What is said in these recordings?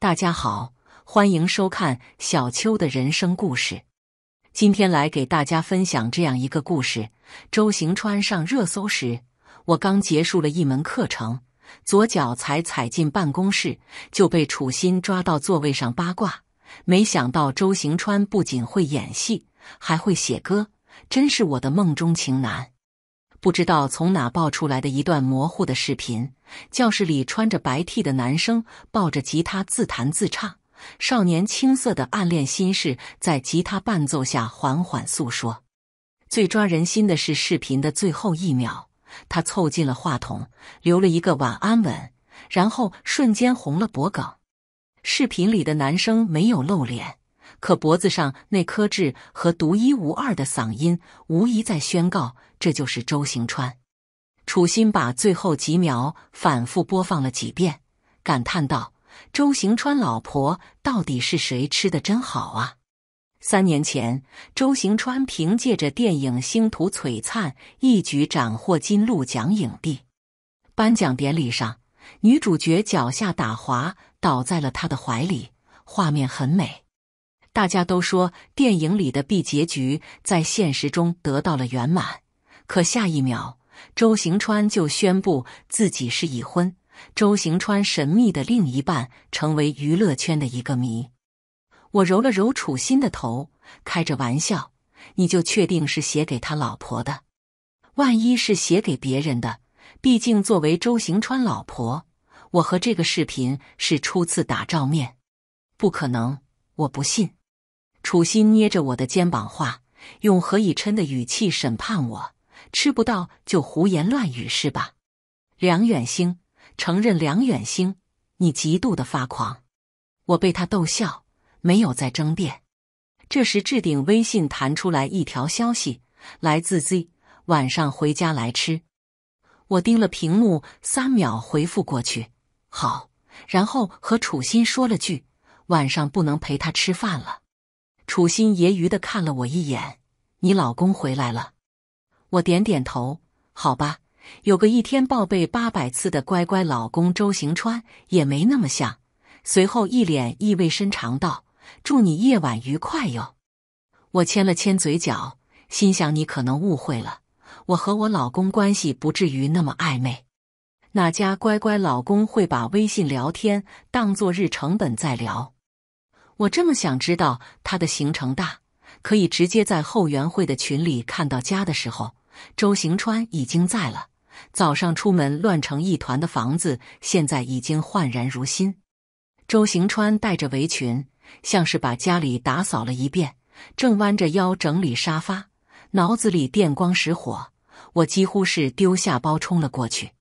大家好，欢迎收看小秋的人生故事。今天来给大家分享这样一个故事：周行川上热搜时，我刚结束了一门课程，左脚才踩进办公室，就被楚心抓到座位上八卦。没想到周行川不仅会演戏，还会写歌，真是我的梦中情男。不知道从哪爆出来的一段模糊的视频，教室里穿着白 T 的男生抱着吉他自弹自唱，少年青涩的暗恋心事在吉他伴奏下缓缓诉说。最抓人心的是视频的最后一秒，他凑近了话筒，留了一个晚安吻，然后瞬间红了脖梗。视频里的男生没有露脸，可脖子上那颗痣和独一无二的嗓音，无疑在宣告。这就是周行川，楚心把最后几秒反复播放了几遍，感叹道：“周行川老婆到底是谁？吃的真好啊！”三年前，周行川凭借着电影《星途璀璨》一举斩获金鹿奖影帝。颁奖典礼上，女主角脚下打滑，倒在了他的怀里，画面很美。大家都说，电影里的 B 结局在现实中得到了圆满。可下一秒，周行川就宣布自己是已婚。周行川神秘的另一半成为娱乐圈的一个谜。我揉了揉楚心的头，开着玩笑：“你就确定是写给他老婆的？万一是写给别人的？毕竟作为周行川老婆，我和这个视频是初次打照面，不可能，我不信。”楚心捏着我的肩膀，话用何以琛的语气审判我。吃不到就胡言乱语是吧，梁远星承认梁远星，你极度的发狂。我被他逗笑，没有再争辩。这时置顶微信弹出来一条消息，来自 Z，晚上回家来吃。我盯了屏幕三秒，回复过去好，然后和楚心说了句晚上不能陪他吃饭了。楚心揶揄的看了我一眼：“你老公回来了。”我点点头，好吧，有个一天报备八百次的乖乖老公周行川也没那么像。随后一脸意味深长道：“祝你夜晚愉快哟。”我牵了牵嘴角，心想你可能误会了，我和我老公关系不至于那么暧昧。哪家乖乖老公会把微信聊天当作日成本在聊？我这么想知道他的行程大，可以直接在后援会的群里看到家的时候。周行川已经在了。早上出门乱成一团的房子，现在已经焕然如新。周行川戴着围裙，像是把家里打扫了一遍，正弯着腰整理沙发，脑子里电光石火。我几乎是丢下包冲了过去。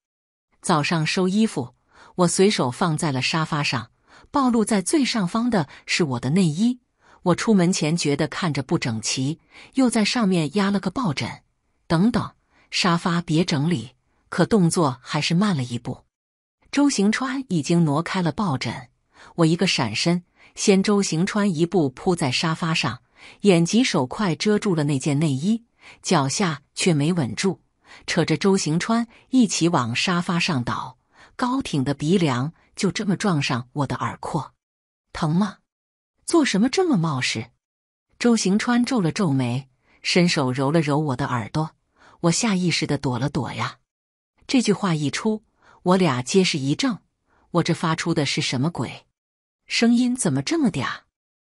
早上收衣服，我随手放在了沙发上，暴露在最上方的是我的内衣。我出门前觉得看着不整齐，又在上面压了个抱枕。等等，沙发别整理，可动作还是慢了一步。周行川已经挪开了抱枕，我一个闪身，先周行川一步扑在沙发上，眼疾手快遮住了那件内衣，脚下却没稳住，扯着周行川一起往沙发上倒，高挺的鼻梁就这么撞上我的耳廓，疼吗？做什么这么冒失？周行川皱了皱眉，伸手揉了揉我的耳朵。我下意识的躲了躲呀，这句话一出，我俩皆是一怔。我这发出的是什么鬼声音？怎么这么嗲？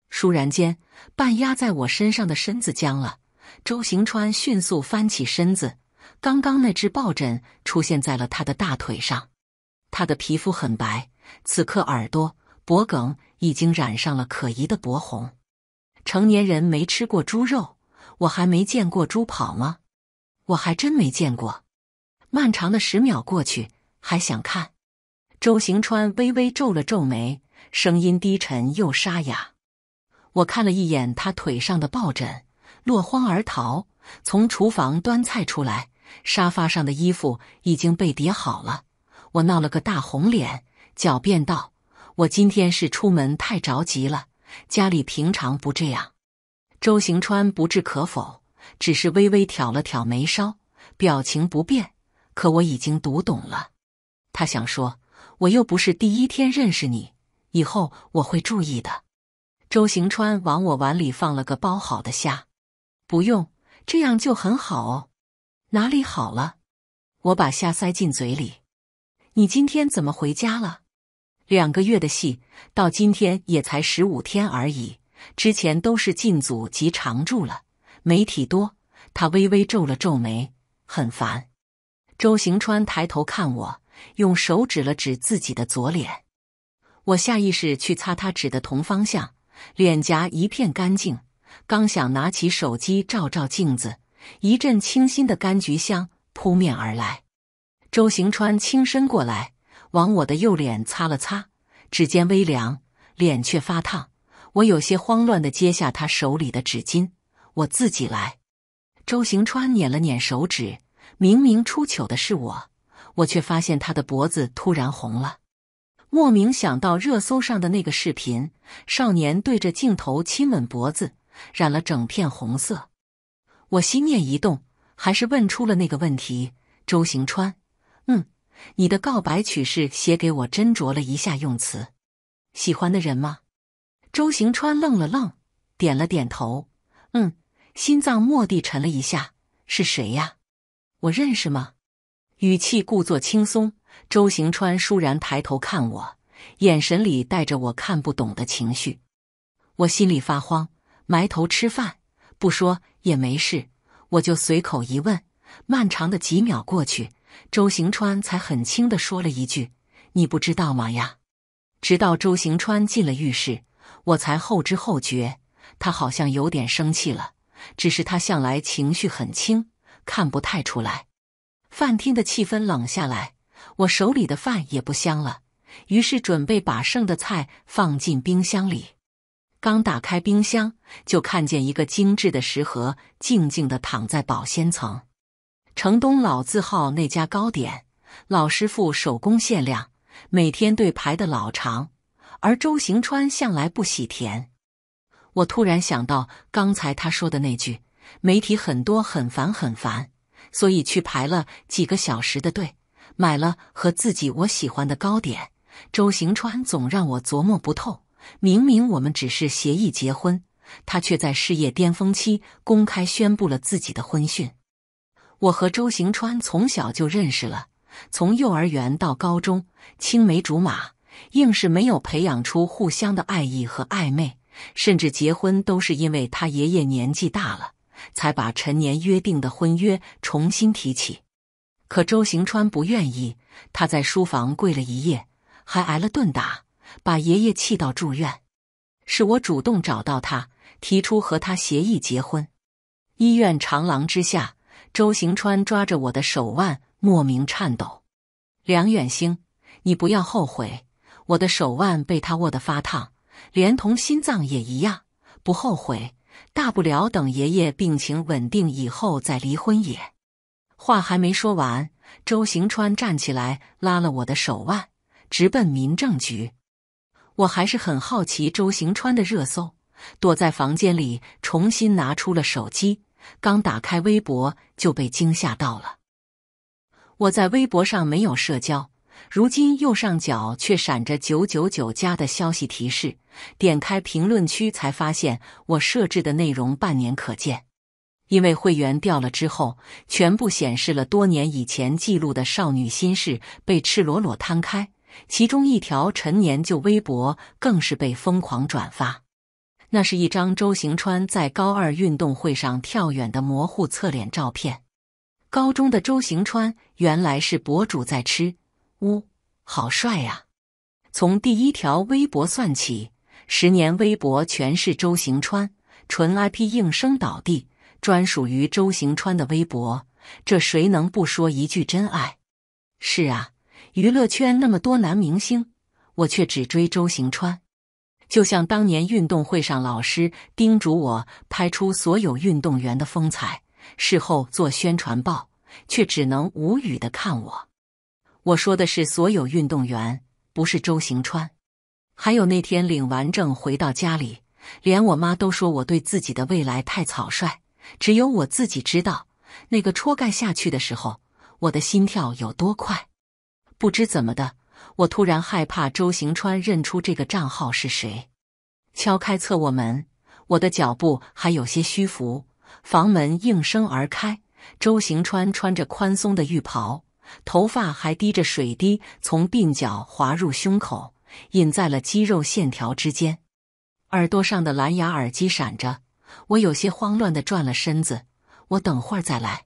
倏然间，半压在我身上的身子僵了。周行川迅速翻起身子，刚刚那只抱枕出现在了他的大腿上。他的皮肤很白，此刻耳朵、脖梗已经染上了可疑的薄红。成年人没吃过猪肉，我还没见过猪跑吗？我还真没见过。漫长的十秒过去，还想看。周行川微微皱了皱眉，声音低沉又沙哑。我看了一眼他腿上的抱枕，落荒而逃，从厨房端菜出来。沙发上的衣服已经被叠好了。我闹了个大红脸，狡辩道：“我今天是出门太着急了，家里平常不这样。”周行川不置可否。只是微微挑了挑眉梢，表情不变。可我已经读懂了，他想说：“我又不是第一天认识你，以后我会注意的。”周行川往我碗里放了个包好的虾，“不用，这样就很好。”哦。哪里好了？我把虾塞进嘴里。你今天怎么回家了？两个月的戏到今天也才十五天而已，之前都是进组及常住了。媒体多，他微微皱了皱眉，很烦。周行川抬头看我，用手指了指自己的左脸，我下意识去擦他指的同方向，脸颊一片干净。刚想拿起手机照照镜子，一阵清新的柑橘香扑面而来。周行川轻伸过来，往我的右脸擦了擦，指尖微凉，脸却发烫。我有些慌乱的接下他手里的纸巾。我自己来。周行川捻了捻手指，明明出糗的是我，我却发现他的脖子突然红了，莫名想到热搜上的那个视频，少年对着镜头亲吻脖子，染了整片红色。我心念一动，还是问出了那个问题。周行川，嗯，你的告白曲是写给我？斟酌了一下用词，喜欢的人吗？周行川愣了愣，点了点头，嗯。心脏蓦地沉了一下，是谁呀？我认识吗？语气故作轻松。周行川倏然抬头看我，眼神里带着我看不懂的情绪。我心里发慌，埋头吃饭，不说也没事。我就随口一问。漫长的几秒过去，周行川才很轻的说了一句：“你不知道吗呀？”直到周行川进了浴室，我才后知后觉，他好像有点生气了。只是他向来情绪很轻，看不太出来。饭厅的气氛冷下来，我手里的饭也不香了。于是准备把剩的菜放进冰箱里。刚打开冰箱，就看见一个精致的食盒静静的躺在保鲜层。城东老字号那家糕点，老师傅手工限量，每天队排的老长。而周行川向来不喜甜。我突然想到刚才他说的那句：“媒体很多，很烦，很烦。”所以去排了几个小时的队，买了和自己我喜欢的糕点。周行川总让我琢磨不透，明明我们只是协议结婚，他却在事业巅峰期公开宣布了自己的婚讯。我和周行川从小就认识了，从幼儿园到高中，青梅竹马，硬是没有培养出互相的爱意和暧昧。甚至结婚都是因为他爷爷年纪大了，才把陈年约定的婚约重新提起。可周行川不愿意，他在书房跪了一夜，还挨了顿打，把爷爷气到住院。是我主动找到他，提出和他协议结婚。医院长廊之下，周行川抓着我的手腕，莫名颤抖。梁远星，你不要后悔。我的手腕被他握得发烫。连同心脏也一样，不后悔。大不了等爷爷病情稳定以后再离婚。也话还没说完，周行川站起来拉了我的手腕，直奔民政局。我还是很好奇周行川的热搜，躲在房间里重新拿出了手机，刚打开微博就被惊吓到了。我在微博上没有社交，如今右上角却闪着九九九加的消息提示。点开评论区才发现，我设置的内容半年可见。因为会员掉了之后，全部显示了多年以前记录的少女心事被赤裸裸摊开，其中一条陈年旧微博更是被疯狂转发。那是一张周行川在高二运动会上跳远的模糊侧脸照片。高中的周行川原来是博主在吃，呜，好帅呀！从第一条微博算起。十年微博全是周行川，纯 IP 应声倒地。专属于周行川的微博，这谁能不说一句真爱？是啊，娱乐圈那么多男明星，我却只追周行川。就像当年运动会上，老师叮嘱我拍出所有运动员的风采，事后做宣传报，却只能无语的看我。我说的是所有运动员，不是周行川。还有那天领完证回到家里，连我妈都说我对自己的未来太草率。只有我自己知道，那个戳盖下去的时候，我的心跳有多快。不知怎么的，我突然害怕周行川认出这个账号是谁。敲开侧卧门，我的脚步还有些虚浮，房门应声而开。周行川穿着宽松的浴袍，头发还滴着水滴，从鬓角滑入胸口。隐在了肌肉线条之间，耳朵上的蓝牙耳机闪着，我有些慌乱地转了身子。我等会儿再来。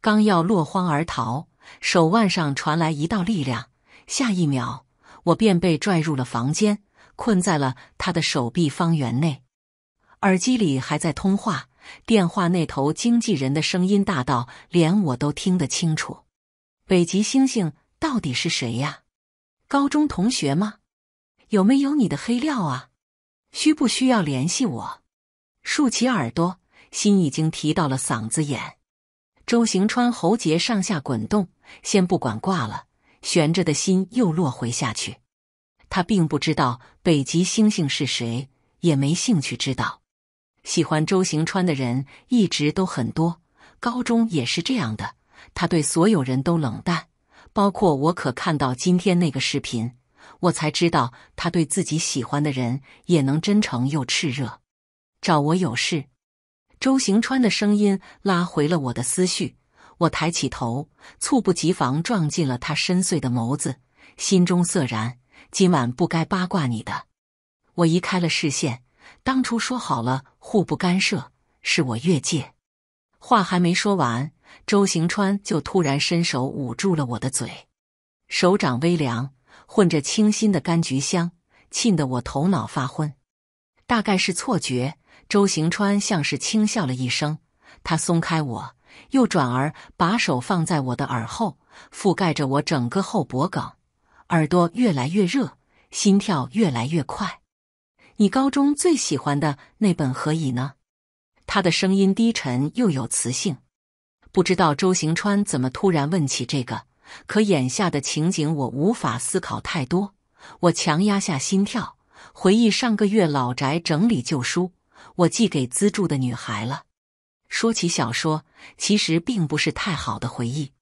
刚要落荒而逃，手腕上传来一道力量，下一秒我便被拽入了房间，困在了他的手臂方圆内。耳机里还在通话，电话那头经纪人的声音大到连我都听得清楚。北极星星到底是谁呀？高中同学吗？有没有你的黑料啊？需不需要联系我？竖起耳朵，心已经提到了嗓子眼。周行川喉结上下滚动，先不管挂了，悬着的心又落回下去。他并不知道北极星星是谁，也没兴趣知道。喜欢周行川的人一直都很多，高中也是这样的。他对所有人都冷淡，包括我。可看到今天那个视频。我才知道，他对自己喜欢的人也能真诚又炽热。找我有事？周行川的声音拉回了我的思绪。我抬起头，猝不及防撞进了他深邃的眸子，心中涩然。今晚不该八卦你的。我移开了视线。当初说好了互不干涉，是我越界。话还没说完，周行川就突然伸手捂住了我的嘴，手掌微凉。混着清新的柑橘香，沁得我头脑发昏。大概是错觉，周行川像是轻笑了一声。他松开我，又转而把手放在我的耳后，覆盖着我整个后脖梗。耳朵越来越热，心跳越来越快。你高中最喜欢的那本何以呢？他的声音低沉又有磁性。不知道周行川怎么突然问起这个。可眼下的情景，我无法思考太多。我强压下心跳，回忆上个月老宅整理旧书，我寄给资助的女孩了。说起小说，其实并不是太好的回忆。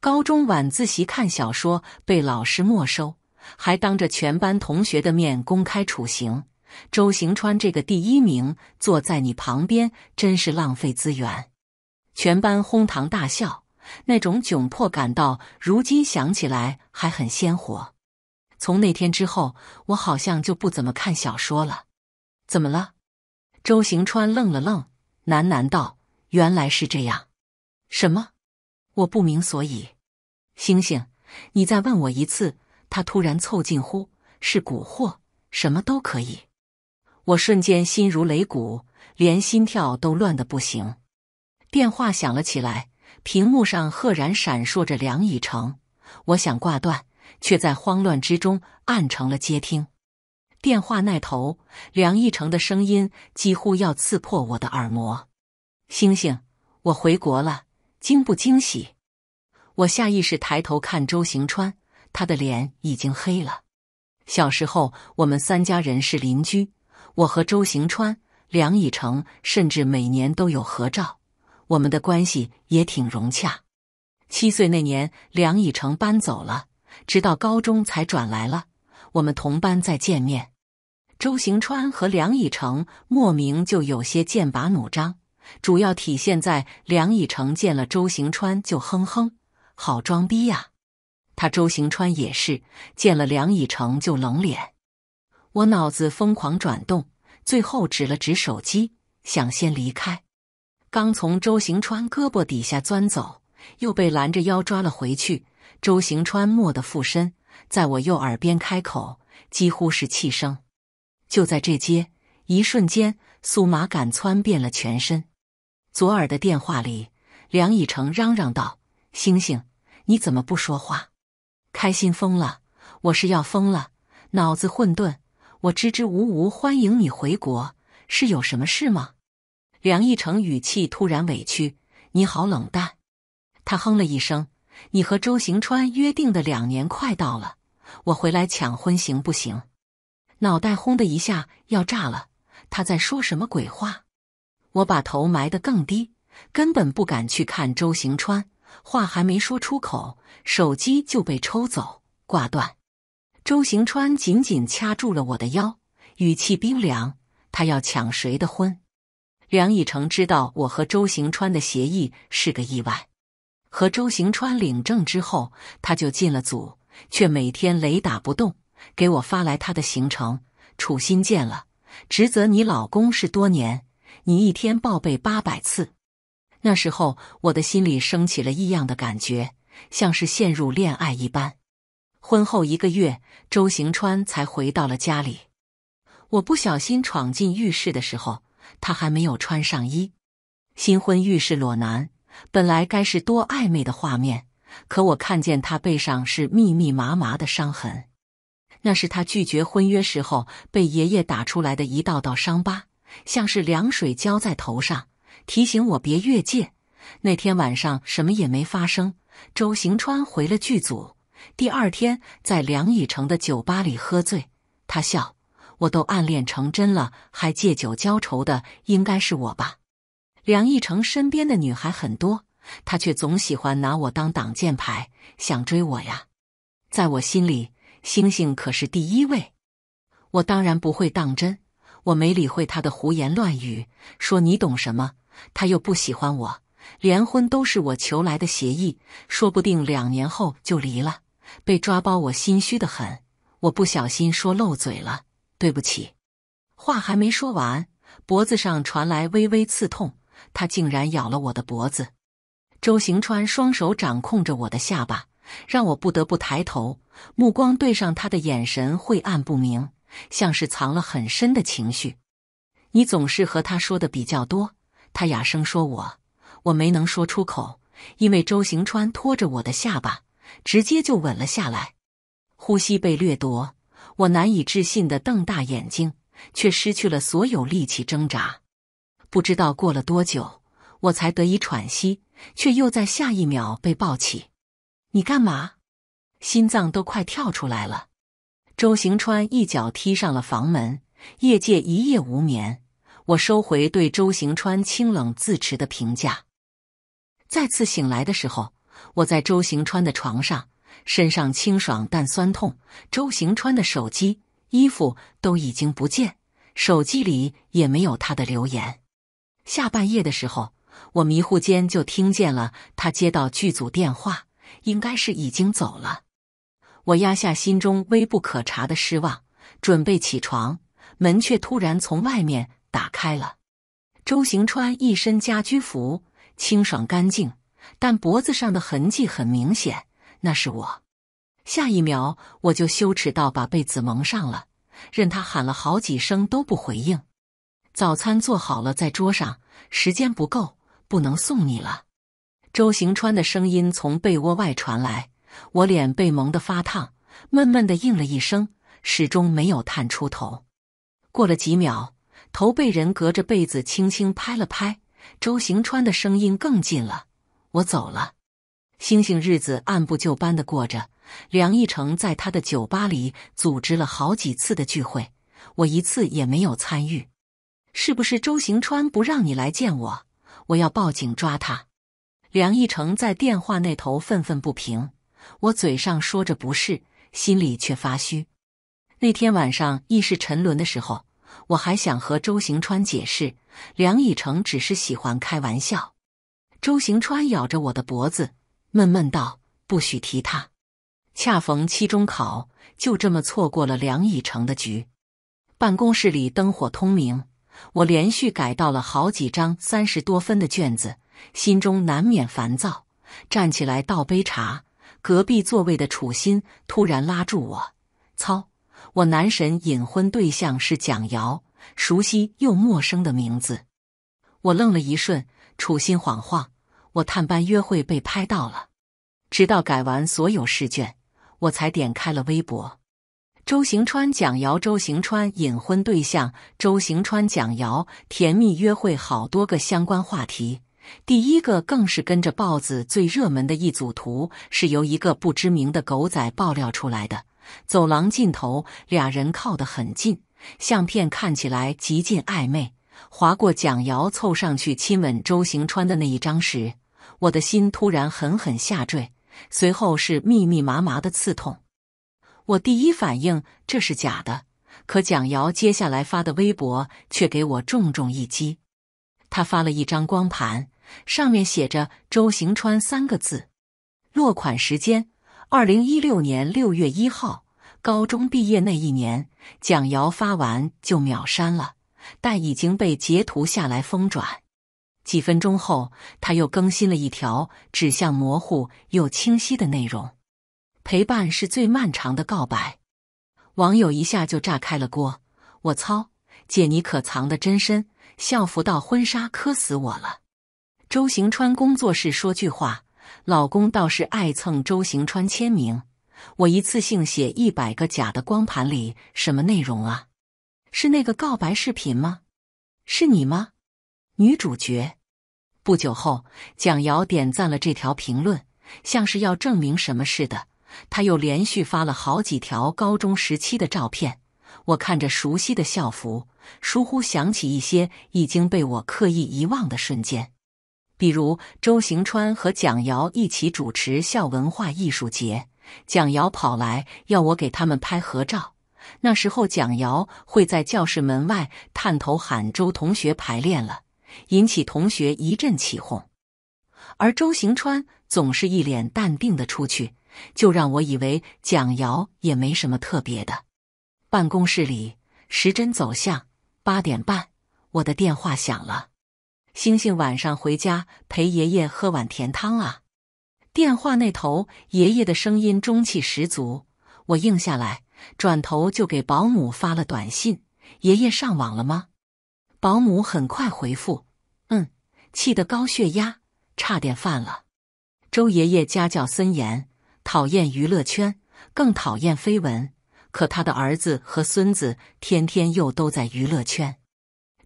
高中晚自习看小说被老师没收，还当着全班同学的面公开处刑。周行川这个第一名坐在你旁边，真是浪费资源。全班哄堂大笑。那种窘迫感到，如今想起来还很鲜活。从那天之后，我好像就不怎么看小说了。怎么了？周行川愣了愣，喃喃道：“原来是这样。”什么？我不明所以。星星，你再问我一次。他突然凑近，呼：“是蛊惑，什么都可以。”我瞬间心如擂鼓，连心跳都乱得不行。电话响了起来。屏幕上赫然闪烁着梁以诚，我想挂断，却在慌乱之中按成了接听。电话那头，梁以成的声音几乎要刺破我的耳膜：“星星，我回国了，惊不惊喜？”我下意识抬头看周行川，他的脸已经黑了。小时候，我们三家人是邻居，我和周行川、梁以诚甚至每年都有合照。我们的关系也挺融洽。七岁那年，梁以诚搬走了，直到高中才转来了。我们同班再见面，周行川和梁以诚莫名就有些剑拔弩张，主要体现在梁以诚见了周行川就哼哼，好装逼呀；他周行川也是见了梁以诚就冷脸。我脑子疯狂转动，最后指了指手机，想先离开。刚从周行川胳膊底下钻走，又被拦着腰抓了回去。周行川蓦地附身，在我右耳边开口，几乎是气声。就在这接，一瞬间，苏麻感窜遍了全身。左耳的电话里，梁以成嚷嚷道：“星星，你怎么不说话？开心疯了，我是要疯了，脑子混沌，我支支吾吾，欢迎你回国，是有什么事吗？”梁逸成语气突然委屈：“你好冷淡。”他哼了一声：“你和周行川约定的两年快到了，我回来抢婚行不行？”脑袋轰的一下要炸了，他在说什么鬼话？我把头埋得更低，根本不敢去看周行川。话还没说出口，手机就被抽走，挂断。周行川紧紧掐住了我的腰，语气冰凉：“他要抢谁的婚？”梁以诚知道我和周行川的协议是个意外。和周行川领证之后，他就进了组，却每天雷打不动给我发来他的行程。楚心见了，职责你老公是多年，你一天报备八百次。那时候，我的心里升起了异样的感觉，像是陷入恋爱一般。婚后一个月，周行川才回到了家里。我不小心闯进浴室的时候。他还没有穿上衣，新婚浴室裸男，本来该是多暧昧的画面，可我看见他背上是密密麻麻的伤痕，那是他拒绝婚约时候被爷爷打出来的一道道伤疤，像是凉水浇在头上，提醒我别越界。那天晚上什么也没发生，周行川回了剧组，第二天在梁以诚的酒吧里喝醉，他笑。我都暗恋成真了，还借酒浇愁的，应该是我吧？梁逸成身边的女孩很多，他却总喜欢拿我当挡箭牌，想追我呀。在我心里，星星可是第一位。我当然不会当真，我没理会他的胡言乱语，说你懂什么？他又不喜欢我，连婚都是我求来的协议，说不定两年后就离了，被抓包我心虚的很。我不小心说漏嘴了。对不起，话还没说完，脖子上传来微微刺痛，他竟然咬了我的脖子。周行川双手掌控着我的下巴，让我不得不抬头，目光对上他的眼神晦暗不明，像是藏了很深的情绪。你总是和他说的比较多，他哑声说：“我，我没能说出口，因为周行川拖着我的下巴，直接就吻了下来，呼吸被掠夺。”我难以置信的瞪大眼睛，却失去了所有力气挣扎。不知道过了多久，我才得以喘息，却又在下一秒被抱起。你干嘛？心脏都快跳出来了。周行川一脚踢上了房门。业界一夜无眠。我收回对周行川清冷自持的评价。再次醒来的时候，我在周行川的床上。身上清爽但酸痛，周行川的手机、衣服都已经不见，手机里也没有他的留言。下半夜的时候，我迷糊间就听见了他接到剧组电话，应该是已经走了。我压下心中微不可察的失望，准备起床，门却突然从外面打开了。周行川一身家居服，清爽干净，但脖子上的痕迹很明显。那是我，下一秒我就羞耻到把被子蒙上了，任他喊了好几声都不回应。早餐做好了，在桌上，时间不够，不能送你了。周行川的声音从被窝外传来，我脸被蒙得发烫，闷闷的应了一声，始终没有探出头。过了几秒，头被人隔着被子轻轻拍了拍，周行川的声音更近了：“我走了。”星星日子按部就班的过着。梁逸成在他的酒吧里组织了好几次的聚会，我一次也没有参与。是不是周行川不让你来见我？我要报警抓他！梁逸成在电话那头愤愤不平。我嘴上说着不是，心里却发虚。那天晚上意识沉沦的时候，我还想和周行川解释，梁以成只是喜欢开玩笑。周行川咬着我的脖子。闷闷道：“不许提他。”恰逢期中考，就这么错过了梁以诚的局。办公室里灯火通明，我连续改到了好几张三十多分的卷子，心中难免烦躁。站起来倒杯茶，隔壁座位的楚心突然拉住我：“操，我男神隐婚对象是蒋瑶，熟悉又陌生的名字。”我愣了一瞬，楚心晃晃。我探班约会被拍到了，直到改完所有试卷，我才点开了微博。周行川、蒋瑶，周行川隐婚对象，周行川、蒋瑶甜蜜约会，好多个相关话题。第一个更是跟着豹子最热门的一组图，是由一个不知名的狗仔爆料出来的。走廊尽头，俩人靠得很近，相片看起来极尽暧昧。划过蒋瑶凑上去亲吻周行川的那一张时。我的心突然狠狠下坠，随后是密密麻麻的刺痛。我第一反应这是假的，可蒋瑶接下来发的微博却给我重重一击。他发了一张光盘，上面写着“周行川”三个字，落款时间二零一六年六月一号，高中毕业那一年。蒋瑶发完就秒删了，但已经被截图下来疯转。几分钟后，他又更新了一条指向模糊又清晰的内容：“陪伴是最漫长的告白。”网友一下就炸开了锅：“我操，姐你可藏的真深，校服到婚纱，磕死我了！”周行川工作室说句话：“老公倒是爱蹭周行川签名，我一次性写一百个假的光盘里什么内容啊？是那个告白视频吗？是你吗？”女主角。不久后，蒋瑶点赞了这条评论，像是要证明什么似的。他又连续发了好几条高中时期的照片。我看着熟悉的校服，疏忽想起一些已经被我刻意遗忘的瞬间，比如周行川和蒋瑶一起主持校文化艺术节，蒋瑶跑来要我给他们拍合照。那时候，蒋瑶会在教室门外探头喊：“周同学，排练了。”引起同学一阵起哄，而周行川总是一脸淡定的出去，就让我以为蒋瑶也没什么特别的。办公室里，时针走向八点半，我的电话响了。星星晚上回家陪爷爷喝碗甜汤啊！电话那头，爷爷的声音中气十足。我应下来，转头就给保姆发了短信：“爷爷上网了吗？”保姆很快回复：“嗯，气得高血压差点犯了。”周爷爷家教森严，讨厌娱乐圈，更讨厌绯闻。可他的儿子和孙子天天又都在娱乐圈。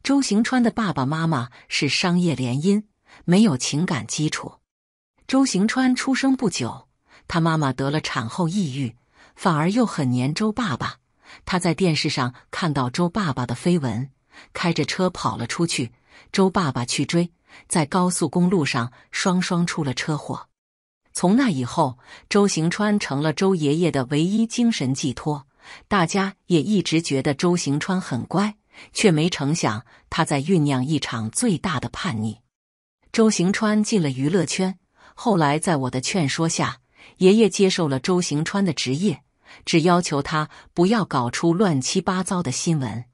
周行川的爸爸妈妈是商业联姻，没有情感基础。周行川出生不久，他妈妈得了产后抑郁，反而又很黏周爸爸。他在电视上看到周爸爸的绯闻。开着车跑了出去，周爸爸去追，在高速公路上双双出了车祸。从那以后，周行川成了周爷爷的唯一精神寄托。大家也一直觉得周行川很乖，却没成想他在酝酿一场最大的叛逆。周行川进了娱乐圈，后来在我的劝说下，爷爷接受了周行川的职业，只要求他不要搞出乱七八糟的新闻。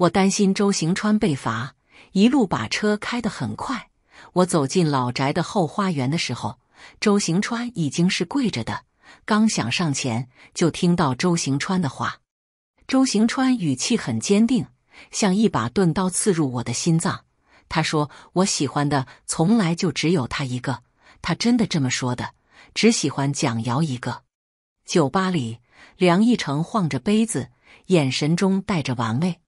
我担心周行川被罚，一路把车开得很快。我走进老宅的后花园的时候，周行川已经是跪着的。刚想上前，就听到周行川的话。周行川语气很坚定，像一把钝刀刺入我的心脏。他说：“我喜欢的从来就只有他一个。”他真的这么说的，只喜欢蒋瑶一个。酒吧里，梁义成晃着杯子，眼神中带着玩味。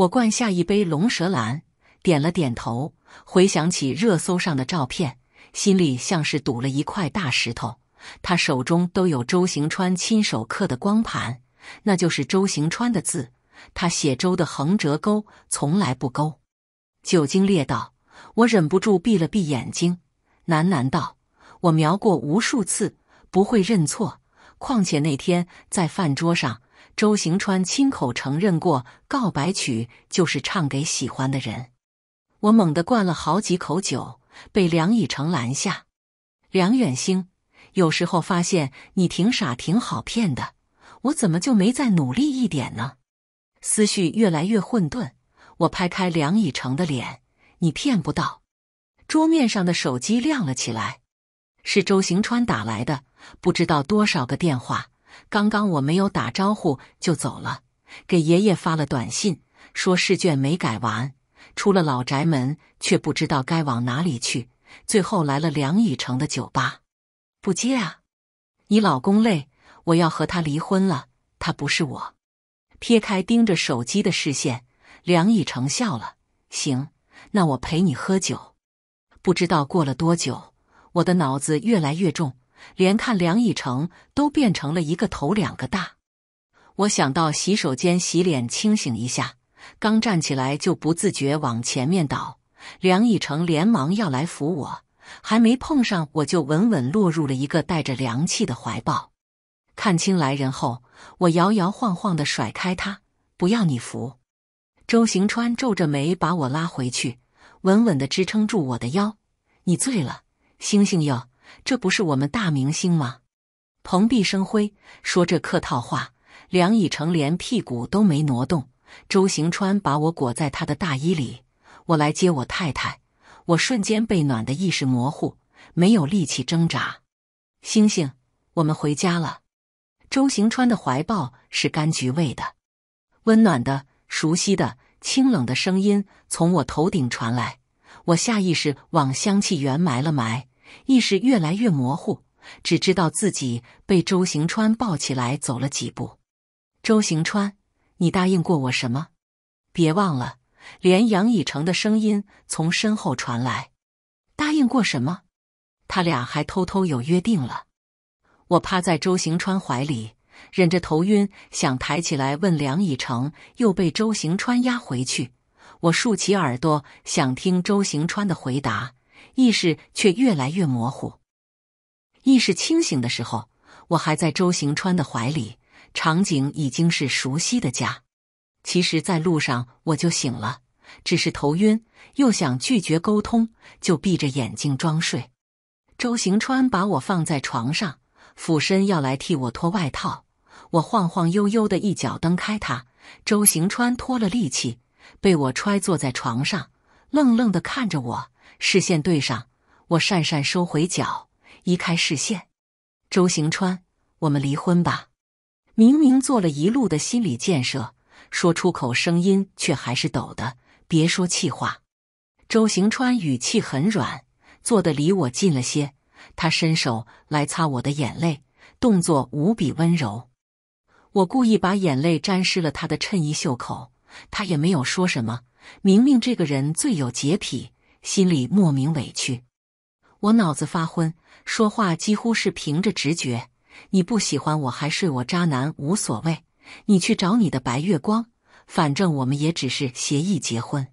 我灌下一杯龙舌兰，点了点头，回想起热搜上的照片，心里像是堵了一块大石头。他手中都有周行川亲手刻的光盘，那就是周行川的字，他写“周”的横折钩从来不勾。酒精烈道，我忍不住闭了闭眼睛，喃喃道：“我瞄过无数次，不会认错。况且那天在饭桌上。”周行川亲口承认过，告白曲就是唱给喜欢的人。我猛地灌了好几口酒，被梁以诚拦下。梁远兴，有时候发现你挺傻，挺好骗的。我怎么就没再努力一点呢？思绪越来越混沌，我拍开梁以诚的脸。你骗不到。桌面上的手机亮了起来，是周行川打来的，不知道多少个电话。刚刚我没有打招呼就走了，给爷爷发了短信，说试卷没改完，出了老宅门却不知道该往哪里去，最后来了梁以诚的酒吧。不接啊！你老公累，我要和他离婚了，他不是我。撇开盯着手机的视线，梁以诚笑了。行，那我陪你喝酒。不知道过了多久，我的脑子越来越重。连看梁以成都变成了一个头两个大，我想到洗手间洗脸清醒一下，刚站起来就不自觉往前面倒。梁以成连忙要来扶我，还没碰上，我就稳稳落入了一个带着凉气的怀抱。看清来人后，我摇摇晃晃地甩开他，不要你扶。周行川皱着眉把我拉回去，稳稳地支撑住我的腰。你醉了，醒醒哟。这不是我们大明星吗？蓬荜生辉，说这客套话。梁以成连屁股都没挪动。周行川把我裹在他的大衣里。我来接我太太。我瞬间被暖的意识模糊，没有力气挣扎。星星，我们回家了。周行川的怀抱是柑橘味的，温暖的、熟悉的、清冷的声音从我头顶传来。我下意识往香气源埋了埋。意识越来越模糊，只知道自己被周行川抱起来走了几步。周行川，你答应过我什么？别忘了，连杨以诚的声音从身后传来。答应过什么？他俩还偷偷有约定了。我趴在周行川怀里，忍着头晕想抬起来问梁以成，又被周行川压回去。我竖起耳朵想听周行川的回答。意识却越来越模糊。意识清醒的时候，我还在周行川的怀里，场景已经是熟悉的家。其实，在路上我就醒了，只是头晕，又想拒绝沟通，就闭着眼睛装睡。周行川把我放在床上，俯身要来替我脱外套，我晃晃悠悠的一脚蹬开他。周行川脱了力气，被我揣坐在床上，愣愣的看着我。视线对上，我讪讪收回脚，移开视线。周行川，我们离婚吧。明明做了一路的心理建设，说出口声音却还是抖的。别说气话。周行川语气很软，坐得离我近了些。他伸手来擦我的眼泪，动作无比温柔。我故意把眼泪沾湿了他的衬衣袖口，他也没有说什么。明明这个人最有洁癖。心里莫名委屈，我脑子发昏，说话几乎是凭着直觉。你不喜欢我还睡我渣男无所谓，你去找你的白月光，反正我们也只是协议结婚。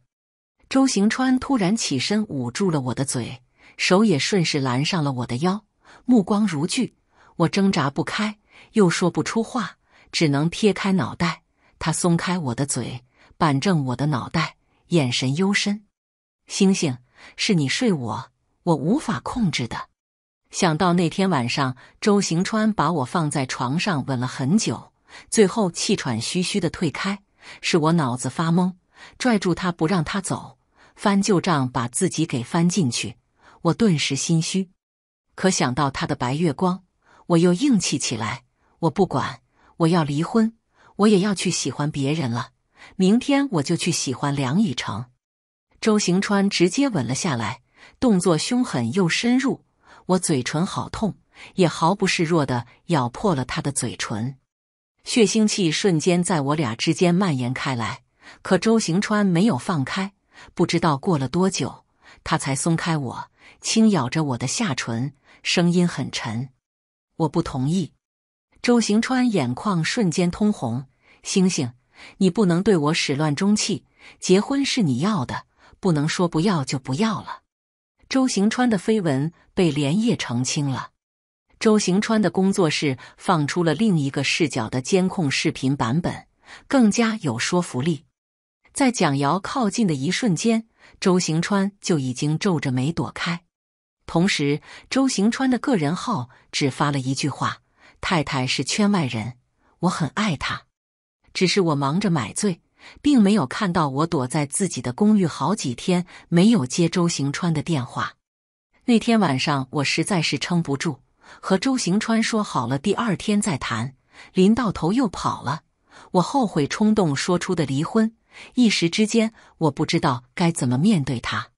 周行川突然起身，捂住了我的嘴，手也顺势拦上了我的腰，目光如炬。我挣扎不开，又说不出话，只能撇开脑袋。他松开我的嘴，板正我的脑袋，眼神幽深。星星，是你睡我，我无法控制的。想到那天晚上，周行川把我放在床上吻了很久，最后气喘吁吁的退开，是我脑子发懵，拽住他不让他走，翻旧账把自己给翻进去。我顿时心虚，可想到他的白月光，我又硬气起来。我不管，我要离婚，我也要去喜欢别人了。明天我就去喜欢梁以成。周行川直接吻了下来，动作凶狠又深入。我嘴唇好痛，也毫不示弱的咬破了他的嘴唇，血腥气瞬间在我俩之间蔓延开来。可周行川没有放开，不知道过了多久，他才松开我，轻咬着我的下唇，声音很沉。我不同意。周行川眼眶瞬间通红，星星，你不能对我始乱终弃，结婚是你要的。不能说不要就不要了。周行川的绯闻被连夜澄清了。周行川的工作室放出了另一个视角的监控视频版本，更加有说服力。在蒋瑶靠近的一瞬间，周行川就已经皱着眉躲开。同时，周行川的个人号只发了一句话：“太太是圈外人，我很爱她，只是我忙着买醉。”并没有看到我躲在自己的公寓，好几天没有接周行川的电话。那天晚上我实在是撑不住，和周行川说好了第二天再谈，临到头又跑了。我后悔冲动说出的离婚，一时之间我不知道该怎么面对他。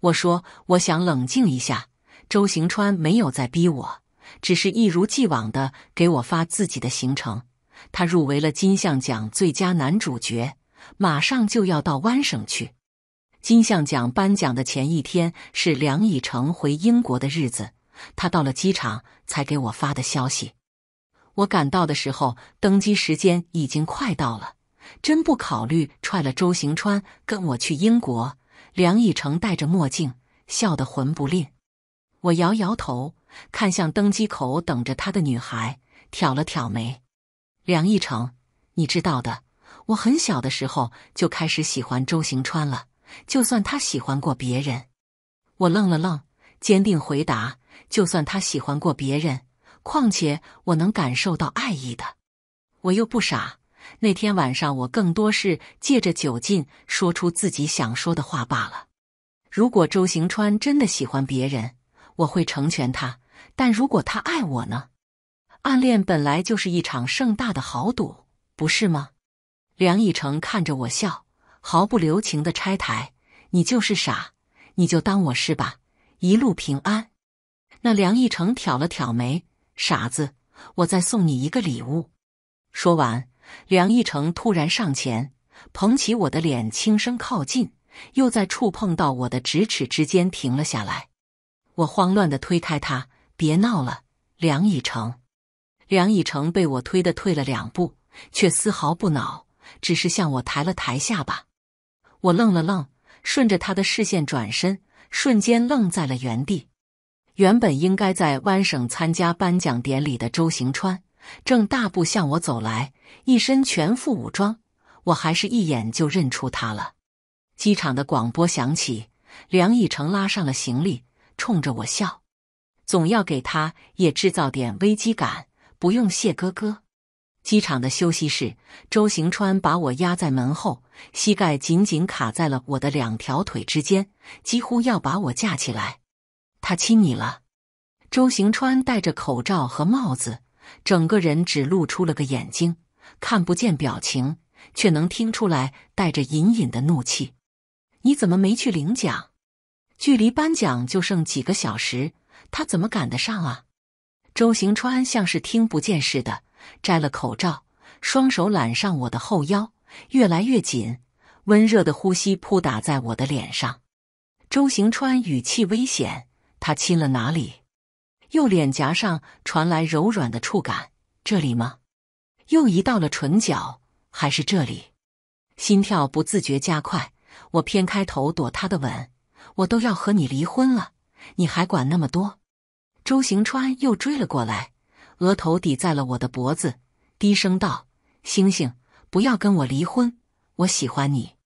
我说我想冷静一下，周行川没有再逼我，只是一如既往的给我发自己的行程。他入围了金像奖最佳男主角，马上就要到湾省去。金像奖颁奖的前一天是梁以诚回英国的日子，他到了机场才给我发的消息。我赶到的时候，登机时间已经快到了，真不考虑踹了周行川，跟我去英国。梁以诚戴着墨镜，笑得魂不吝。我摇摇头，看向登机口等着他的女孩，挑了挑眉。梁一成，你知道的，我很小的时候就开始喜欢周行川了。就算他喜欢过别人，我愣了愣，坚定回答：就算他喜欢过别人，况且我能感受到爱意的，我又不傻。那天晚上，我更多是借着酒劲说出自己想说的话罢了。如果周行川真的喜欢别人，我会成全他；但如果他爱我呢？暗恋本来就是一场盛大的豪赌，不是吗？梁以成看着我笑，毫不留情的拆台。你就是傻，你就当我是吧，一路平安。那梁以成挑了挑眉，傻子，我再送你一个礼物。说完，梁以成突然上前，捧起我的脸，轻声靠近，又在触碰到我的指尺之间停了下来。我慌乱的推开他，别闹了，梁以成。梁以诚被我推的退了两步，却丝毫不恼，只是向我抬了抬下巴。我愣了愣，顺着他的视线转身，瞬间愣在了原地。原本应该在湾省参加颁奖典礼的周行川，正大步向我走来，一身全副武装，我还是一眼就认出他了。机场的广播响起，梁以诚拉上了行李，冲着我笑。总要给他也制造点危机感。不用谢，哥哥。机场的休息室，周行川把我压在门后，膝盖紧紧卡在了我的两条腿之间，几乎要把我架起来。他亲你了。周行川戴着口罩和帽子，整个人只露出了个眼睛，看不见表情，却能听出来带着隐隐的怒气。你怎么没去领奖？距离颁奖就剩几个小时，他怎么赶得上啊？周行川像是听不见似的，摘了口罩，双手揽上我的后腰，越来越紧，温热的呼吸扑打在我的脸上。周行川语气危险：“他亲了哪里？”右脸颊上传来柔软的触感，这里吗？又移到了唇角，还是这里？心跳不自觉加快，我偏开头躲他的吻。我都要和你离婚了，你还管那么多？周行川又追了过来，额头抵在了我的脖子，低声道：“星星，不要跟我离婚，我喜欢你。”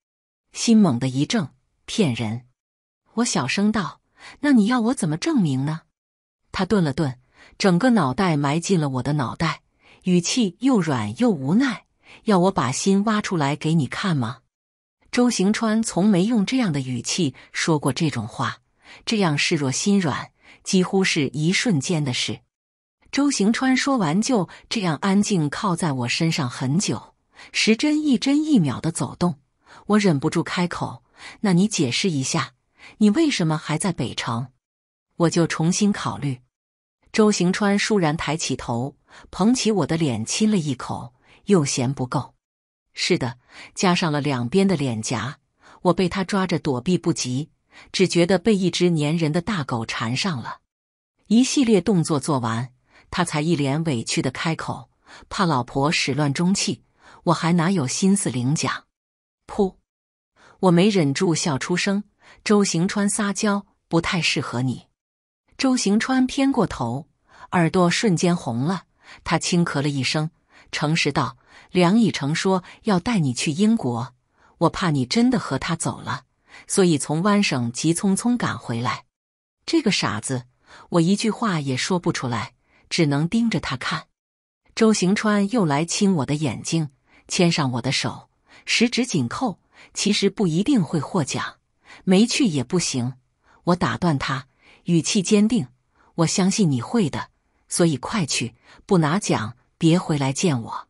心猛地一怔，骗人！我小声道：“那你要我怎么证明呢？”他顿了顿，整个脑袋埋进了我的脑袋，语气又软又无奈：“要我把心挖出来给你看吗？”周行川从没用这样的语气说过这种话，这样示若心软。几乎是一瞬间的事，周行川说完，就这样安静靠在我身上很久，时针一针一秒的走动，我忍不住开口：“那你解释一下，你为什么还在北城？”我就重新考虑。周行川倏然抬起头，捧起我的脸亲了一口，又嫌不够，是的，加上了两边的脸颊，我被他抓着躲避不及。只觉得被一只粘人的大狗缠上了，一系列动作做完，他才一脸委屈的开口：“怕老婆始乱终弃，我还哪有心思领奖？”噗，我没忍住笑出声。周行川撒娇不太适合你。周行川偏过头，耳朵瞬间红了。他轻咳了一声，诚实道：“梁以诚说要带你去英国，我怕你真的和他走了。”所以从湾省急匆匆赶回来，这个傻子，我一句话也说不出来，只能盯着他看。周行川又来亲我的眼睛，牵上我的手，十指紧扣。其实不一定会获奖，没去也不行。我打断他，语气坚定：“我相信你会的，所以快去，不拿奖别回来见我。”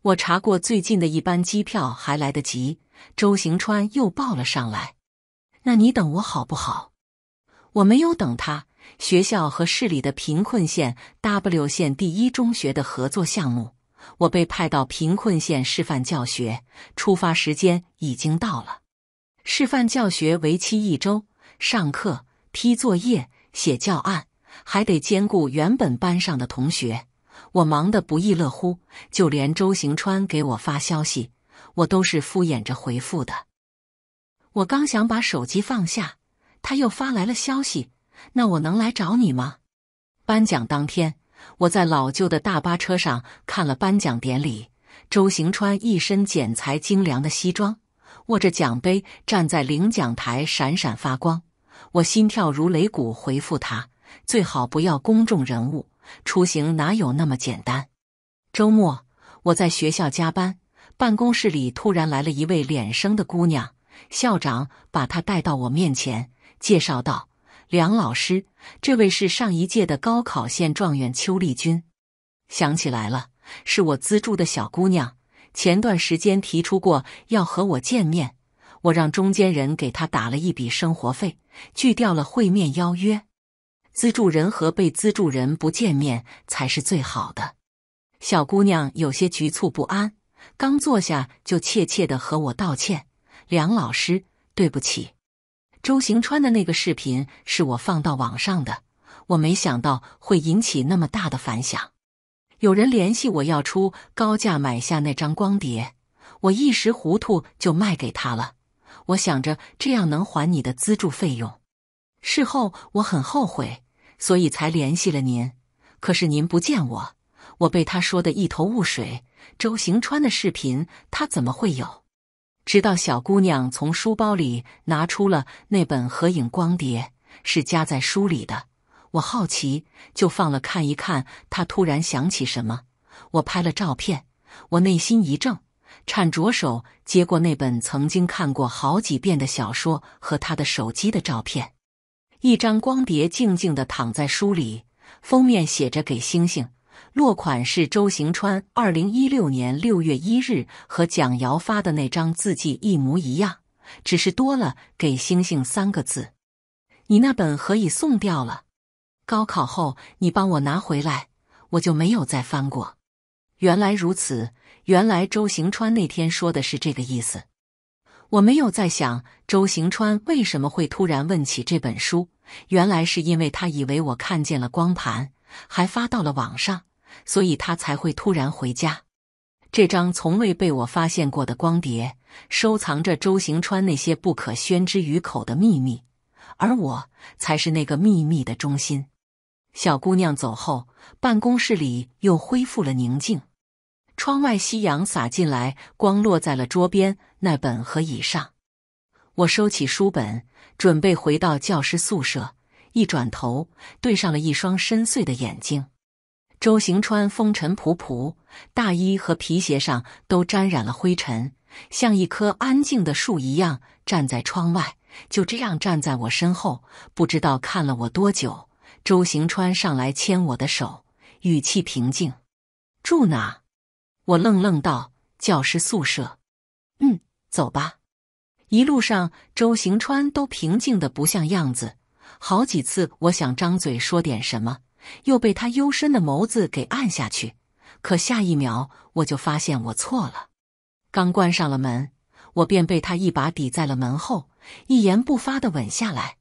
我查过最近的一班机票，还来得及。周行川又抱了上来，那你等我好不好？我没有等他。学校和市里的贫困县 W 县第一中学的合作项目，我被派到贫困县示范教学。出发时间已经到了，示范教学为期一周，上课、批作业、写教案，还得兼顾原本班上的同学，我忙得不亦乐乎。就连周行川给我发消息。我都是敷衍着回复的。我刚想把手机放下，他又发来了消息。那我能来找你吗？颁奖当天，我在老旧的大巴车上看了颁奖典礼。周行川一身剪裁精良的西装，握着奖杯站在领奖台，闪闪发光。我心跳如擂鼓，回复他：最好不要公众人物出行，哪有那么简单？周末我在学校加班。办公室里突然来了一位脸生的姑娘，校长把她带到我面前，介绍道：“梁老师，这位是上一届的高考县状元邱丽君。”想起来了，是我资助的小姑娘，前段时间提出过要和我见面，我让中间人给她打了一笔生活费，拒掉了会面邀约。资助人和被资助人不见面才是最好的。小姑娘有些局促不安。刚坐下就怯怯地和我道歉：“梁老师，对不起，周行川的那个视频是我放到网上的，我没想到会引起那么大的反响。有人联系我要出高价买下那张光碟，我一时糊涂就卖给他了。我想着这样能还你的资助费用，事后我很后悔，所以才联系了您。可是您不见我，我被他说得一头雾水。”周行川的视频，他怎么会有？直到小姑娘从书包里拿出了那本合影光碟，是夹在书里的。我好奇，就放了看一看。她突然想起什么，我拍了照片。我内心一怔，颤着手接过那本曾经看过好几遍的小说和他的手机的照片。一张光碟静静的躺在书里，封面写着“给星星”。落款是周行川，二零一六年六月一日和蒋瑶发的那张字迹一模一样，只是多了“给星星”三个字。你那本何以送掉了？高考后你帮我拿回来，我就没有再翻过。原来如此，原来周行川那天说的是这个意思。我没有再想周行川为什么会突然问起这本书，原来是因为他以为我看见了光盘，还发到了网上。所以他才会突然回家。这张从未被我发现过的光碟，收藏着周行川那些不可宣之于口的秘密，而我才是那个秘密的中心。小姑娘走后，办公室里又恢复了宁静。窗外夕阳洒进来，光落在了桌边那本和椅上。我收起书本，准备回到教师宿舍。一转头，对上了一双深邃的眼睛。周行川风尘仆仆，大衣和皮鞋上都沾染了灰尘，像一棵安静的树一样站在窗外，就这样站在我身后，不知道看了我多久。周行川上来牵我的手，语气平静：“住哪？”我愣愣道：“教师宿舍。”“嗯，走吧。”一路上，周行川都平静的不像样子，好几次我想张嘴说点什么。又被他幽深的眸子给按下去，可下一秒我就发现我错了。刚关上了门，我便被他一把抵在了门后，一言不发的吻下来。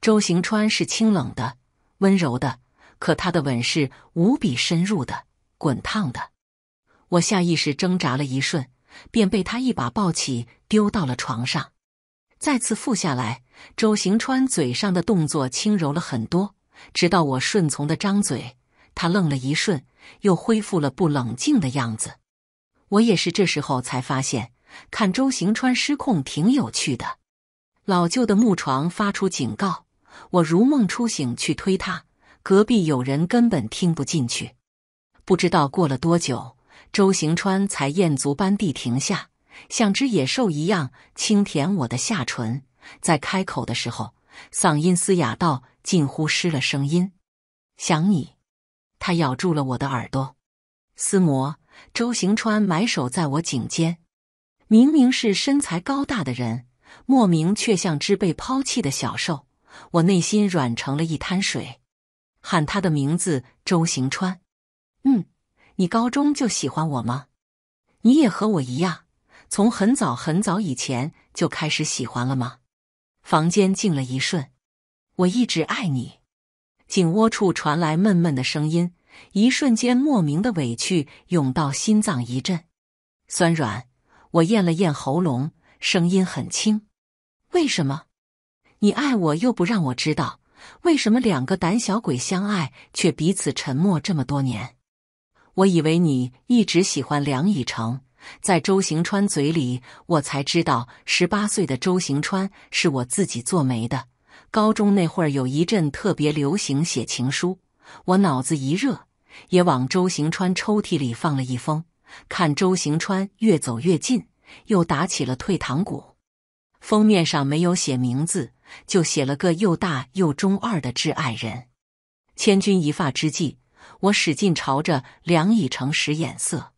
周行川是清冷的、温柔的，可他的吻是无比深入的、滚烫的。我下意识挣扎了一瞬，便被他一把抱起丢到了床上，再次覆下来。周行川嘴上的动作轻柔了很多。直到我顺从地张嘴，他愣了一瞬，又恢复了不冷静的样子。我也是这时候才发现，看周行川失控挺有趣的。老旧的木床发出警告，我如梦初醒去推他，隔壁有人根本听不进去。不知道过了多久，周行川才餍足般地停下，像只野兽一样轻舔我的下唇，在开口的时候。嗓音嘶哑到近乎失了声音，想你。他咬住了我的耳朵。思摩，周行川埋首在我颈间。明明是身材高大的人，莫名却像只被抛弃的小兽。我内心软成了一滩水。喊他的名字，周行川。嗯，你高中就喜欢我吗？你也和我一样，从很早很早以前就开始喜欢了吗？房间静了一瞬，我一直爱你。颈窝处传来闷闷的声音，一瞬间莫名的委屈涌到心脏，一阵酸软。我咽了咽喉咙，声音很轻：“为什么？你爱我又不让我知道？为什么两个胆小鬼相爱却彼此沉默这么多年？我以为你一直喜欢梁以成。”在周行川嘴里，我才知道，十八岁的周行川是我自己做媒的。高中那会儿，有一阵特别流行写情书，我脑子一热，也往周行川抽屉里放了一封。看周行川越走越近，又打起了退堂鼓。封面上没有写名字，就写了个又大又中二的“挚爱人”。千钧一发之际，我使劲朝着梁以诚使眼色。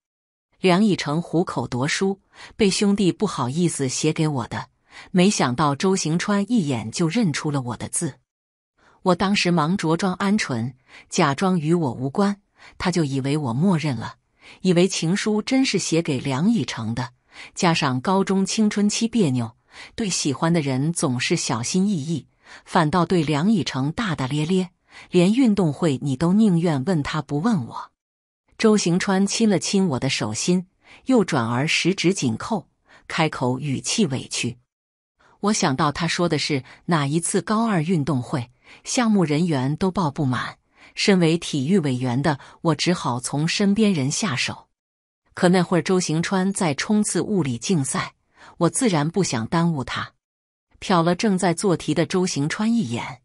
梁以成虎口夺书，被兄弟不好意思写给我的。没想到周行川一眼就认出了我的字。我当时忙着装鹌鹑，假装与我无关，他就以为我默认了，以为情书真是写给梁以成的。加上高中青春期别扭，对喜欢的人总是小心翼翼，反倒对梁以成大大咧咧，连运动会你都宁愿问他不问我。周行川亲了亲我的手心，又转而十指紧扣，开口语气委屈。我想到他说的是哪一次高二运动会，项目人员都报不满，身为体育委员的我只好从身边人下手。可那会儿周行川在冲刺物理竞赛，我自然不想耽误他。瞟了正在做题的周行川一眼，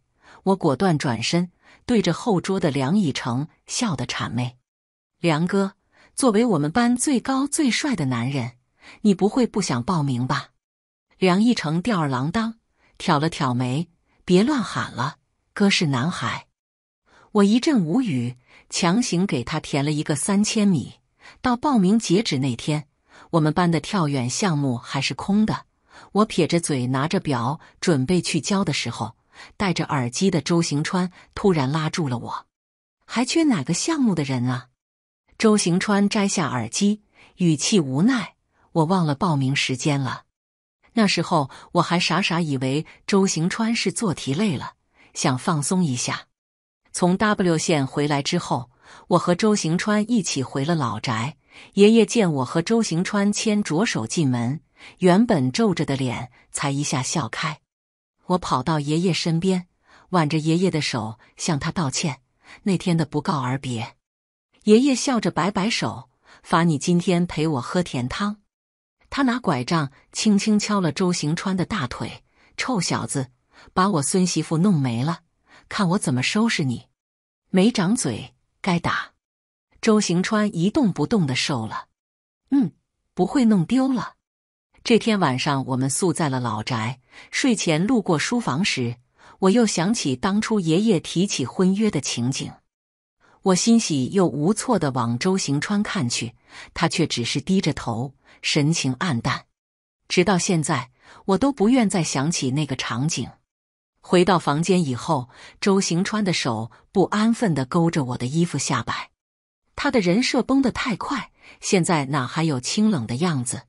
我果断转身，对着后桌的梁以诚笑得谄媚。梁哥，作为我们班最高最帅的男人，你不会不想报名吧？梁义成吊儿郎当，挑了挑眉：“别乱喊了，哥是男孩。”我一阵无语，强行给他填了一个三千米。到报名截止那天，我们班的跳远项目还是空的。我撇着嘴，拿着表准备去交的时候，戴着耳机的周行川突然拉住了我：“还缺哪个项目的人啊？”周行川摘下耳机，语气无奈：“我忘了报名时间了。那时候我还傻傻以为周行川是做题累了，想放松一下。从 W 县回来之后，我和周行川一起回了老宅。爷爷见我和周行川牵着手进门，原本皱着的脸才一下笑开。我跑到爷爷身边，挽着爷爷的手向他道歉。那天的不告而别。”爷爷笑着摆摆手，罚你今天陪我喝甜汤。他拿拐杖轻轻敲了周行川的大腿：“臭小子，把我孙媳妇弄没了，看我怎么收拾你！没长嘴，该打。”周行川一动不动的瘦了。嗯，不会弄丢了。这天晚上，我们宿在了老宅。睡前路过书房时，我又想起当初爷爷提起婚约的情景。我欣喜又无措的往周行川看去，他却只是低着头，神情黯淡。直到现在，我都不愿再想起那个场景。回到房间以后，周行川的手不安分的勾着我的衣服下摆，他的人设崩得太快，现在哪还有清冷的样子？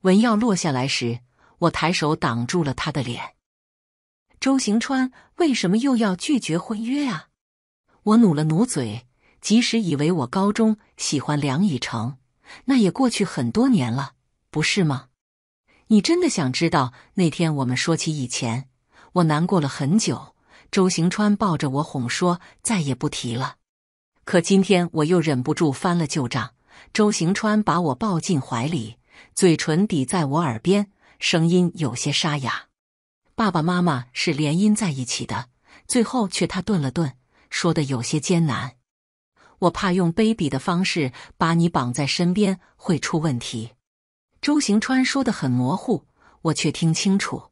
文耀落下来时，我抬手挡住了他的脸。周行川为什么又要拒绝婚约啊？我努了努嘴，即使以为我高中喜欢梁以诚，那也过去很多年了，不是吗？你真的想知道那天我们说起以前，我难过了很久。周行川抱着我哄说再也不提了，可今天我又忍不住翻了旧账。周行川把我抱进怀里，嘴唇抵在我耳边，声音有些沙哑：“爸爸妈妈是联姻在一起的，最后却……”他顿了顿。说的有些艰难，我怕用卑鄙的方式把你绑在身边会出问题。周行川说的很模糊，我却听清楚。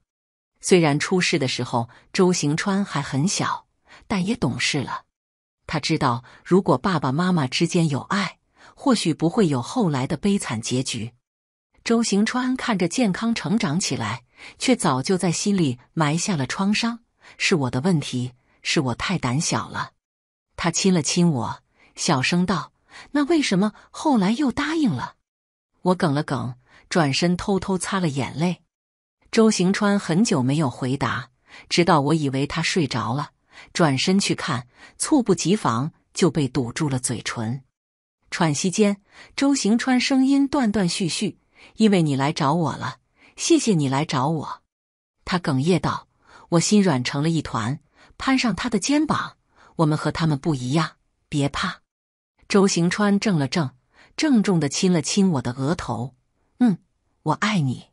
虽然出事的时候周行川还很小，但也懂事了。他知道，如果爸爸妈妈之间有爱，或许不会有后来的悲惨结局。周行川看着健康成长起来，却早就在心里埋下了创伤。是我的问题。是我太胆小了，他亲了亲我，小声道：“那为什么后来又答应了？”我梗了梗，转身偷偷擦了眼泪。周行川很久没有回答，直到我以为他睡着了，转身去看，猝不及防就被堵住了嘴唇。喘息间，周行川声音断断续续：“因为你来找我了，谢谢你来找我。”他哽咽道，我心软成了一团。攀上他的肩膀，我们和他们不一样，别怕。周行川怔了怔，郑重的亲了亲我的额头，嗯，我爱你。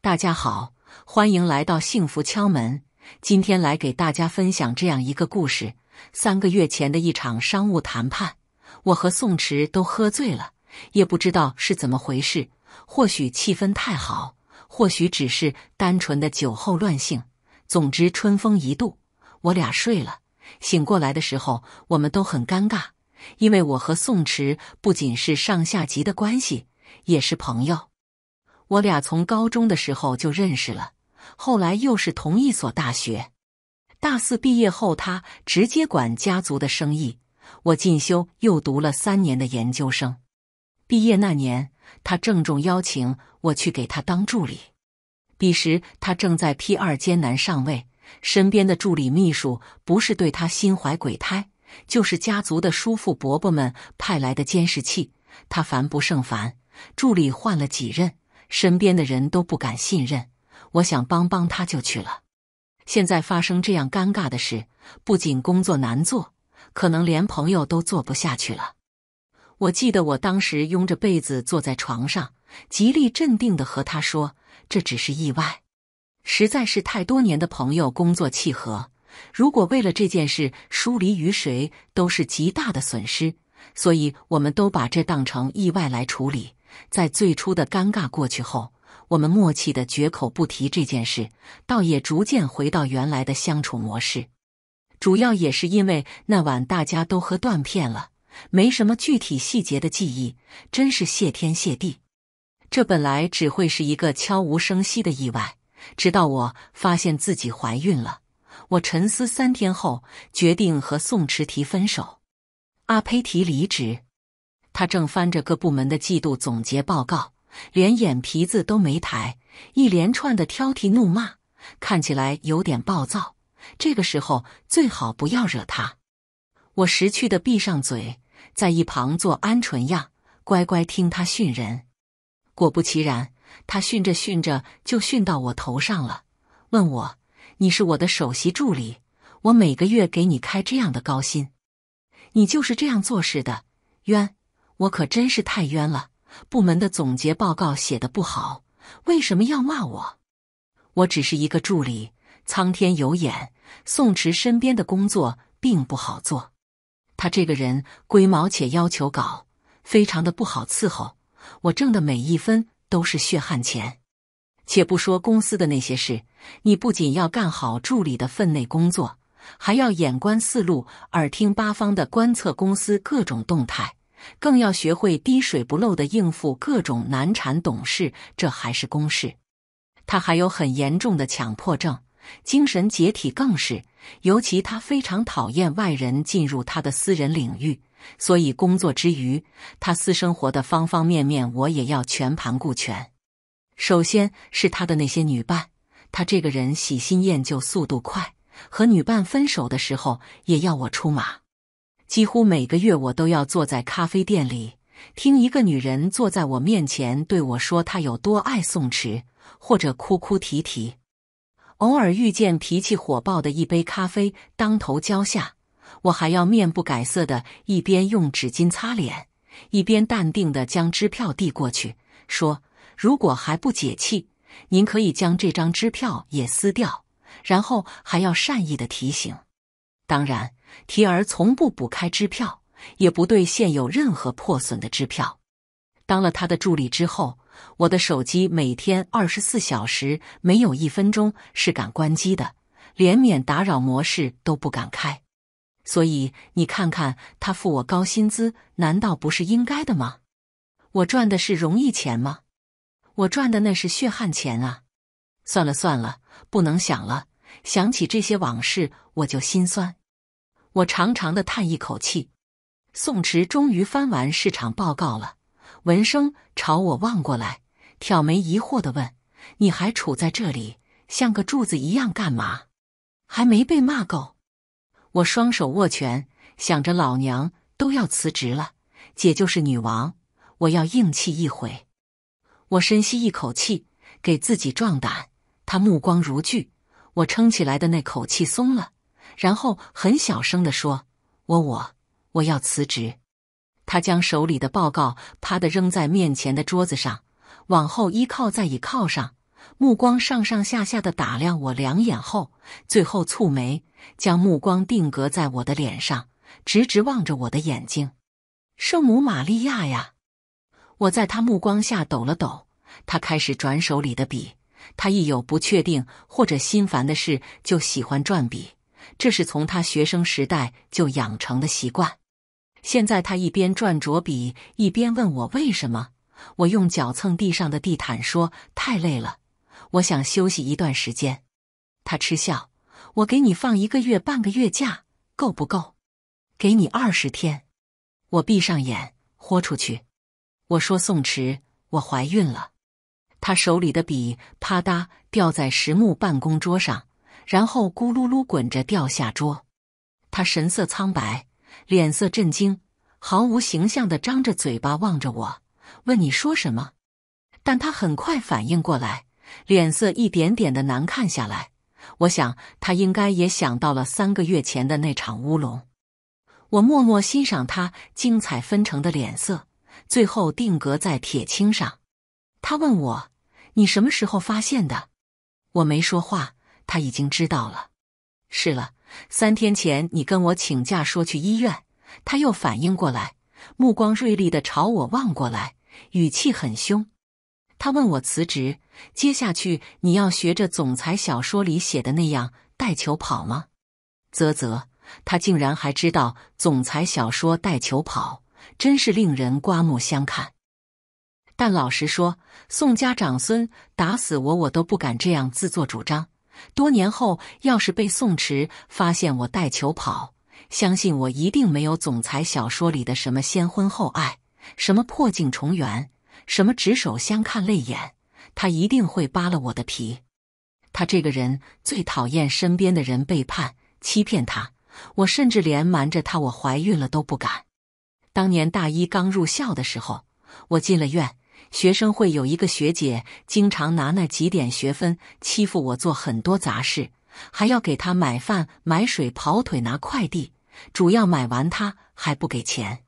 大家好，欢迎来到幸福敲门。今天来给大家分享这样一个故事：三个月前的一场商务谈判，我和宋池都喝醉了，也不知道是怎么回事。或许气氛太好，或许只是单纯的酒后乱性。总之，春风一度。我俩睡了，醒过来的时候，我们都很尴尬，因为我和宋池不仅是上下级的关系，也是朋友。我俩从高中的时候就认识了，后来又是同一所大学。大四毕业后，他直接管家族的生意，我进修又读了三年的研究生。毕业那年，他郑重邀请我去给他当助理，彼时他正在 P 二艰难上位。身边的助理秘书不是对他心怀鬼胎，就是家族的叔父伯伯们派来的监视器。他烦不胜烦，助理换了几任，身边的人都不敢信任。我想帮帮他，就去了。现在发生这样尴尬的事，不仅工作难做，可能连朋友都做不下去了。我记得我当时拥着被子坐在床上，极力镇定地和他说：“这只是意外。”实在是太多年的朋友，工作契合。如果为了这件事疏离于谁，都是极大的损失。所以，我们都把这当成意外来处理。在最初的尴尬过去后，我们默契的绝口不提这件事，倒也逐渐回到原来的相处模式。主要也是因为那晚大家都喝断片了，没什么具体细节的记忆，真是谢天谢地。这本来只会是一个悄无声息的意外。直到我发现自己怀孕了，我沉思三天后决定和宋迟提分手。阿佩提离职，他正翻着各部门的季度总结报告，连眼皮子都没抬，一连串的挑剔怒骂，看起来有点暴躁。这个时候最好不要惹他。我识趣的闭上嘴，在一旁做鹌鹑样，乖乖听他训人。果不其然。他训着训着就训到我头上了，问我：“你是我的首席助理，我每个月给你开这样的高薪，你就是这样做事的？”冤！我可真是太冤了。部门的总结报告写的不好，为什么要骂我？我只是一个助理。苍天有眼，宋池身边的工作并不好做，他这个人龟毛且要求高，非常的不好伺候。我挣的每一分。都是血汗钱，且不说公司的那些事，你不仅要干好助理的分内工作，还要眼观四路、耳听八方的观测公司各种动态，更要学会滴水不漏的应付各种难缠董事。这还是公事，他还有很严重的强迫症，精神解体更是，尤其他非常讨厌外人进入他的私人领域。所以，工作之余，他私生活的方方面面，我也要全盘顾全。首先是他的那些女伴，他这个人喜新厌旧，速度快，和女伴分手的时候也要我出马。几乎每个月，我都要坐在咖啡店里，听一个女人坐在我面前对我说她有多爱宋池，或者哭哭啼啼。偶尔遇见脾气火爆的，一杯咖啡当头浇下。我还要面不改色的，一边用纸巾擦脸，一边淡定的将支票递过去，说：“如果还不解气，您可以将这张支票也撕掉。”然后还要善意的提醒。当然，提儿从不补开支票，也不兑现有任何破损的支票。当了他的助理之后，我的手机每天二十四小时，没有一分钟是敢关机的，连免打扰模式都不敢开。所以你看看他付我高薪资，难道不是应该的吗？我赚的是容易钱吗？我赚的那是血汗钱啊！算了算了，不能想了，想起这些往事我就心酸。我长长的叹一口气。宋池终于翻完市场报告了，闻声朝我望过来，挑眉疑惑的问：“你还杵在这里，像个柱子一样干嘛？还没被骂够？”我双手握拳，想着老娘都要辞职了，姐就是女王，我要硬气一回。我深吸一口气，给自己壮胆。他目光如炬，我撑起来的那口气松了，然后很小声地说：“我我我要辞职。”他将手里的报告啪的扔在面前的桌子上，往后依靠在椅靠上。目光上上下下的打量我两眼后，最后蹙眉，将目光定格在我的脸上，直直望着我的眼睛。“圣母玛利亚呀！”我在他目光下抖了抖。他开始转手里的笔。他一有不确定或者心烦的事，就喜欢转笔，这是从他学生时代就养成的习惯。现在他一边转着笔，一边问我为什么。我用脚蹭地上的地毯，说：“太累了。”我想休息一段时间，他嗤笑：“我给你放一个月、半个月假，够不够？给你二十天。”我闭上眼，豁出去。我说：“宋池，我怀孕了。”他手里的笔啪嗒掉在实木办公桌上，然后咕噜噜滚着掉下桌。他神色苍白，脸色震惊，毫无形象的张着嘴巴望着我，问：“你说什么？”但他很快反应过来。脸色一点点的难看下来，我想他应该也想到了三个月前的那场乌龙。我默默欣赏他精彩纷呈的脸色，最后定格在铁青上。他问我：“你什么时候发现的？”我没说话，他已经知道了。是了，三天前你跟我请假说去医院。他又反应过来，目光锐利的朝我望过来，语气很凶。他问我辞职，接下去你要学着总裁小说里写的那样带球跑吗？啧啧，他竟然还知道总裁小说带球跑，真是令人刮目相看。但老实说，宋家长孙打死我，我都不敢这样自作主张。多年后，要是被宋池发现我带球跑，相信我一定没有总裁小说里的什么先婚后爱，什么破镜重圆。什么执手相看泪眼，他一定会扒了我的皮。他这个人最讨厌身边的人背叛、欺骗他。我甚至连瞒着他我怀孕了都不敢。当年大一刚入校的时候，我进了院学生会，有一个学姐经常拿那几点学分欺负我，做很多杂事，还要给她买饭、买水、跑腿、拿快递，主要买完她还不给钱。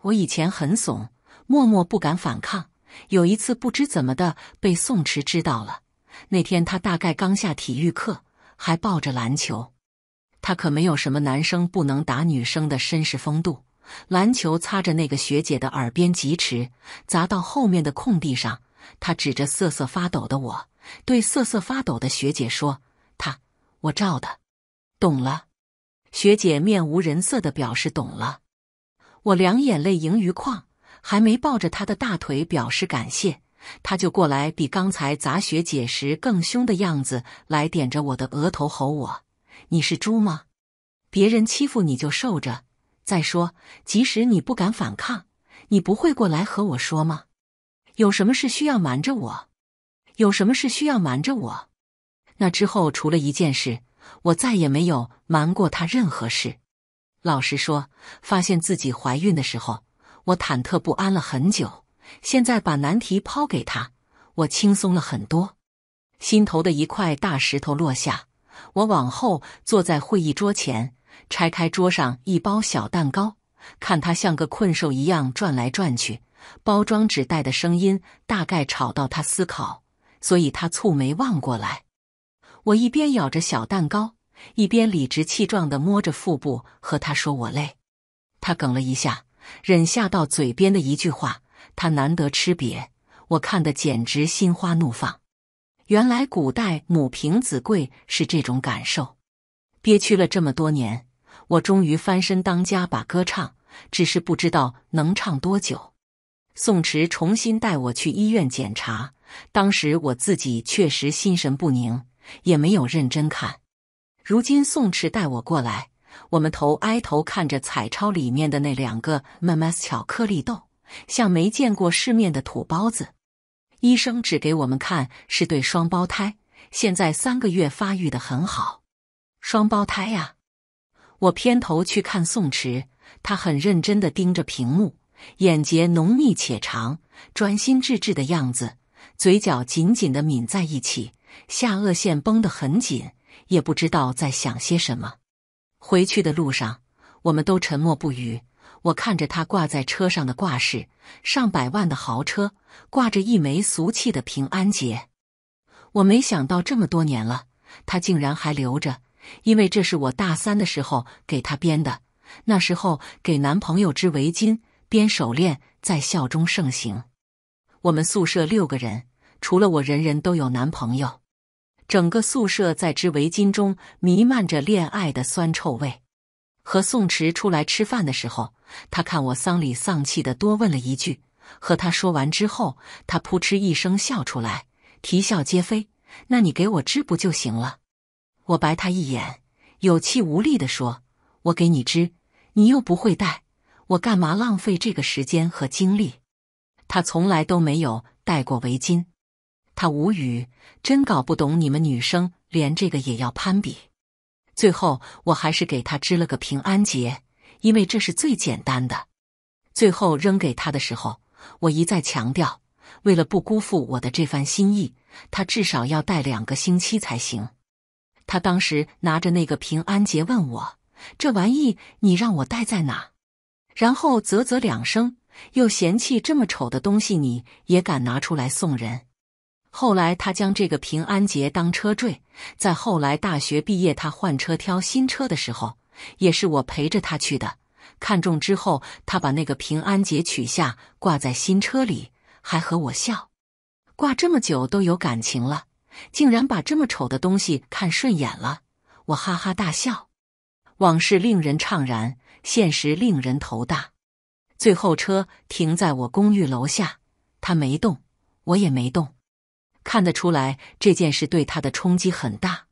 我以前很怂。默默不敢反抗。有一次，不知怎么的被宋池知道了。那天他大概刚下体育课，还抱着篮球。他可没有什么男生不能打女生的绅士风度。篮球擦着那个学姐的耳边疾驰，砸到后面的空地上。他指着瑟瑟发抖的我，对瑟瑟发抖的学姐说：“他，我照的，懂了。”学姐面无人色的表示懂了。我两眼泪盈于眶。还没抱着他的大腿表示感谢，他就过来比刚才砸学姐时更凶的样子来点着我的额头吼我：“你是猪吗？别人欺负你就受着。再说，即使你不敢反抗，你不会过来和我说吗？有什么事需要瞒着我？有什么事需要瞒着我？那之后除了一件事，我再也没有瞒过他任何事。老实说，发现自己怀孕的时候。”我忐忑不安了很久，现在把难题抛给他，我轻松了很多，心头的一块大石头落下。我往后坐在会议桌前，拆开桌上一包小蛋糕，看他像个困兽一样转来转去，包装纸袋的声音大概吵到他思考，所以他蹙眉望过来。我一边咬着小蛋糕，一边理直气壮地摸着腹部，和他说：“我累。”他哽了一下。忍下到嘴边的一句话，他难得吃瘪，我看的简直心花怒放。原来古代母凭子贵是这种感受，憋屈了这么多年，我终于翻身当家把歌唱，只是不知道能唱多久。宋池重新带我去医院检查，当时我自己确实心神不宁，也没有认真看。如今宋池带我过来。我们头挨头看着彩超里面的那两个妈妈巧克力豆，像没见过世面的土包子。医生指给我们看，是对双胞胎，现在三个月发育的很好。双胞胎呀！我偏头去看宋池，他很认真地盯着屏幕，眼睫浓密且长，专心致志的样子，嘴角紧紧地抿在一起，下颚线绷得很紧，也不知道在想些什么。回去的路上，我们都沉默不语。我看着他挂在车上的挂饰，上百万的豪车挂着一枚俗气的平安结。我没想到这么多年了，他竟然还留着，因为这是我大三的时候给他编的。那时候给男朋友织围巾、编手链在校中盛行，我们宿舍六个人，除了我，人人都有男朋友。整个宿舍在织围巾中弥漫着恋爱的酸臭味。和宋池出来吃饭的时候，他看我丧里丧气的，多问了一句。和他说完之后，他扑哧一声笑出来，啼笑皆非。那你给我织不就行了？我白他一眼，有气无力地说：“我给你织，你又不会戴，我干嘛浪费这个时间和精力？”他从来都没有戴过围巾。他无语，真搞不懂你们女生连这个也要攀比。最后，我还是给他织了个平安结，因为这是最简单的。最后扔给他的时候，我一再强调，为了不辜负我的这番心意，他至少要戴两个星期才行。他当时拿着那个平安结问我：“这玩意你让我戴在哪？”然后啧啧两声，又嫌弃这么丑的东西，你也敢拿出来送人。后来，他将这个平安结当车坠。在后来大学毕业，他换车挑新车的时候，也是我陪着他去的。看中之后，他把那个平安结取下，挂在新车里，还和我笑。挂这么久都有感情了，竟然把这么丑的东西看顺眼了，我哈哈大笑。往事令人怅然，现实令人头大。最后，车停在我公寓楼下，他没动，我也没动。看得出来，这件事对他的冲击很大。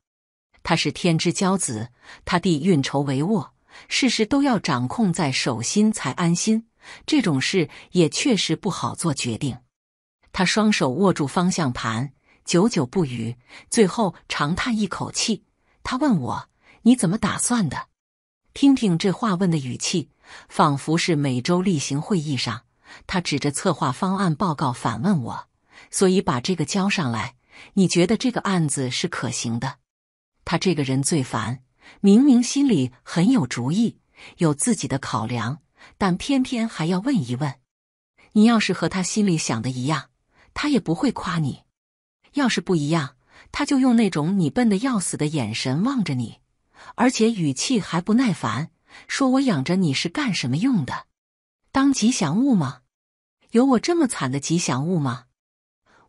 他是天之骄子，他弟运筹帷幄，事事都要掌控在手心才安心。这种事也确实不好做决定。他双手握住方向盘，久久不语，最后长叹一口气。他问我：“你怎么打算的？”听听这话问的语气，仿佛是每周例行会议上，他指着策划方案报告反问我。所以把这个交上来，你觉得这个案子是可行的？他这个人最烦，明明心里很有主意，有自己的考量，但偏偏还要问一问。你要是和他心里想的一样，他也不会夸你；要是不一样，他就用那种你笨的要死的眼神望着你，而且语气还不耐烦，说我养着你是干什么用的？当吉祥物吗？有我这么惨的吉祥物吗？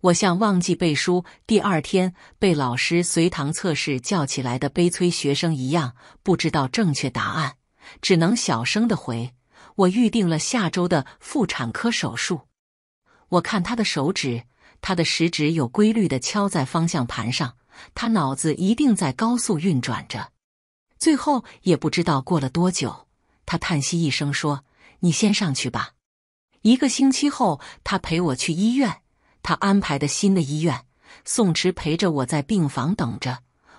我像忘记背书，第二天被老师随堂测试叫起来的悲催学生一样，不知道正确答案，只能小声的回：“我预定了下周的妇产科手术。”我看他的手指，他的食指有规律的敲在方向盘上，他脑子一定在高速运转着。最后也不知道过了多久，他叹息一声说：“你先上去吧。”一个星期后，他陪我去医院。他安排的新的医院，宋池陪着我在病房等着，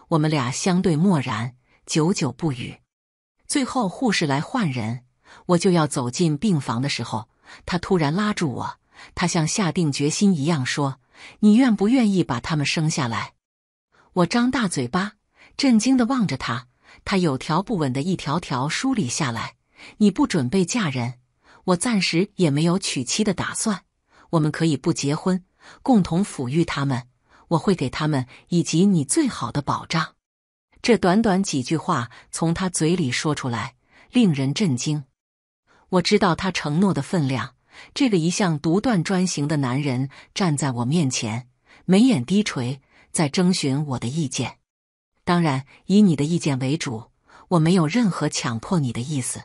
我们俩相对默然，久久不语。最后护士来换人，我就要走进病房的时候，他突然拉住我，他像下定决心一样说：“你愿不愿意把他们生下来？”我张大嘴巴，震惊的望着他。他有条不紊的一条条梳理下来：“你不准备嫁人，我暂时也没有娶妻的打算，我们可以不结婚。”共同抚育他们，我会给他们以及你最好的保障。这短短几句话从他嘴里说出来，令人震惊。我知道他承诺的分量。这个一向独断专行的男人站在我面前，眉眼低垂，在征询我的意见。当然，以你的意见为主。我没有任何强迫你的意思。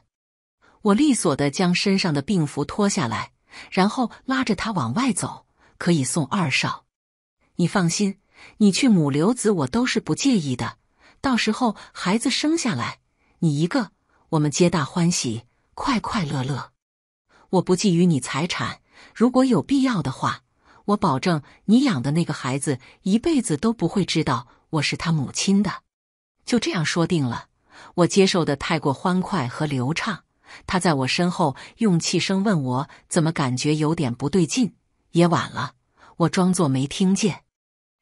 我利索地将身上的病服脱下来，然后拉着他往外走。可以送二少，你放心，你去母留子我都是不介意的。到时候孩子生下来，你一个，我们皆大欢喜，快快乐乐。我不觊觎你财产，如果有必要的话，我保证你养的那个孩子一辈子都不会知道我是他母亲的。就这样说定了。我接受的太过欢快和流畅，他在我身后用气声问我，怎么感觉有点不对劲？也晚了，我装作没听见。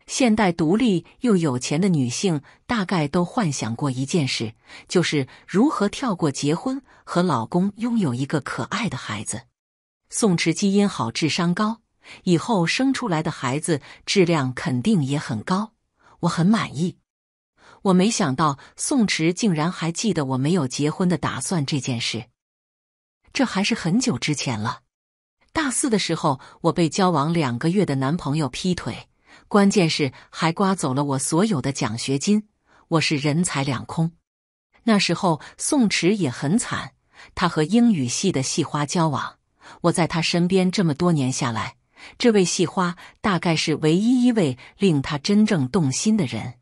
现代独立又有钱的女性大概都幻想过一件事，就是如何跳过结婚和老公，拥有一个可爱的孩子。宋池基因好，智商高，以后生出来的孩子质量肯定也很高，我很满意。我没想到宋池竟然还记得我没有结婚的打算这件事，这还是很久之前了。大四的时候，我被交往两个月的男朋友劈腿，关键是还刮走了我所有的奖学金，我是人财两空。那时候，宋池也很惨，他和英语系的系花交往。我在他身边这么多年下来，这位系花大概是唯一一位令他真正动心的人。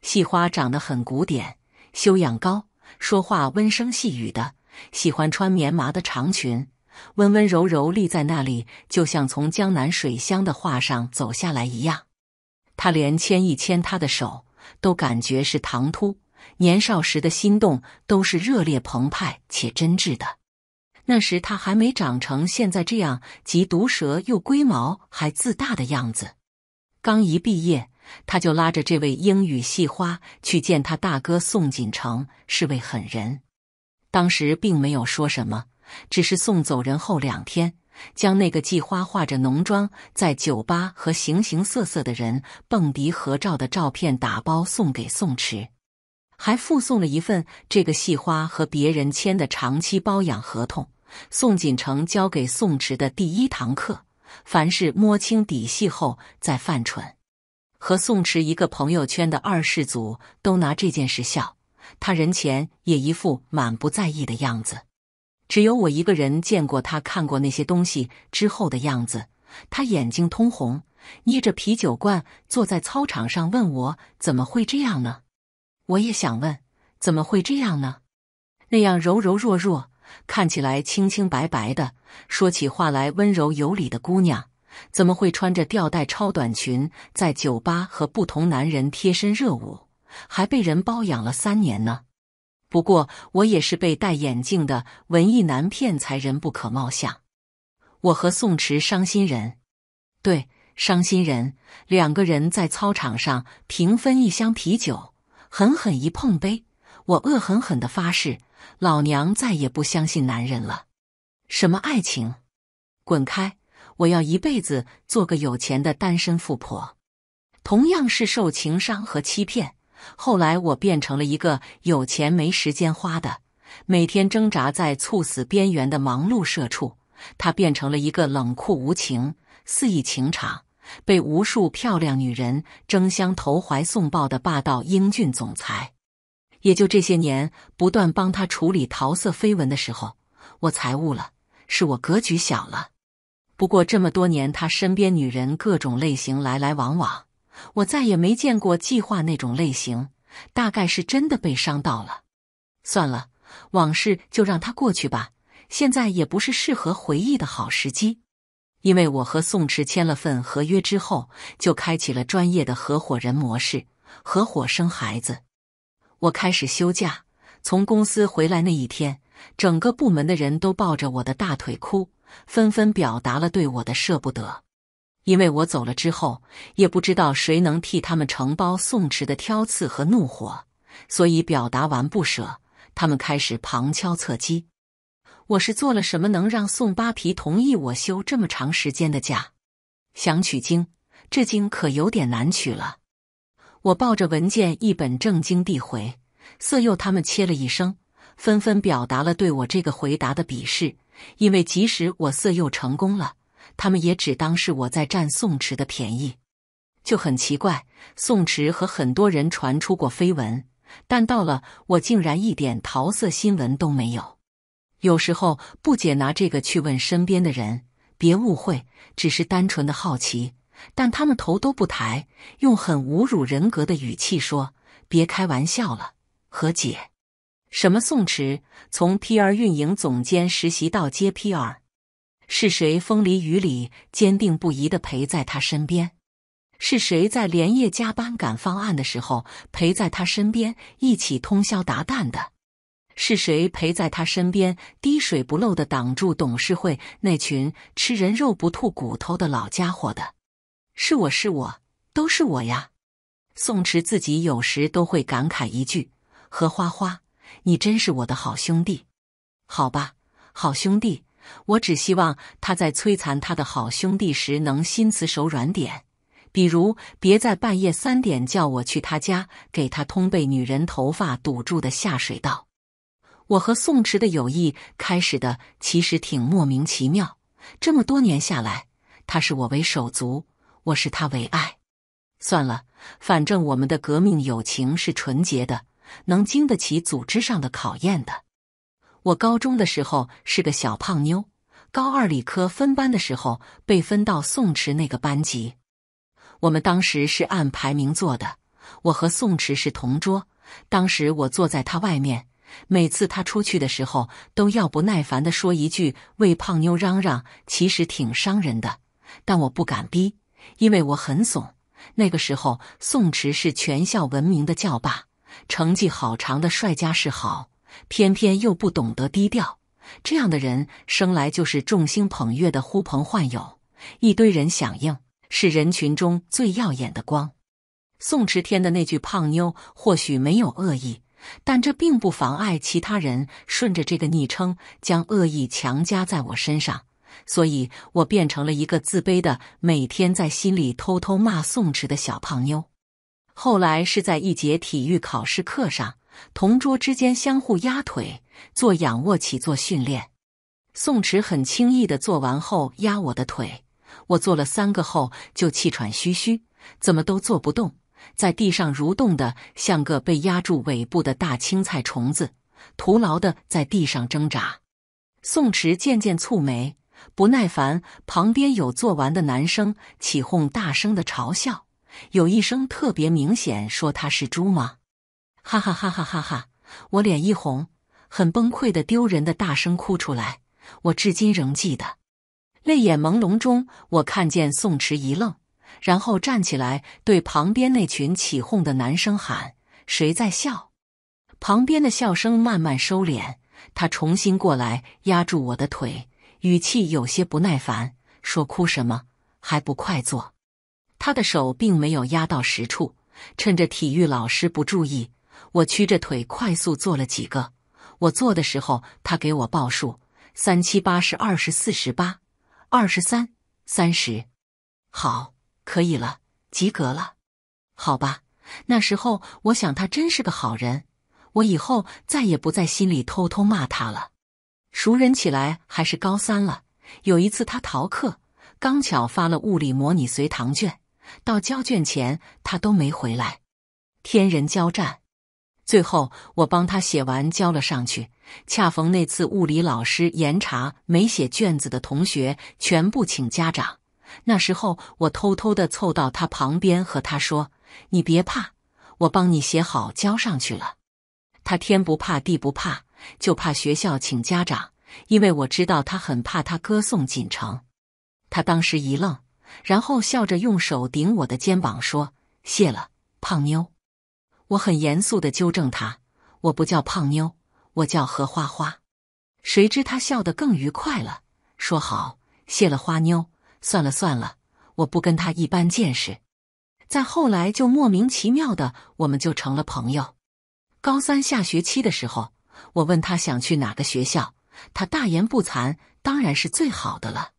系花长得很古典，修养高，说话温声细语的，喜欢穿棉麻的长裙。温温柔柔立在那里，就像从江南水乡的画上走下来一样。他连牵一牵她的手都感觉是唐突。年少时的心动都是热烈澎湃且真挚的。那时他还没长成现在这样，既毒舌又龟毛还自大的样子。刚一毕业，他就拉着这位英语系花去见他大哥宋锦城，是位狠人。当时并没有说什么。只是送走人后两天，将那个季花化着浓妆在酒吧和形形色色的人蹦迪合照的照片打包送给宋池，还附送了一份这个系花和别人签的长期包养合同。宋锦成交给宋池的第一堂课：凡事摸清底细后再犯蠢。和宋池一个朋友圈的二世祖都拿这件事笑，他人前也一副满不在意的样子。只有我一个人见过他看过那些东西之后的样子，他眼睛通红，捏着啤酒罐坐在操场上问我：“怎么会这样呢？”我也想问：“怎么会这样呢？”那样柔柔弱弱、看起来清清白白的，说起话来温柔有礼的姑娘，怎么会穿着吊带超短裙在酒吧和不同男人贴身热舞，还被人包养了三年呢？不过我也是被戴眼镜的文艺男骗才人不可貌相。我和宋池伤心人，对伤心人两个人在操场上平分一箱啤酒，狠狠一碰杯。我恶狠狠地发誓，老娘再也不相信男人了。什么爱情，滚开！我要一辈子做个有钱的单身富婆。同样是受情伤和欺骗。后来我变成了一个有钱没时间花的，每天挣扎在猝死边缘的忙碌社畜。他变成了一个冷酷无情、肆意情场、被无数漂亮女人争相投怀送抱的霸道英俊总裁。也就这些年不断帮他处理桃色绯闻的时候，我才悟了，是我格局小了。不过这么多年，他身边女人各种类型来来往往。我再也没见过计划那种类型，大概是真的被伤到了。算了，往事就让它过去吧。现在也不是适合回忆的好时机，因为我和宋池签了份合约之后，就开启了专业的合伙人模式，合伙生孩子。我开始休假，从公司回来那一天，整个部门的人都抱着我的大腿哭，纷纷表达了对我的舍不得。因为我走了之后，也不知道谁能替他们承包宋池的挑刺和怒火，所以表达完不舍，他们开始旁敲侧击。我是做了什么能让宋扒皮同意我休这么长时间的假？想取经，这经可有点难取了。我抱着文件一本正经地回色诱他们，切了一声，纷纷表达了对我这个回答的鄙视，因为即使我色诱成功了。他们也只当是我在占宋池的便宜，就很奇怪。宋池和很多人传出过绯闻，但到了我竟然一点桃色新闻都没有。有时候不解拿这个去问身边的人，别误会，只是单纯的好奇。但他们头都不抬，用很侮辱人格的语气说：“别开玩笑了，何姐，什么宋池，从 P.R. 运营总监实习到接 P.R.” 是谁风里雨里坚定不移的陪在他身边？是谁在连夜加班赶方案的时候陪在他身边一起通宵达旦的？是谁陪在他身边滴水不漏的挡住董事会那群吃人肉不吐骨头的老家伙的？是我是我都是我呀！宋池自己有时都会感慨一句：“何花花，你真是我的好兄弟，好吧，好兄弟。”我只希望他在摧残他的好兄弟时能心慈手软点，比如别在半夜三点叫我去他家给他通被女人头发堵住的下水道。我和宋池的友谊开始的其实挺莫名其妙，这么多年下来，他视我为手足，我视他为爱。算了，反正我们的革命友情是纯洁的，能经得起组织上的考验的。我高中的时候是个小胖妞，高二理科分班的时候被分到宋池那个班级。我们当时是按排名坐的，我和宋池是同桌，当时我坐在他外面。每次他出去的时候，都要不耐烦的说一句“为胖妞嚷嚷”，其实挺伤人的，但我不敢逼，因为我很怂。那个时候，宋池是全校闻名的校霸，成绩好，长的帅，家世好。偏偏又不懂得低调，这样的人生来就是众星捧月的，呼朋唤友，一堆人响应，是人群中最耀眼的光。宋迟天的那句“胖妞”或许没有恶意，但这并不妨碍其他人顺着这个昵称将恶意强加在我身上，所以我变成了一个自卑的，每天在心里偷偷骂宋迟的小胖妞。后来是在一节体育考试课上。同桌之间相互压腿做仰卧起坐训练，宋池很轻易的做完后压我的腿，我做了三个后就气喘吁吁，怎么都做不动，在地上蠕动的像个被压住尾部的大青菜虫子，徒劳的在地上挣扎。宋池渐渐蹙眉，不耐烦，旁边有做完的男生起哄，大声的嘲笑，有一声特别明显说他是猪吗？哈哈哈哈哈哈！我脸一红，很崩溃的、丢人的大声哭出来。我至今仍记得，泪眼朦胧中，我看见宋池一愣，然后站起来对旁边那群起哄的男生喊：“谁在笑？”旁边的笑声慢慢收敛。他重新过来压住我的腿，语气有些不耐烦，说：“哭什么？还不快坐？”他的手并没有压到实处，趁着体育老师不注意。我屈着腿快速做了几个。我做的时候，他给我报数：三、七、八、十、二、十、四、十八、二十三、三十。好，可以了，及格了。好吧，那时候我想，他真是个好人。我以后再也不在心里偷偷骂他了。熟人起来还是高三了。有一次他逃课，刚巧发了物理模拟随堂卷，到交卷前他都没回来，天人交战。最后，我帮他写完，交了上去。恰逢那次物理老师严查没写卷子的同学全部请家长。那时候，我偷偷的凑到他旁边，和他说：“你别怕，我帮你写好交上去了。”他天不怕地不怕，就怕学校请家长，因为我知道他很怕他歌颂锦城。他当时一愣，然后笑着用手顶我的肩膀说：“谢了，胖妞。”我很严肃的纠正他：“我不叫胖妞，我叫何花花。”谁知他笑得更愉快了，说：“好，谢了花妞，算了算了，我不跟他一般见识。”再后来就莫名其妙的，我们就成了朋友。高三下学期的时候，我问他想去哪个学校，他大言不惭：“当然是最好的了。”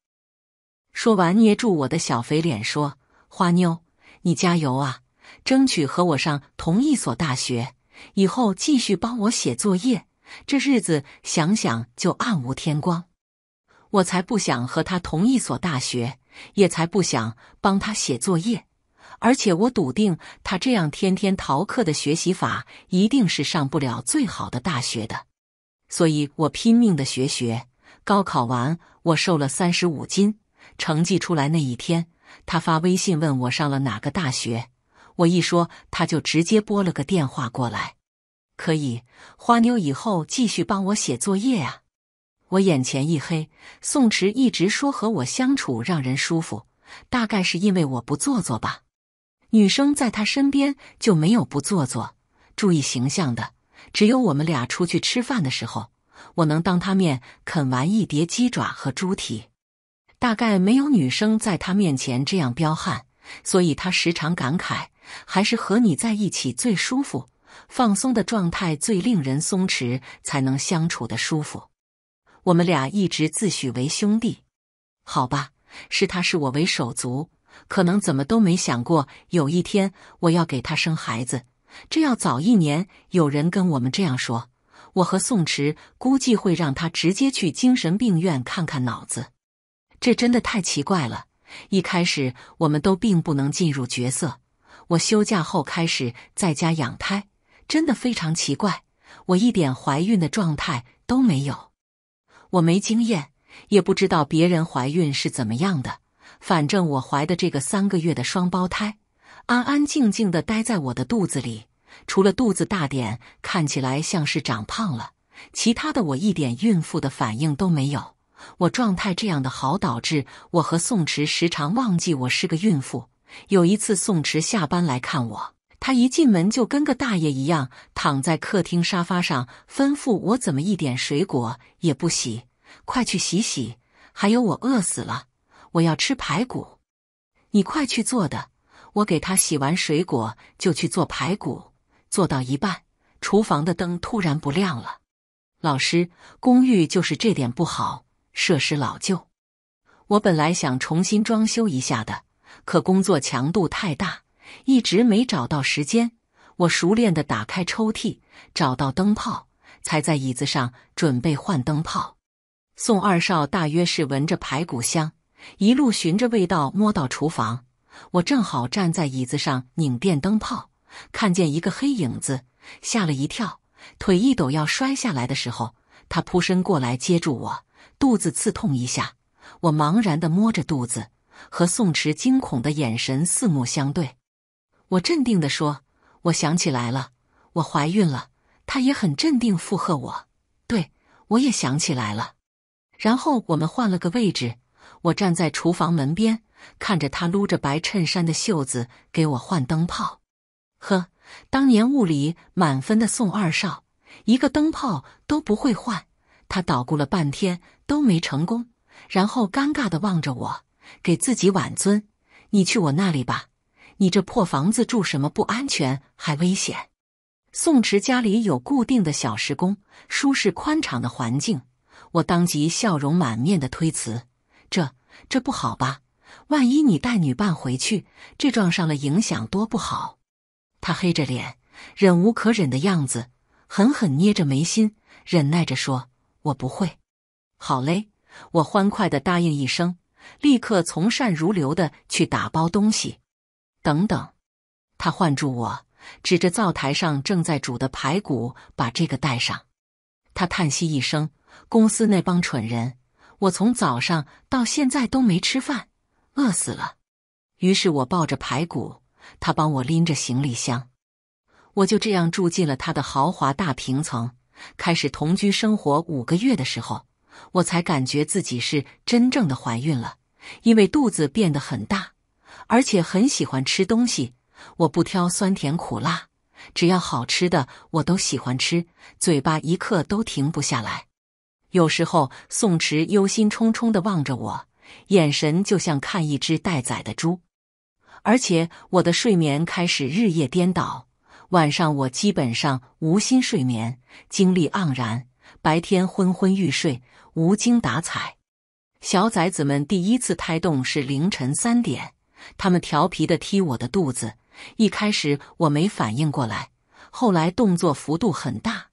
说完捏住我的小肥脸说：“花妞，你加油啊！”争取和我上同一所大学，以后继续帮我写作业。这日子想想就暗无天光。我才不想和他同一所大学，也才不想帮他写作业。而且我笃定他这样天天逃课的学习法，一定是上不了最好的大学的。所以我拼命的学学。高考完，我瘦了三十五斤。成绩出来那一天，他发微信问我上了哪个大学。我一说，他就直接拨了个电话过来。可以，花妞以后继续帮我写作业啊！我眼前一黑。宋池一直说和我相处让人舒服，大概是因为我不做作吧。女生在他身边就没有不做作、注意形象的，只有我们俩出去吃饭的时候，我能当他面啃完一碟鸡爪和猪蹄。大概没有女生在他面前这样彪悍，所以他时常感慨。还是和你在一起最舒服，放松的状态最令人松弛，才能相处的舒服。我们俩一直自诩为兄弟，好吧，是他视我为手足，可能怎么都没想过有一天我要给他生孩子。这要早一年，有人跟我们这样说，我和宋池估计会让他直接去精神病院看看脑子。这真的太奇怪了，一开始我们都并不能进入角色。我休假后开始在家养胎，真的非常奇怪，我一点怀孕的状态都没有。我没经验，也不知道别人怀孕是怎么样的。反正我怀的这个三个月的双胞胎，安安静静的待在我的肚子里，除了肚子大点，看起来像是长胖了，其他的我一点孕妇的反应都没有。我状态这样的好，导致我和宋池时常忘记我是个孕妇。有一次，宋池下班来看我，他一进门就跟个大爷一样，躺在客厅沙发上，吩咐我怎么一点水果也不洗，快去洗洗。还有，我饿死了，我要吃排骨，你快去做。的我给他洗完水果，就去做排骨。做到一半，厨房的灯突然不亮了。老师，公寓就是这点不好，设施老旧。我本来想重新装修一下的。可工作强度太大，一直没找到时间。我熟练地打开抽屉，找到灯泡，才在椅子上准备换灯泡。宋二少大约是闻着排骨香，一路寻着味道摸到厨房。我正好站在椅子上拧电灯泡，看见一个黑影子，吓了一跳，腿一抖要摔下来的时候，他扑身过来接住我，肚子刺痛一下，我茫然地摸着肚子。和宋池惊恐的眼神四目相对，我镇定地说：“我想起来了，我怀孕了。”他也很镇定，附和我：“对，我也想起来了。”然后我们换了个位置，我站在厨房门边，看着他撸着白衬衫的袖子给我换灯泡。呵，当年物理满分的宋二少，一个灯泡都不会换，他捣鼓了半天都没成功，然后尴尬的望着我。给自己挽尊，你去我那里吧。你这破房子住什么不安全还危险。宋池家里有固定的小时工，舒适宽敞的环境。我当即笑容满面的推辞：“这这不好吧？万一你带女伴回去，这撞上了，影响多不好。”他黑着脸，忍无可忍的样子，狠狠捏着眉心，忍耐着说：“我不会。”好嘞，我欢快的答应一声。立刻从善如流的去打包东西。等等，他唤住我，指着灶台上正在煮的排骨，把这个带上。他叹息一声：“公司那帮蠢人，我从早上到现在都没吃饭，饿死了。”于是我抱着排骨，他帮我拎着行李箱。我就这样住进了他的豪华大平层，开始同居生活。五个月的时候。我才感觉自己是真正的怀孕了，因为肚子变得很大，而且很喜欢吃东西。我不挑酸甜苦辣，只要好吃的我都喜欢吃，嘴巴一刻都停不下来。有时候，宋池忧心忡忡地望着我，眼神就像看一只待宰的猪。而且，我的睡眠开始日夜颠倒，晚上我基本上无心睡眠，精力盎然；白天昏昏欲睡。无精打采，小崽子们第一次胎动是凌晨三点，他们调皮的踢我的肚子。一开始我没反应过来，后来动作幅度很大，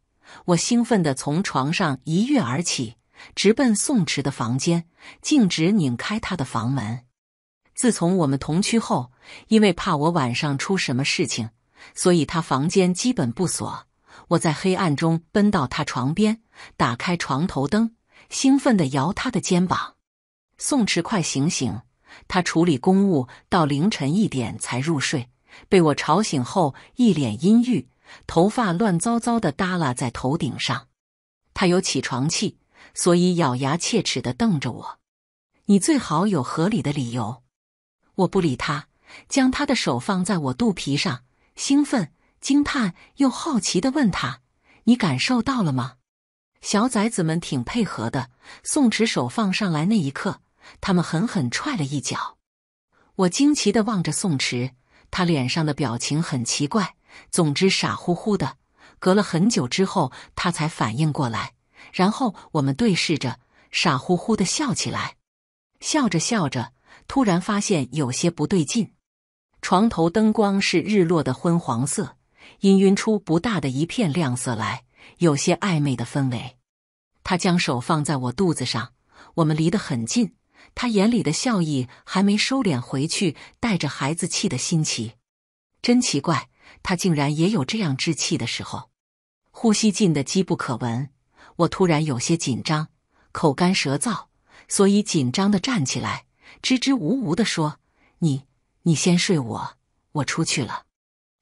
我兴奋的从床上一跃而起，直奔宋池的房间，径直拧开他的房门。自从我们同居后，因为怕我晚上出什么事情，所以他房间基本不锁。我在黑暗中奔到他床边，打开床头灯。兴奋的摇他的肩膀，宋迟，快醒醒！他处理公务到凌晨一点才入睡，被我吵醒后一脸阴郁，头发乱糟糟的耷拉在头顶上。他有起床气，所以咬牙切齿的瞪着我。你最好有合理的理由。我不理他，将他的手放在我肚皮上，兴奋、惊叹又好奇的问他：“你感受到了吗？”小崽子们挺配合的，宋池手放上来那一刻，他们狠狠踹了一脚。我惊奇的望着宋池，他脸上的表情很奇怪，总之傻乎乎的。隔了很久之后，他才反应过来，然后我们对视着，傻乎乎的笑起来。笑着笑着，突然发现有些不对劲。床头灯光是日落的昏黄色，氤氲出不大的一片亮色来。有些暧昧的氛围，他将手放在我肚子上，我们离得很近。他眼里的笑意还没收敛回去，带着孩子气的新奇，真奇怪，他竟然也有这样稚气的时候。呼吸近的机不可闻，我突然有些紧张，口干舌燥，所以紧张的站起来，支支吾吾的说：“你，你先睡，我，我出去了。”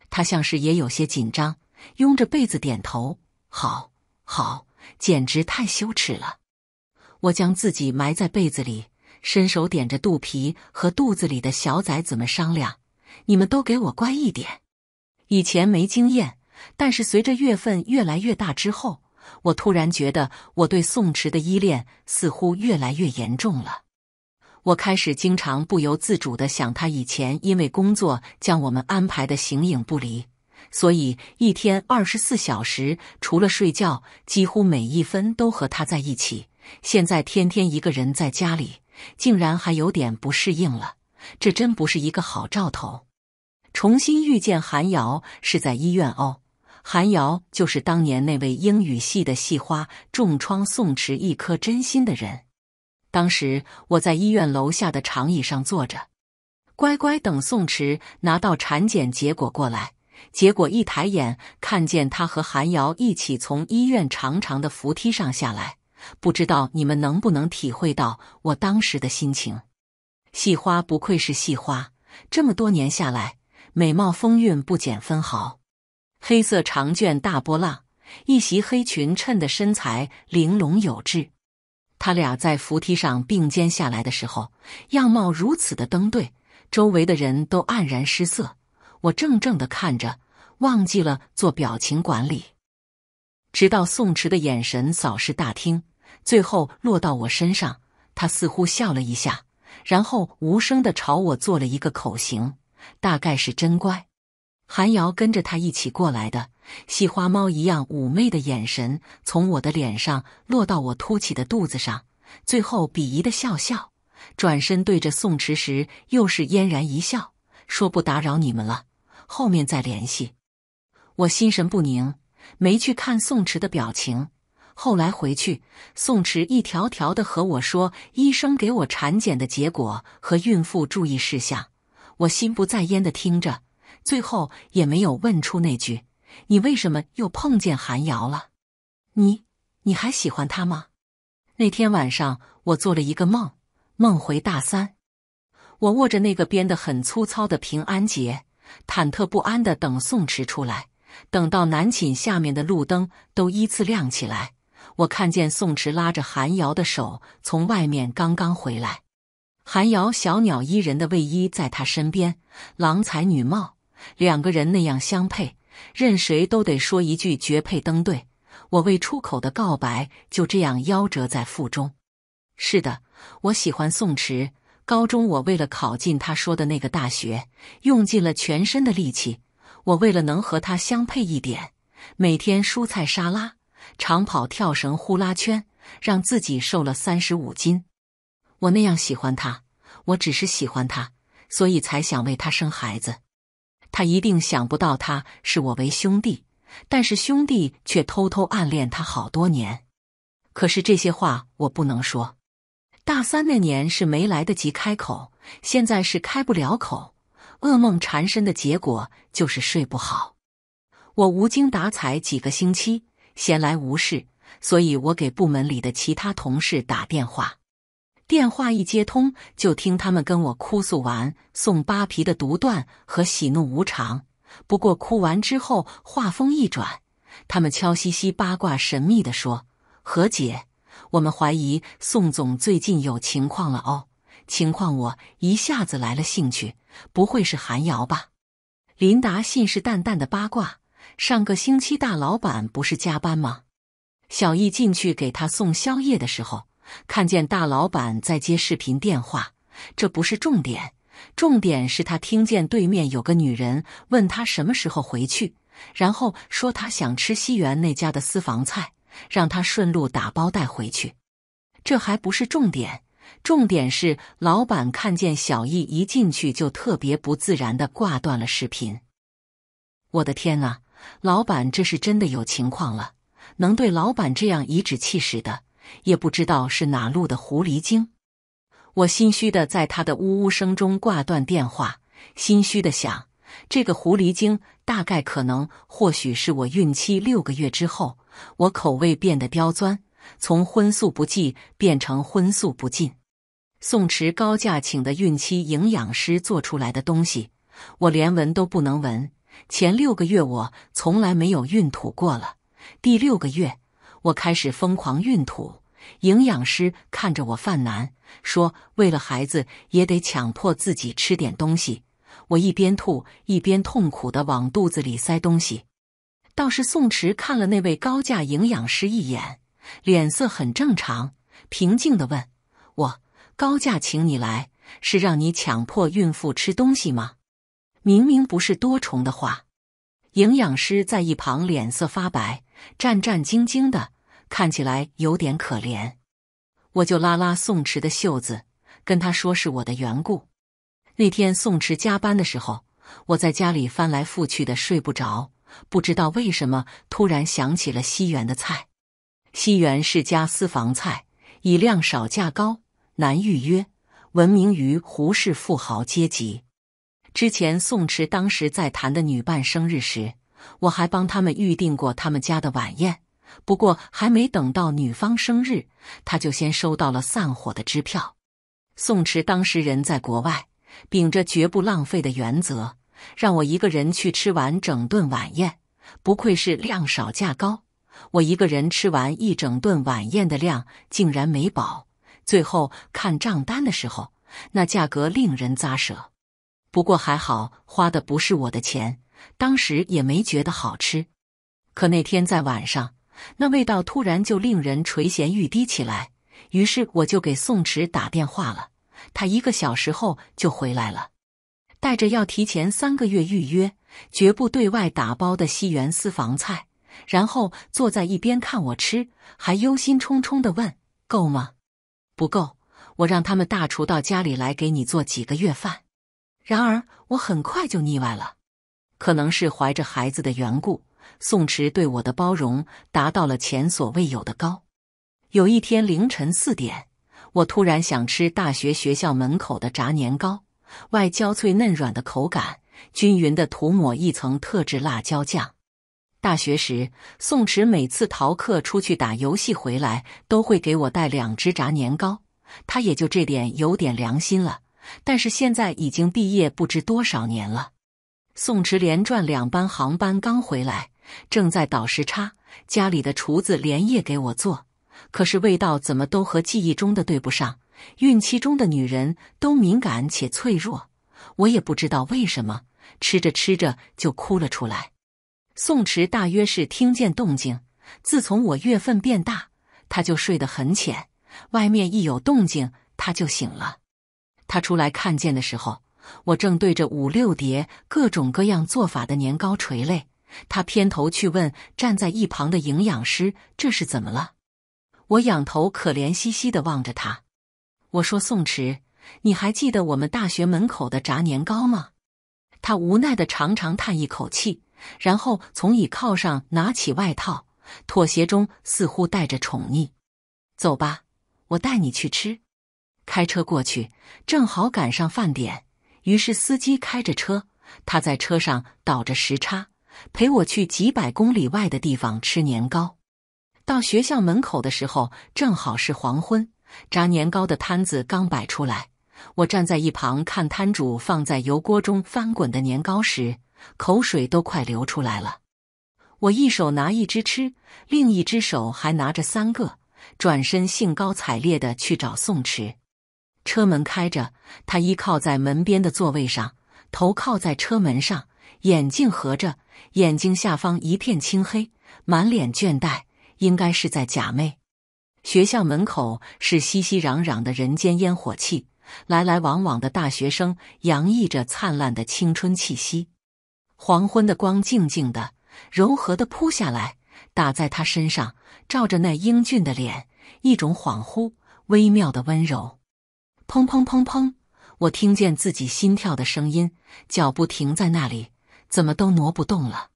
他像是也有些紧张，拥着被子点头。好好，简直太羞耻了！我将自己埋在被子里，伸手点着肚皮和肚子里的小崽子们商量：“你们都给我乖一点。”以前没经验，但是随着月份越来越大之后，我突然觉得我对宋池的依恋似乎越来越严重了。我开始经常不由自主的想他，以前因为工作将我们安排的形影不离。所以一天二十四小时，除了睡觉，几乎每一分都和他在一起。现在天天一个人在家里，竟然还有点不适应了，这真不是一个好兆头。重新遇见韩瑶是在医院哦，韩瑶就是当年那位英语系的系花，重创宋池一颗真心的人。当时我在医院楼下的长椅上坐着，乖乖等宋池拿到产检结果过来。结果一抬眼看见他和韩瑶一起从医院长长的扶梯上下来，不知道你们能不能体会到我当时的心情。细花不愧是细花，这么多年下来，美貌风韵不减分毫。黑色长卷大波浪，一袭黑裙衬得身材玲珑有致。他俩在扶梯上并肩下来的时候，样貌如此的登对，周围的人都黯然失色。我怔怔的看着，忘记了做表情管理，直到宋池的眼神扫视大厅，最后落到我身上，他似乎笑了一下，然后无声的朝我做了一个口型，大概是“真乖”。韩瑶跟着他一起过来的，细花猫一样妩媚的眼神从我的脸上落到我凸起的肚子上，最后鄙夷的笑笑，转身对着宋池时又是嫣然一笑，说：“不打扰你们了。”后面再联系。我心神不宁，没去看宋池的表情。后来回去，宋池一条条的和我说医生给我产检的结果和孕妇注意事项。我心不在焉的听着，最后也没有问出那句：“你为什么又碰见韩瑶了？你你还喜欢他吗？”那天晚上，我做了一个梦，梦回大三，我握着那个编的很粗糙的平安结。忐忑不安地等宋池出来，等到南寝下面的路灯都依次亮起来，我看见宋池拉着韩瑶的手从外面刚刚回来。韩瑶小鸟依人的卫衣在他身边，郎才女貌，两个人那样相配，任谁都得说一句绝配登对。我未出口的告白就这样夭折在腹中。是的，我喜欢宋池。高中，我为了考进他说的那个大学，用尽了全身的力气。我为了能和他相配一点，每天蔬菜沙拉、长跑、跳绳、呼啦圈，让自己瘦了三十五斤。我那样喜欢他，我只是喜欢他，所以才想为他生孩子。他一定想不到他视我为兄弟，但是兄弟却偷偷暗恋他好多年。可是这些话我不能说。大三那年是没来得及开口，现在是开不了口。噩梦缠身的结果就是睡不好，我无精打采几个星期，闲来无事，所以我给部门里的其他同事打电话。电话一接通，就听他们跟我哭诉完宋扒皮的独断和喜怒无常。不过哭完之后，话锋一转，他们悄兮兮八卦神秘的说：“何姐。”我们怀疑宋总最近有情况了哦，情况我一下子来了兴趣，不会是韩瑶吧？林达信誓旦旦的八卦。上个星期大老板不是加班吗？小易进去给他送宵夜的时候，看见大老板在接视频电话，这不是重点，重点是他听见对面有个女人问他什么时候回去，然后说他想吃西园那家的私房菜。让他顺路打包带回去，这还不是重点，重点是老板看见小易一进去就特别不自然的挂断了视频。我的天啊，老板这是真的有情况了，能对老板这样颐指气使的，也不知道是哪路的狐狸精。我心虚的在他的呜呜声中挂断电话，心虚的想，这个狐狸精大概可能或许是我孕期六个月之后。我口味变得刁钻，从荤素不忌变成荤素不进。宋池高价请的孕期营养师做出来的东西，我连闻都不能闻。前六个月我从来没有孕吐过了，第六个月我开始疯狂孕吐。营养师看着我犯难，说为了孩子也得强迫自己吃点东西。我一边吐一边痛苦地往肚子里塞东西。倒是宋池看了那位高价营养师一眼，脸色很正常，平静地问我：“高价请你来，是让你强迫孕妇吃东西吗？”明明不是多重的话，营养师在一旁脸色发白，战战兢兢的，看起来有点可怜。我就拉拉宋池的袖子，跟他说：“是我的缘故。那天宋池加班的时候，我在家里翻来覆去的睡不着。”不知道为什么，突然想起了西园的菜。西园是家私房菜，以量少价高、难预约闻名于胡氏富豪阶级。之前宋池当时在谈的女伴生日时，我还帮他们预定过他们家的晚宴。不过还没等到女方生日，他就先收到了散伙的支票。宋池当时人在国外，秉着绝不浪费的原则。让我一个人去吃完整顿晚宴，不愧是量少价高。我一个人吃完一整顿晚宴的量，竟然没饱。最后看账单的时候，那价格令人咂舌。不过还好，花的不是我的钱。当时也没觉得好吃，可那天在晚上，那味道突然就令人垂涎欲滴起来。于是我就给宋池打电话了，他一个小时后就回来了。带着要提前三个月预约、绝不对外打包的西园私房菜，然后坐在一边看我吃，还忧心忡忡地问：“够吗？”“不够，我让他们大厨到家里来给你做几个月饭。”然而，我很快就腻歪了。可能是怀着孩子的缘故，宋池对我的包容达到了前所未有的高。有一天凌晨四点，我突然想吃大学学校门口的炸年糕。外焦脆嫩软的口感，均匀地涂抹一层特制辣椒酱。大学时，宋池每次逃课出去打游戏回来，都会给我带两只炸年糕。他也就这点有点良心了。但是现在已经毕业不知多少年了。宋池连转两班航班刚回来，正在倒时差，家里的厨子连夜给我做，可是味道怎么都和记忆中的对不上。孕期中的女人都敏感且脆弱，我也不知道为什么，吃着吃着就哭了出来。宋池大约是听见动静，自从我月份变大，他就睡得很浅，外面一有动静他就醒了。他出来看见的时候，我正对着五六叠各种各样做法的年糕垂泪。他偏头去问站在一旁的营养师：“这是怎么了？”我仰头可怜兮兮地望着他。我说：“宋池，你还记得我们大学门口的炸年糕吗？”他无奈的长长叹一口气，然后从椅靠上拿起外套，妥协中似乎带着宠溺。“走吧，我带你去吃。”开车过去，正好赶上饭点，于是司机开着车，他在车上倒着时差，陪我去几百公里外的地方吃年糕。到学校门口的时候，正好是黄昏。炸年糕的摊子刚摆出来，我站在一旁看摊主放在油锅中翻滚的年糕时，口水都快流出来了。我一手拿一只吃，另一只手还拿着三个，转身兴高采烈地去找宋池。车门开着，他依靠在门边的座位上，头靠在车门上，眼镜合着，眼睛下方一片青黑，满脸倦怠，应该是在假寐。学校门口是熙熙攘攘的人间烟火气，来来往往的大学生洋溢着灿烂的青春气息。黄昏的光静静的、柔和的扑下来，打在他身上，照着那英俊的脸，一种恍惚、微妙的温柔。砰砰砰砰，我听见自己心跳的声音，脚步停在那里，怎么都挪不动了。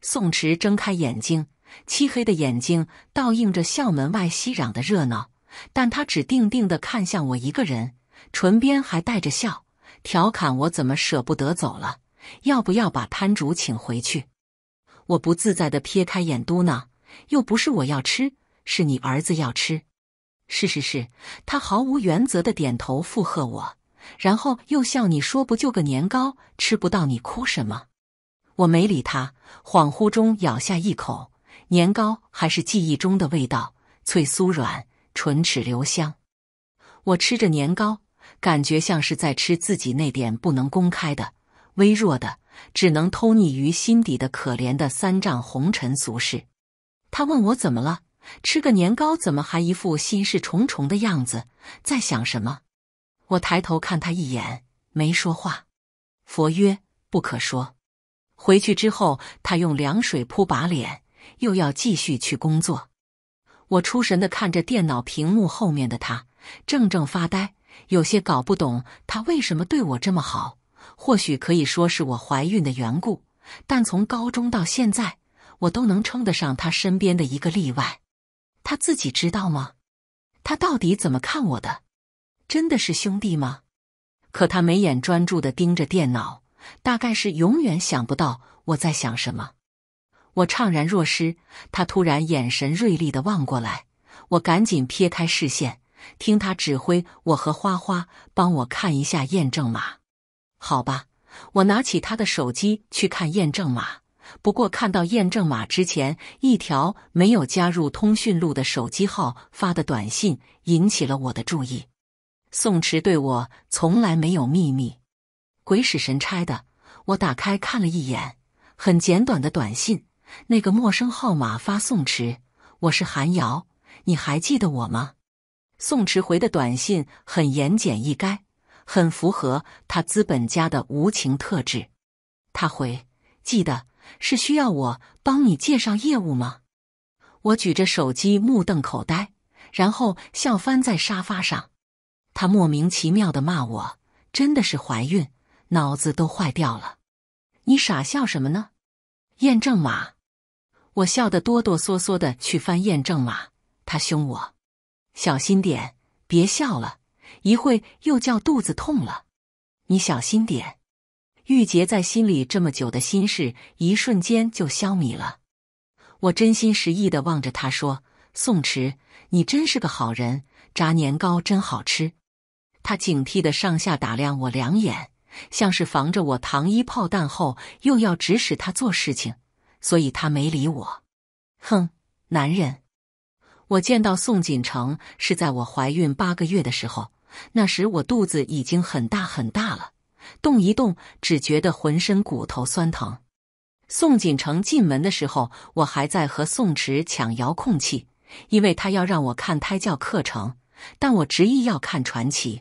宋池睁开眼睛。漆黑的眼睛倒映着校门外熙攘的热闹，但他只定定地看向我一个人，唇边还带着笑，调侃我怎么舍不得走了？要不要把摊主请回去？我不自在地撇开眼，嘟囔：“又不是我要吃，是你儿子要吃。”“是是是。”他毫无原则地点头附和我，然后又笑：“你说不就个年糕，吃不到你哭什么？”我没理他，恍惚中咬下一口。年糕还是记忆中的味道，脆酥软，唇齿留香。我吃着年糕，感觉像是在吃自己那点不能公开的、微弱的、只能偷匿于心底的可怜的三丈红尘俗世。他问我怎么了，吃个年糕怎么还一副心事重重的样子，在想什么？我抬头看他一眼，没说话。佛曰：不可说。回去之后，他用凉水扑把脸。又要继续去工作，我出神的看着电脑屏幕后面的他，怔怔发呆，有些搞不懂他为什么对我这么好。或许可以说是我怀孕的缘故，但从高中到现在，我都能称得上他身边的一个例外。他自己知道吗？他到底怎么看我的？真的是兄弟吗？可他眉眼专注的盯着电脑，大概是永远想不到我在想什么。我怅然若失，他突然眼神锐利的望过来，我赶紧撇开视线，听他指挥。我和花花帮我看一下验证码，好吧，我拿起他的手机去看验证码。不过看到验证码之前，一条没有加入通讯录的手机号发的短信引起了我的注意。宋池对我从来没有秘密，鬼使神差的，我打开看了一眼，很简短的短信。那个陌生号码发宋池，我是韩瑶，你还记得我吗？宋池回的短信很言简意赅，很符合他资本家的无情特质。他回记得是需要我帮你介绍业务吗？我举着手机目瞪口呆，然后笑翻在沙发上。他莫名其妙的骂我，真的是怀孕脑子都坏掉了。你傻笑什么呢？验证码。我笑得哆哆嗦嗦的去翻验证码，他凶我：“小心点，别笑了，一会又叫肚子痛了，你小心点。”玉洁在心里这么久的心事，一瞬间就消弭了。我真心实意的望着他说：“宋池，你真是个好人，炸年糕真好吃。”他警惕的上下打量我两眼，像是防着我糖衣炮弹后又要指使他做事情。所以他没理我，哼，男人。我见到宋锦城是在我怀孕八个月的时候，那时我肚子已经很大很大了，动一动只觉得浑身骨头酸疼。宋锦城进门的时候，我还在和宋池抢遥控器，因为他要让我看胎教课程，但我执意要看传奇。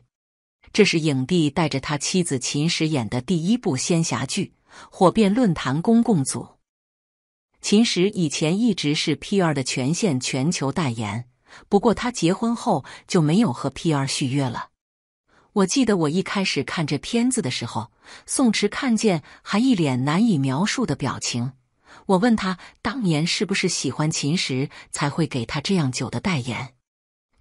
这是影帝带着他妻子秦时演的第一部仙侠剧，火遍论坛公共组。秦时以前一直是 PR 的全线全球代言，不过他结婚后就没有和 PR 续约了。我记得我一开始看这片子的时候，宋池看见还一脸难以描述的表情。我问他当年是不是喜欢秦时才会给他这样久的代言？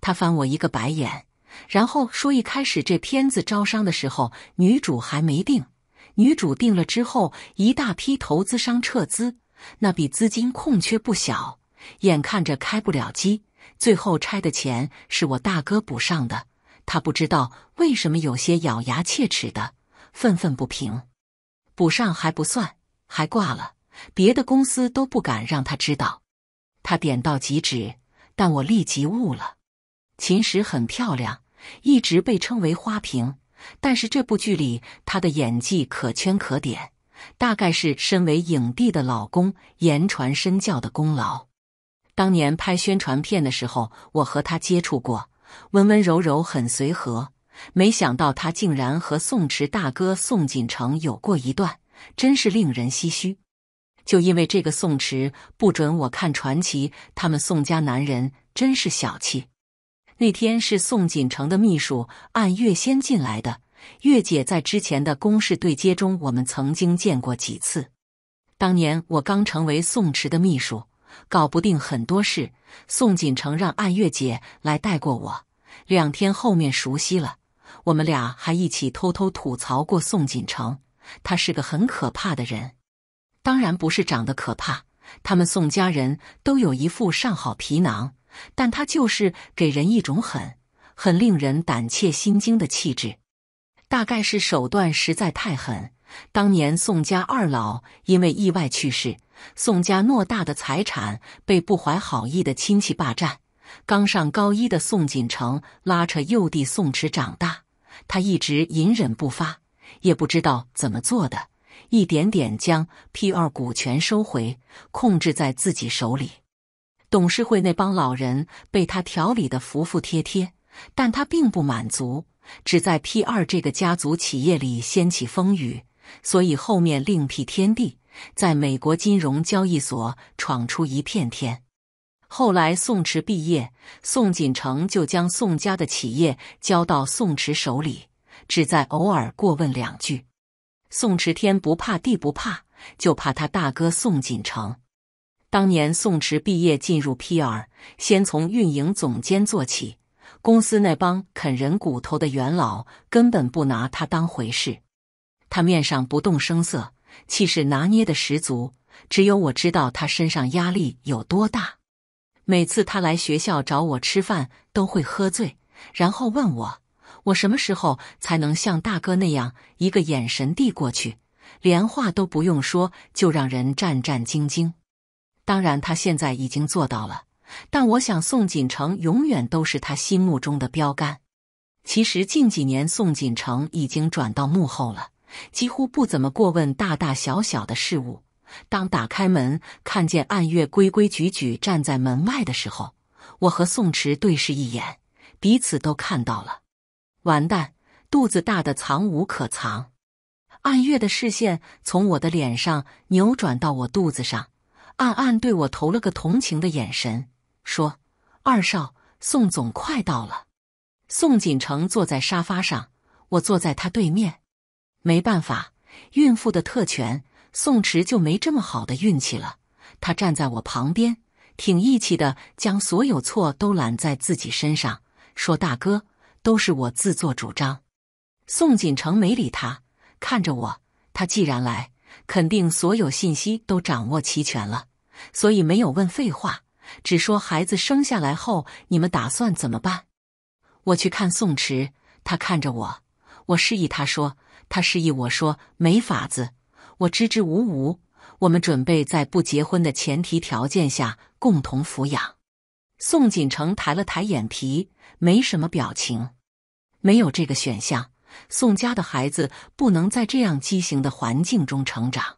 他翻我一个白眼，然后说一开始这片子招商的时候女主还没定，女主定了之后一大批投资商撤资。那笔资金空缺不小，眼看着开不了机，最后拆的钱是我大哥补上的。他不知道为什么有些咬牙切齿的愤愤不平，补上还不算，还挂了，别的公司都不敢让他知道。他点到即止，但我立即悟了。秦时很漂亮，一直被称为花瓶，但是这部剧里她的演技可圈可点。大概是身为影帝的老公言传身教的功劳。当年拍宣传片的时候，我和他接触过，温温柔柔，很随和。没想到他竟然和宋池大哥宋锦城有过一段，真是令人唏嘘。就因为这个宋池不准我看传奇，他们宋家男人真是小气。那天是宋锦城的秘书按月先进来的。月姐在之前的公事对接中，我们曾经见过几次。当年我刚成为宋池的秘书，搞不定很多事，宋锦城让暗月姐来带过我。两天后面熟悉了，我们俩还一起偷偷吐槽过宋锦城。他是个很可怕的人，当然不是长得可怕。他们宋家人都有一副上好皮囊，但他就是给人一种很。很令人胆怯心惊的气质。大概是手段实在太狠。当年宋家二老因为意外去世，宋家偌大的财产被不怀好意的亲戚霸占。刚上高一的宋锦城拉扯幼弟宋池长大，他一直隐忍不发，也不知道怎么做的，一点点将 P 二股权收回，控制在自己手里。董事会那帮老人被他调理的服服帖帖，但他并不满足。只在 P 二这个家族企业里掀起风雨，所以后面另辟天地，在美国金融交易所闯出一片天。后来宋池毕业，宋锦成就将宋家的企业交到宋池手里，只在偶尔过问两句。宋池天不怕地不怕，就怕他大哥宋锦成。当年宋池毕业进入 P 二，先从运营总监做起。公司那帮啃人骨头的元老根本不拿他当回事，他面上不动声色，气势拿捏的十足。只有我知道他身上压力有多大。每次他来学校找我吃饭，都会喝醉，然后问我我什么时候才能像大哥那样一个眼神递过去，连话都不用说就让人战战兢兢。当然，他现在已经做到了。但我想，宋锦城永远都是他心目中的标杆。其实，近几年宋锦城已经转到幕后了，几乎不怎么过问大大小小的事物。当打开门，看见暗月规规矩矩站在门外的时候，我和宋池对视一眼，彼此都看到了。完蛋，肚子大的藏无可藏。暗月的视线从我的脸上扭转到我肚子上，暗暗对我投了个同情的眼神。说：“二少，宋总快到了。”宋锦城坐在沙发上，我坐在他对面。没办法，孕妇的特权，宋池就没这么好的运气了。他站在我旁边，挺义气的，将所有错都揽在自己身上，说：“大哥，都是我自作主张。”宋锦城没理他，看着我。他既然来，肯定所有信息都掌握齐全了，所以没有问废话。只说孩子生下来后，你们打算怎么办？我去看宋池，他看着我，我示意他说，他示意我说，没法子，我支支吾吾。我们准备在不结婚的前提条件下共同抚养。宋锦城抬了抬眼皮，没什么表情。没有这个选项，宋家的孩子不能在这样畸形的环境中成长。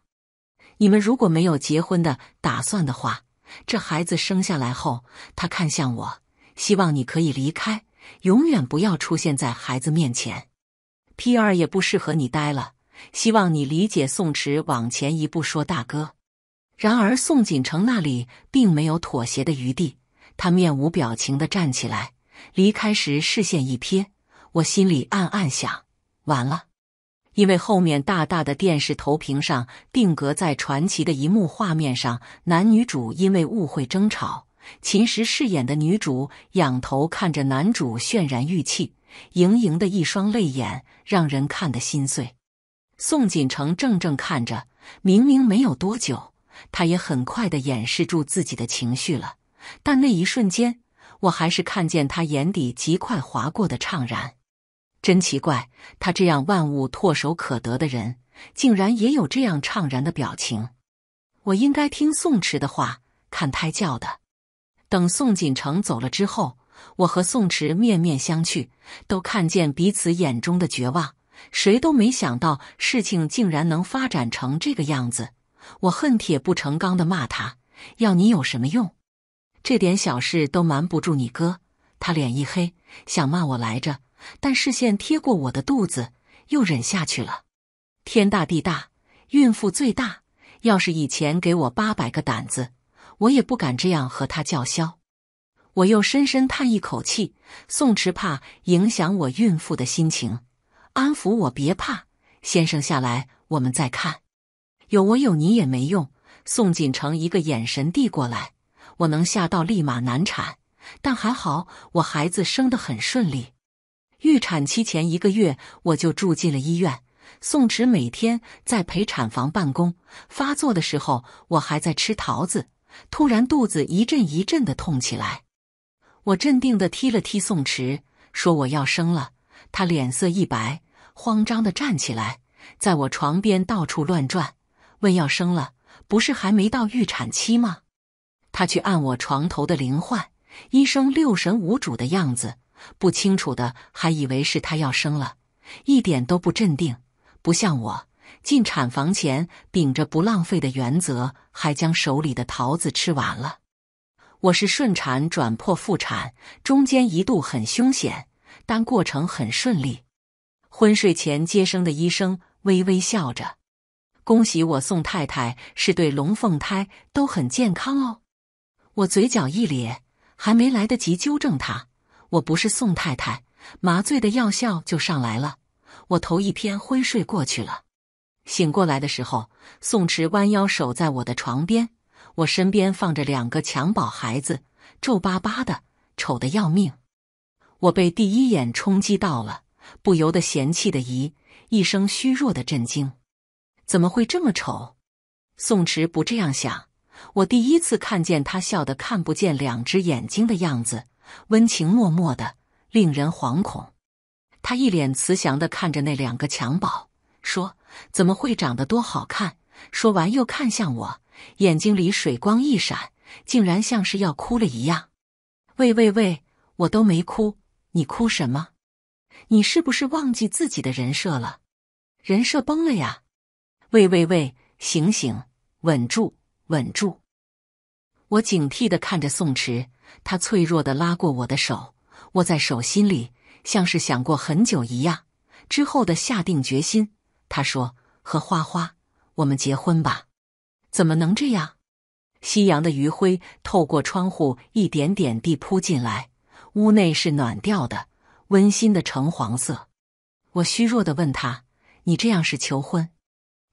你们如果没有结婚的打算的话。这孩子生下来后，他看向我，希望你可以离开，永远不要出现在孩子面前。p 二也不适合你待了，希望你理解。宋池往前一步说：“大哥。”然而宋锦城那里并没有妥协的余地，他面无表情地站起来，离开时视线一瞥，我心里暗暗想：完了。因为后面大大的电视投屏上定格在传奇的一幕画面上，男女主因为误会争吵。秦时饰演的女主仰头看着男主，渲然欲泣，盈盈的一双泪眼让人看得心碎。宋锦城怔怔看着，明明没有多久，他也很快地掩饰住自己的情绪了。但那一瞬间，我还是看见他眼底极快划过的怅然。真奇怪，他这样万物唾手可得的人，竟然也有这样怅然的表情。我应该听宋池的话，看胎教的。等宋锦城走了之后，我和宋池面面相觑，都看见彼此眼中的绝望。谁都没想到事情竟然能发展成这个样子。我恨铁不成钢的骂他：“要你有什么用？这点小事都瞒不住你哥。”他脸一黑，想骂我来着。但视线贴过我的肚子，又忍下去了。天大地大，孕妇最大。要是以前给我八百个胆子，我也不敢这样和他叫嚣。我又深深叹一口气。宋池怕影响我孕妇的心情，安抚我：“别怕，先生下来，我们再看。”有我有你也没用。宋锦城一个眼神递过来，我能吓到立马难产，但还好，我孩子生得很顺利。预产期前一个月，我就住进了医院。宋池每天在陪产房办公。发作的时候，我还在吃桃子，突然肚子一阵一阵的痛起来。我镇定的踢了踢宋池，说我要生了。他脸色一白，慌张的站起来，在我床边到处乱转，问要生了不是还没到预产期吗？他去按我床头的铃唤医生，六神无主的样子。不清楚的还以为是她要生了，一点都不镇定，不像我进产房前，秉着不浪费的原则，还将手里的桃子吃完了。我是顺产转破腹产，中间一度很凶险，但过程很顺利。昏睡前接生的医生微微笑着，恭喜我宋太太是对龙凤胎都很健康哦。我嘴角一咧，还没来得及纠正他。我不是宋太太，麻醉的药效就上来了，我头一天昏睡过去了。醒过来的时候，宋池弯腰守在我的床边，我身边放着两个襁褓孩子，皱巴巴的，丑的要命。我被第一眼冲击到了，不由得嫌弃的咦一声，虚弱的震惊，怎么会这么丑？宋池不这样想，我第一次看见他笑得看不见两只眼睛的样子。温情脉脉的，令人惶恐。他一脸慈祥的看着那两个襁褓，说：“怎么会长得多好看？”说完又看向我，眼睛里水光一闪，竟然像是要哭了一样。“喂喂喂，我都没哭，你哭什么？你是不是忘记自己的人设了？人设崩了呀！”“喂喂喂，醒醒，稳住，稳住！”我警惕的看着宋池。他脆弱地拉过我的手，握在手心里，像是想过很久一样。之后的下定决心，他说：“和花花，我们结婚吧。”怎么能这样？夕阳的余晖透过窗户一点点地扑进来，屋内是暖调的、温馨的橙黄色。我虚弱地问他：“你这样是求婚？”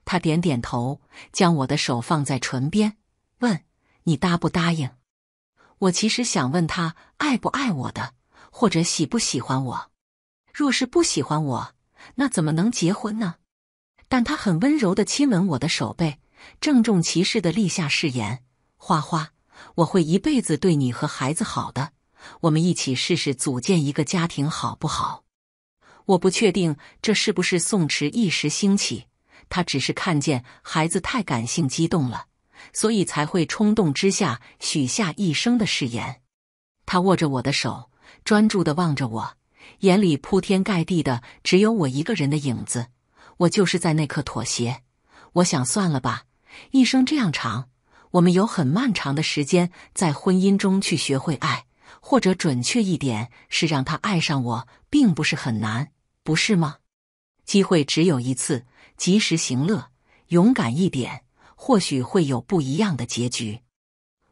他点点头，将我的手放在唇边，问：“你答不答应？”我其实想问他爱不爱我的，或者喜不喜欢我。若是不喜欢我，那怎么能结婚呢？但他很温柔的亲吻我的手背，郑重其事的立下誓言：“花花，我会一辈子对你和孩子好的。我们一起试试组建一个家庭，好不好？”我不确定这是不是宋池一时兴起，他只是看见孩子太感性激动了。所以才会冲动之下许下一生的誓言。他握着我的手，专注地望着我，眼里铺天盖地的只有我一个人的影子。我就是在那刻妥协。我想算了吧，一生这样长，我们有很漫长的时间在婚姻中去学会爱，或者准确一点是让他爱上我，并不是很难，不是吗？机会只有一次，及时行乐，勇敢一点。或许会有不一样的结局。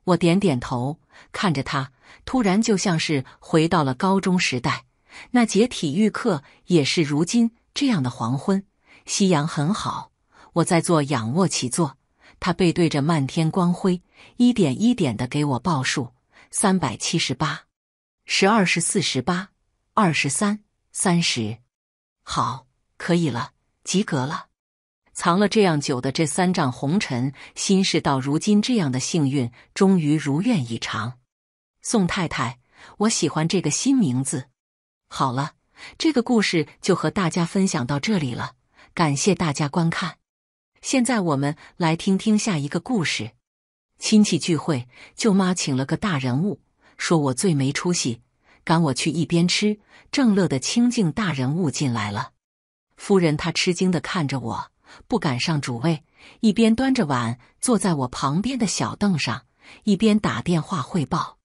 我点点头，看着他，突然就像是回到了高中时代，那节体育课也是如今这样的黄昏，夕阳很好。我在做仰卧起坐，他背对着漫天光辉，一点一点的给我报数：三百七十八，十二十四十八，二十三，三十，好，可以了，及格了。藏了这样久的这三丈红尘心事，到如今这样的幸运，终于如愿以偿。宋太太，我喜欢这个新名字。好了，这个故事就和大家分享到这里了，感谢大家观看。现在我们来听听下一个故事。亲戚聚会，舅妈请了个大人物，说我最没出息，赶我去一边吃。正乐的清静大人物进来了。夫人，她吃惊的看着我。不敢上主位，一边端着碗坐在我旁边的小凳上，一边打电话汇报。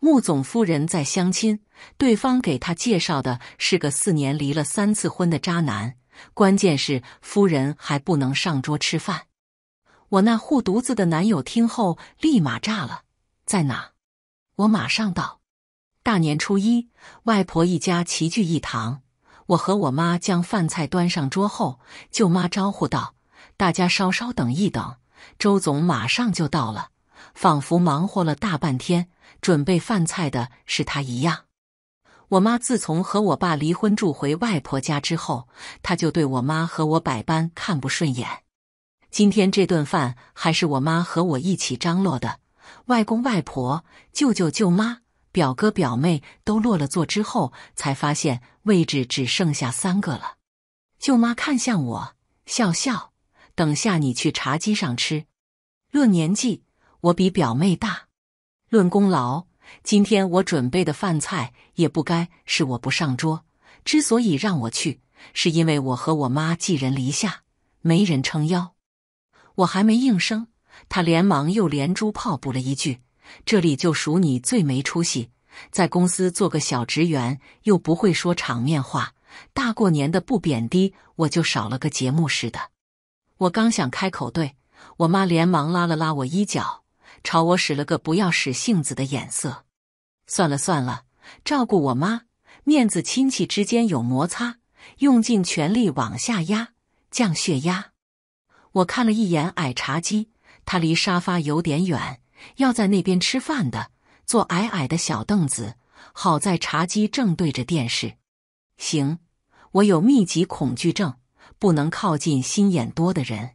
穆总夫人在相亲，对方给她介绍的是个四年离了三次婚的渣男，关键是夫人还不能上桌吃饭。我那护犊子的男友听后立马炸了：“在哪？我马上到。大年初一，外婆一家齐聚一堂。”我和我妈将饭菜端上桌后，舅妈招呼道：“大家稍稍等一等，周总马上就到了。”仿佛忙活了大半天准备饭菜的是他一样。我妈自从和我爸离婚住回外婆家之后，他就对我妈和我百般看不顺眼。今天这顿饭还是我妈和我一起张罗的，外公外婆、舅舅舅妈。表哥、表妹都落了座之后，才发现位置只剩下三个了。舅妈看向我，笑笑：“等下你去茶几上吃。”论年纪，我比表妹大；论功劳，今天我准备的饭菜也不该是我不上桌。之所以让我去，是因为我和我妈寄人篱下，没人撑腰。我还没应声，他连忙又连珠炮补了一句。这里就数你最没出息，在公司做个小职员，又不会说场面话。大过年的不贬低我，就少了个节目似的。我刚想开口，对我妈连忙拉了拉我衣角，朝我使了个不要使性子的眼色。算了算了，照顾我妈，面子亲戚之间有摩擦，用尽全力往下压，降血压。我看了一眼矮茶几，它离沙发有点远。要在那边吃饭的，坐矮矮的小凳子。好在茶几正对着电视。行，我有密集恐惧症，不能靠近心眼多的人。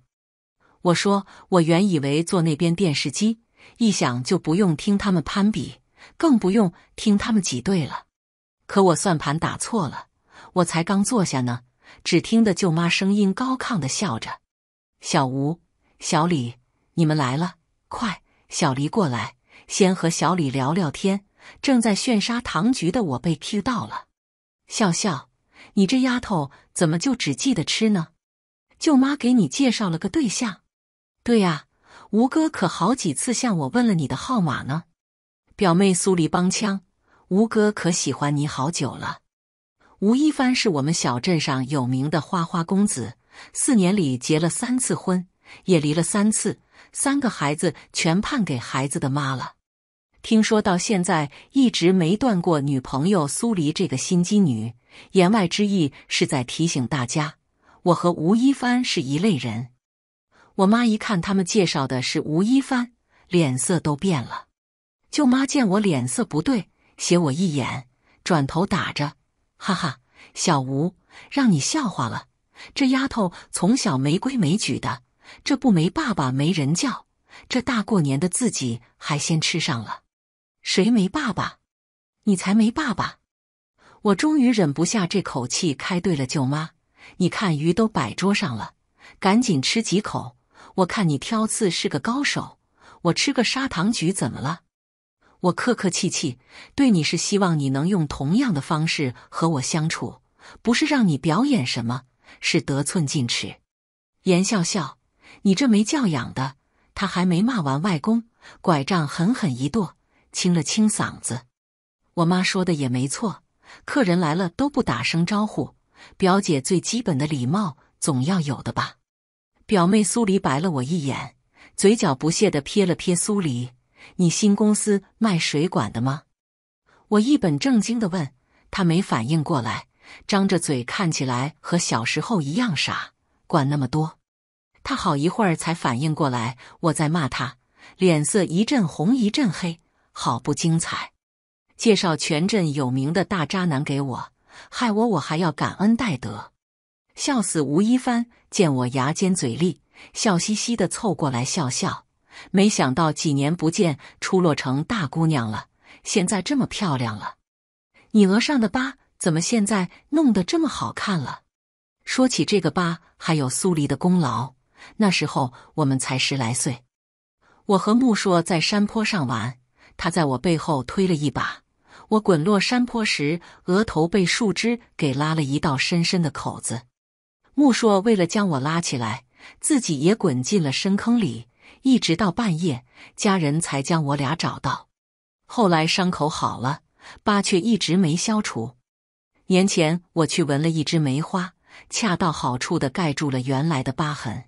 我说，我原以为坐那边电视机，一想就不用听他们攀比，更不用听他们挤兑了。可我算盘打错了，我才刚坐下呢，只听得舅妈声音高亢的笑着：“小吴，小李，你们来了，快！”小黎过来，先和小李聊聊天。正在炫杀糖橘的我被 Q 到了。笑笑，你这丫头怎么就只记得吃呢？舅妈给你介绍了个对象。对呀，吴哥可好几次向我问了你的号码呢。表妹苏黎帮腔，吴哥可喜欢你好久了。吴一帆是我们小镇上有名的花花公子，四年里结了三次婚，也离了三次。三个孩子全判给孩子的妈了，听说到现在一直没断过女朋友苏黎这个心机女，言外之意是在提醒大家，我和吴一帆是一类人。我妈一看他们介绍的是吴一帆，脸色都变了。舅妈见我脸色不对，斜我一眼，转头打着：“哈哈，小吴，让你笑话了。这丫头从小没规没矩的。”这不没爸爸没人叫，这大过年的自己还先吃上了，谁没爸爸？你才没爸爸！我终于忍不下这口气，开对了，舅妈，你看鱼都摆桌上了，赶紧吃几口。我看你挑刺是个高手，我吃个砂糖橘怎么了？我客客气气，对你是希望你能用同样的方式和我相处，不是让你表演什么，是得寸进尺。严笑笑。你这没教养的！他还没骂完，外公拐杖狠狠一跺，清了清嗓子。我妈说的也没错，客人来了都不打声招呼，表姐最基本的礼貌总要有的吧？表妹苏黎白了我一眼，嘴角不屑的撇了撇。苏黎，你新公司卖水管的吗？我一本正经的问。他没反应过来，张着嘴，看起来和小时候一样傻。管那么多。他好一会儿才反应过来我在骂他，脸色一阵红一阵黑，好不精彩。介绍全镇有名的大渣男给我，害我我还要感恩戴德，笑死吴一帆，见我牙尖嘴利，笑嘻嘻的凑过来笑笑。没想到几年不见，出落成大姑娘了，现在这么漂亮了。你额上的疤怎么现在弄得这么好看了？说起这个疤，还有苏黎的功劳。那时候我们才十来岁，我和木硕在山坡上玩，他在我背后推了一把，我滚落山坡时，额头被树枝给拉了一道深深的口子。木硕为了将我拉起来，自己也滚进了深坑里，一直到半夜，家人才将我俩找到。后来伤口好了，疤却一直没消除。年前我去纹了一枝梅花，恰到好处的盖住了原来的疤痕。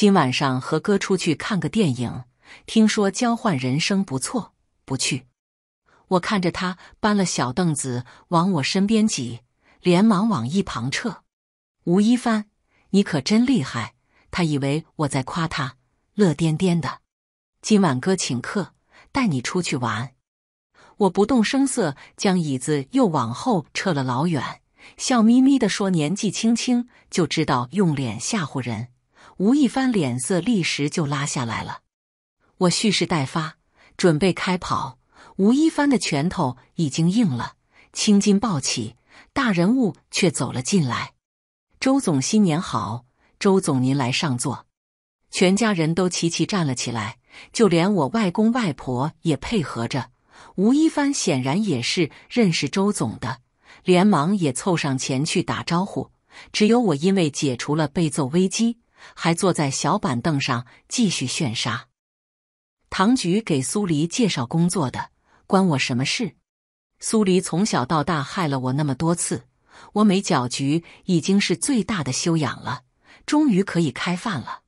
今晚上和哥出去看个电影，听说《交换人生》不错，不去。我看着他搬了小凳子往我身边挤，连忙往一旁撤。吴一帆，你可真厉害！他以为我在夸他，乐颠颠的。今晚哥请客，带你出去玩。我不动声色将椅子又往后撤了老远，笑眯眯地说：“年纪轻轻就知道用脸吓唬人。”吴亦凡脸色立时就拉下来了，我蓄势待发，准备开跑。吴亦凡的拳头已经硬了，青筋暴起。大人物却走了进来：“周总，新年好！周总，您来上座。”全家人都齐齐站了起来，就连我外公外婆也配合着。吴亦凡显然也是认识周总的，连忙也凑上前去打招呼。只有我，因为解除了被揍危机。还坐在小板凳上继续炫杀。唐局给苏黎介绍工作的，关我什么事？苏黎从小到大害了我那么多次，我没搅局已经是最大的修养了。终于可以开饭了。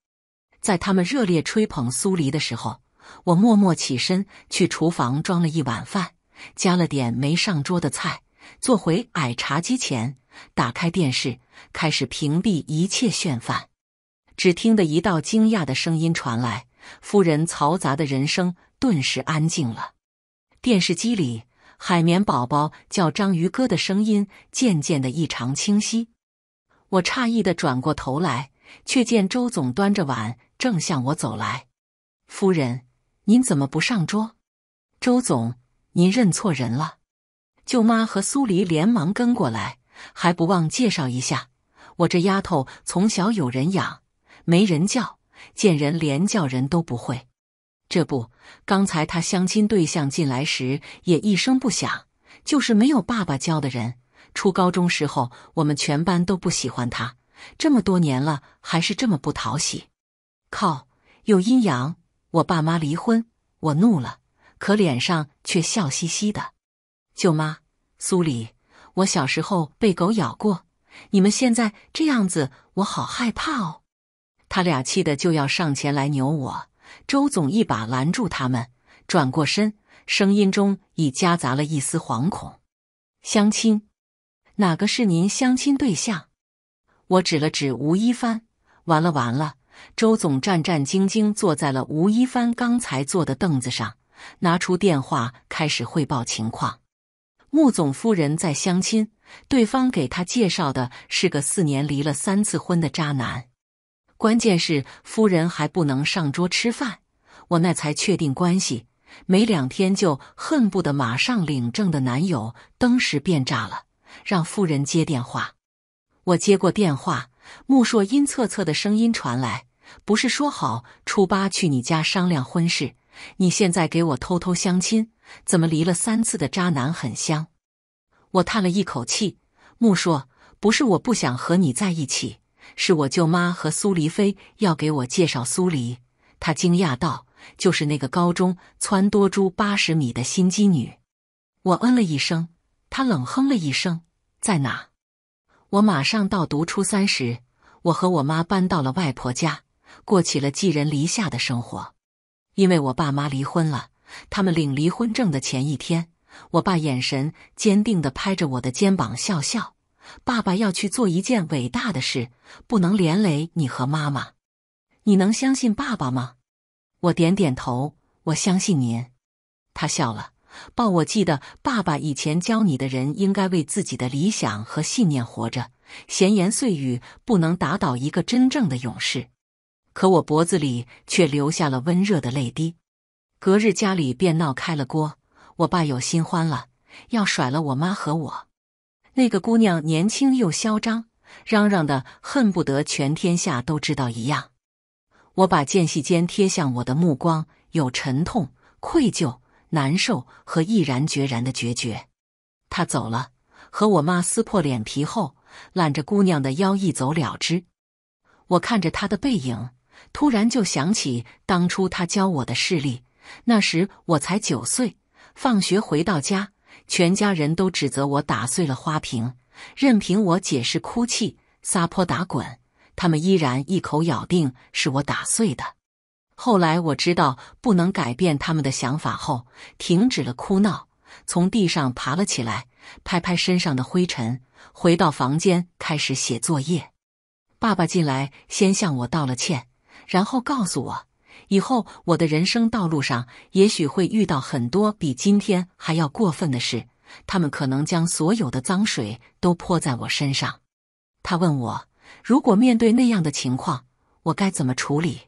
在他们热烈吹捧苏黎的时候，我默默起身去厨房装了一碗饭，加了点没上桌的菜，坐回矮茶几前，打开电视，开始屏蔽一切炫饭。只听得一道惊讶的声音传来，夫人嘈杂的人声顿时安静了。电视机里，海绵宝宝叫章鱼哥的声音渐渐的异常清晰。我诧异的转过头来，却见周总端着碗正向我走来。夫人，您怎么不上桌？周总，您认错人了。舅妈和苏黎连忙跟过来，还不忘介绍一下，我这丫头从小有人养。没人叫，见人连叫人都不会。这不，刚才他相亲对象进来时也一声不响，就是没有爸爸教的人。初高中时候，我们全班都不喜欢他，这么多年了还是这么不讨喜。靠，又阴阳！我爸妈离婚，我怒了，可脸上却笑嘻嘻的。舅妈，苏里，我小时候被狗咬过，你们现在这样子，我好害怕哦。他俩气得就要上前来扭我，周总一把拦住他们，转过身，声音中已夹杂了一丝惶恐：“相亲，哪个是您相亲对象？”我指了指吴一帆。完了完了！周总战战兢兢坐在了吴一帆刚才坐的凳子上，拿出电话开始汇报情况：“穆总夫人在相亲，对方给她介绍的是个四年离了三次婚的渣男。”关键是夫人还不能上桌吃饭，我那才确定关系，没两天就恨不得马上领证的男友，登时变炸了，让夫人接电话。我接过电话，穆硕阴恻恻的声音传来：“不是说好初八去你家商量婚事？你现在给我偷偷相亲，怎么离了三次的渣男很香？”我叹了一口气：“穆硕，不是我不想和你在一起。”是我舅妈和苏黎飞要给我介绍苏黎，他惊讶道：“就是那个高中撺多猪八十米的心机女。”我嗯了一声，他冷哼了一声：“在哪？”我马上到读初三时，我和我妈搬到了外婆家，过起了寄人篱下的生活。因为我爸妈离婚了，他们领离婚证的前一天，我爸眼神坚定地拍着我的肩膀，笑笑。爸爸要去做一件伟大的事，不能连累你和妈妈。你能相信爸爸吗？我点点头，我相信您。他笑了，爸，我记得爸爸以前教你的人应该为自己的理想和信念活着，闲言碎语不能打倒一个真正的勇士。可我脖子里却流下了温热的泪滴。隔日家里便闹开了锅，我爸有新欢了，要甩了我妈和我。那个姑娘年轻又嚣张，嚷嚷的恨不得全天下都知道一样。我把间隙间贴向我的目光，有沉痛、愧疚、难受和毅然决然的决绝。他走了，和我妈撕破脸皮后，揽着姑娘的腰一走了之。我看着他的背影，突然就想起当初他教我的事例。那时我才九岁，放学回到家。全家人都指责我打碎了花瓶，任凭我解释、哭泣、撒泼打滚，他们依然一口咬定是我打碎的。后来我知道不能改变他们的想法后，停止了哭闹，从地上爬了起来，拍拍身上的灰尘，回到房间开始写作业。爸爸进来，先向我道了歉，然后告诉我。以后我的人生道路上，也许会遇到很多比今天还要过分的事，他们可能将所有的脏水都泼在我身上。他问我，如果面对那样的情况，我该怎么处理？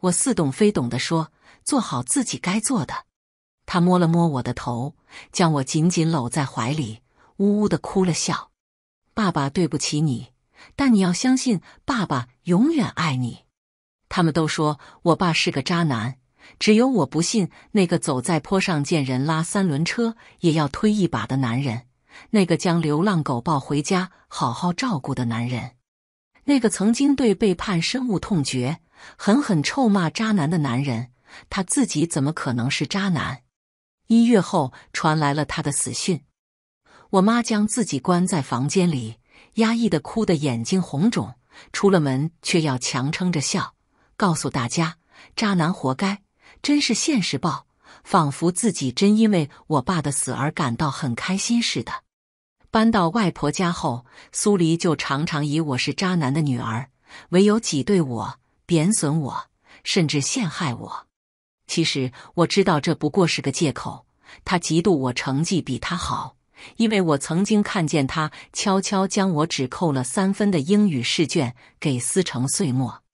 我似懂非懂地说：“做好自己该做的。”他摸了摸我的头，将我紧紧搂在怀里，呜呜的哭了笑。爸爸对不起你，但你要相信，爸爸永远爱你。他们都说我爸是个渣男，只有我不信。那个走在坡上见人拉三轮车也要推一把的男人，那个将流浪狗抱回家好好照顾的男人，那个曾经对背叛深恶痛绝、狠狠臭骂渣男的男人，他自己怎么可能是渣男？一月后传来了他的死讯，我妈将自己关在房间里，压抑的哭得眼睛红肿，出了门却要强撑着笑。告诉大家，渣男活该！真是现实报，仿佛自己真因为我爸的死而感到很开心似的。搬到外婆家后，苏黎就常常以我是渣男的女儿，唯有挤兑我、贬损我，甚至陷害我。其实我知道这不过是个借口，他嫉妒我成绩比他好，因为我曾经看见他悄悄将我只扣了三分的英语试卷给撕成碎末。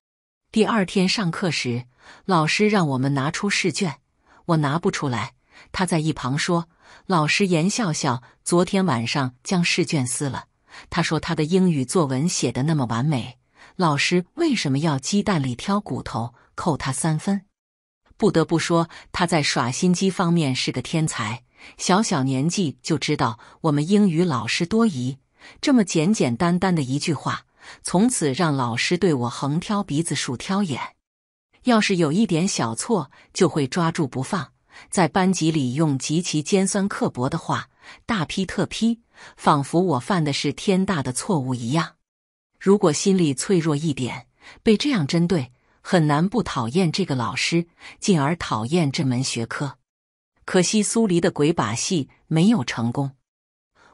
第二天上课时，老师让我们拿出试卷，我拿不出来。他在一旁说：“老师严笑笑昨天晚上将试卷撕了。他说他的英语作文写的那么完美，老师为什么要鸡蛋里挑骨头扣他三分？” 不得不说，他在耍心机方面是个天才，小小年纪就知道我们英语老师多疑。这么简简单单的一句话。从此让老师对我横挑鼻子竖挑眼，要是有一点小错，就会抓住不放，在班级里用极其尖酸刻薄的话大批特批，仿佛我犯的是天大的错误一样。如果心里脆弱一点，被这样针对，很难不讨厌这个老师，进而讨厌这门学科。可惜苏黎的鬼把戏没有成功，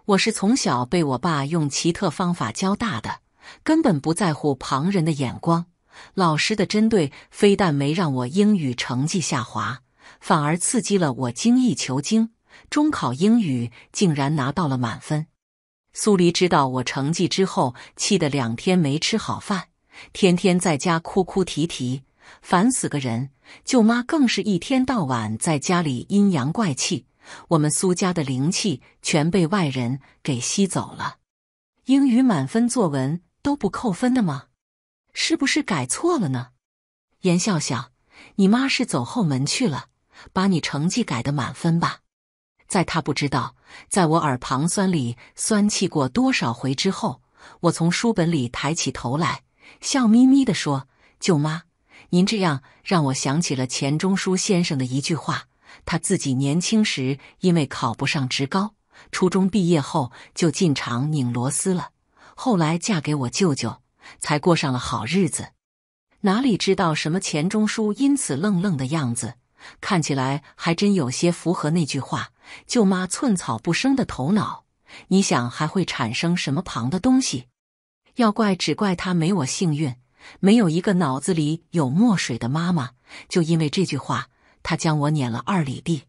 我是从小被我爸用奇特方法教大的。根本不在乎旁人的眼光，老师的针对非但没让我英语成绩下滑，反而刺激了我精益求精。中考英语竟然拿到了满分。苏黎知道我成绩之后，气得两天没吃好饭，天天在家哭哭啼啼，烦死个人。舅妈更是一天到晚在家里阴阳怪气，我们苏家的灵气全被外人给吸走了。英语满分作文。都不扣分的吗？是不是改错了呢？严笑笑，你妈是走后门去了，把你成绩改的满分吧。在她不知道在我耳旁酸里酸气过多少回之后，我从书本里抬起头来，笑眯眯的说：“舅妈，您这样让我想起了钱钟书先生的一句话。他自己年轻时因为考不上职高，初中毕业后就进厂拧螺丝了。”后来嫁给我舅舅，才过上了好日子。哪里知道什么钱钟书因此愣愣的样子，看起来还真有些符合那句话：“舅妈寸草不生的头脑，你想还会产生什么旁的东西？”要怪只怪他没我幸运，没有一个脑子里有墨水的妈妈。就因为这句话，他将我撵了二里地。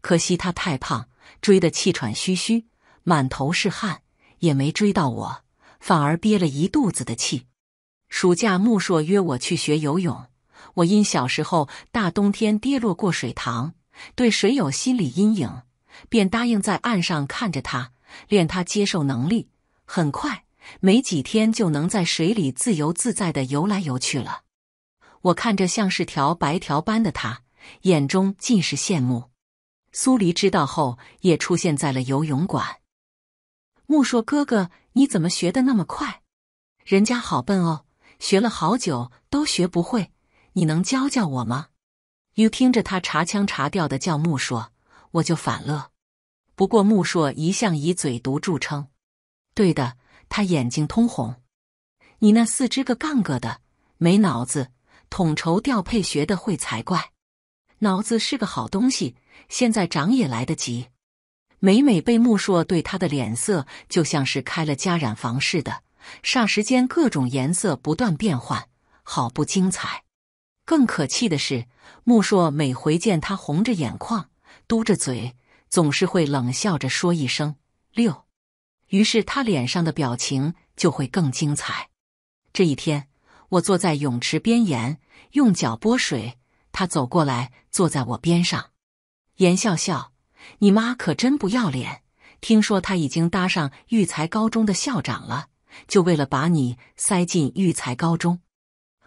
可惜他太胖，追得气喘吁吁，满头是汗，也没追到我。反而憋了一肚子的气。暑假，穆硕约我去学游泳。我因小时候大冬天跌落过水塘，对水有心理阴影，便答应在岸上看着他练他接受能力。很快，没几天就能在水里自由自在的游来游去了。我看着像是条白条般的他，眼中尽是羡慕。苏黎知道后，也出现在了游泳馆。木硕哥哥，你怎么学的那么快？人家好笨哦，学了好久都学不会，你能教教我吗？又听着他查腔查调的叫木硕，我就反乐。不过木硕一向以嘴毒著称，对的，他眼睛通红。你那四肢个杠个的，没脑子，统筹调配学的会才怪。脑子是个好东西，现在长也来得及。每每被穆硕对他的脸色，就像是开了加染房似的，霎时间各种颜色不断变换，好不精彩。更可气的是，穆硕每回见他红着眼眶、嘟着嘴，总是会冷笑着说一声“六”，于是他脸上的表情就会更精彩。这一天，我坐在泳池边沿，用脚拨水，他走过来，坐在我边上，颜笑笑。你妈可真不要脸！听说她已经搭上育才高中的校长了，就为了把你塞进育才高中。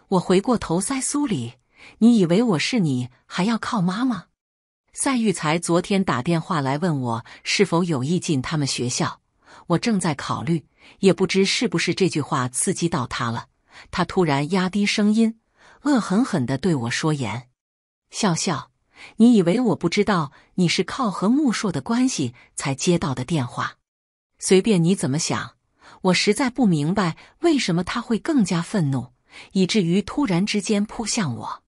我回过头塞苏里，你以为我是你还要靠妈吗？赛育才昨天打电话来问我是否有意进他们学校，我正在考虑，也不知是不是这句话刺激到他了，他突然压低声音，恶狠狠地对我说：“言笑笑。”你以为我不知道你是靠和穆硕的关系才接到的电话？随便你怎么想，我实在不明白为什么他会更加愤怒，以至于突然之间扑向我。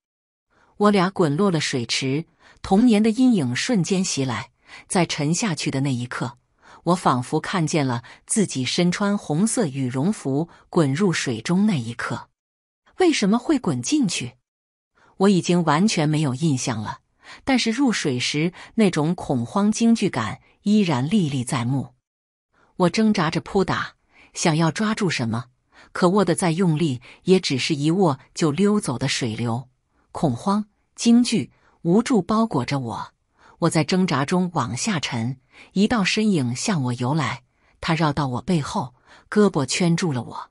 我俩滚落了水池，童年的阴影瞬间袭来。在沉下去的那一刻，我仿佛看见了自己身穿红色羽绒服滚入水中那一刻。为什么会滚进去？我已经完全没有印象了。但是入水时那种恐慌惊惧感依然历历在目。我挣扎着扑打，想要抓住什么，可握的再用力，也只是一握就溜走的水流。恐慌、惊惧、无助包裹着我。我在挣扎中往下沉。一道身影向我游来，他绕到我背后，胳膊圈住了我。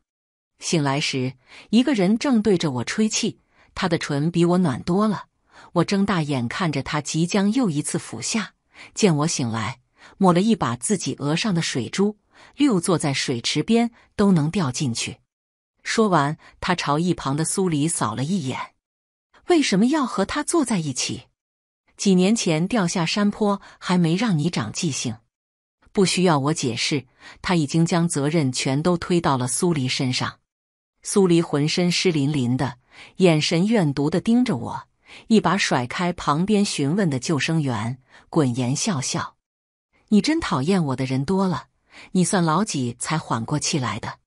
醒来时，一个人正对着我吹气，他的唇比我暖多了。我睁大眼看着他即将又一次俯下，见我醒来，抹了一把自己额上的水珠，六坐在水池边都能掉进去。说完，他朝一旁的苏黎扫了一眼：“为什么要和他坐在一起？几年前掉下山坡还没让你长记性，不需要我解释。”他已经将责任全都推到了苏黎身上。苏黎浑身湿淋淋的，眼神怨毒的盯着我。一把甩开旁边询问的救生员，滚言笑笑：“你真讨厌我的人多了，你算老几才缓过气来的？”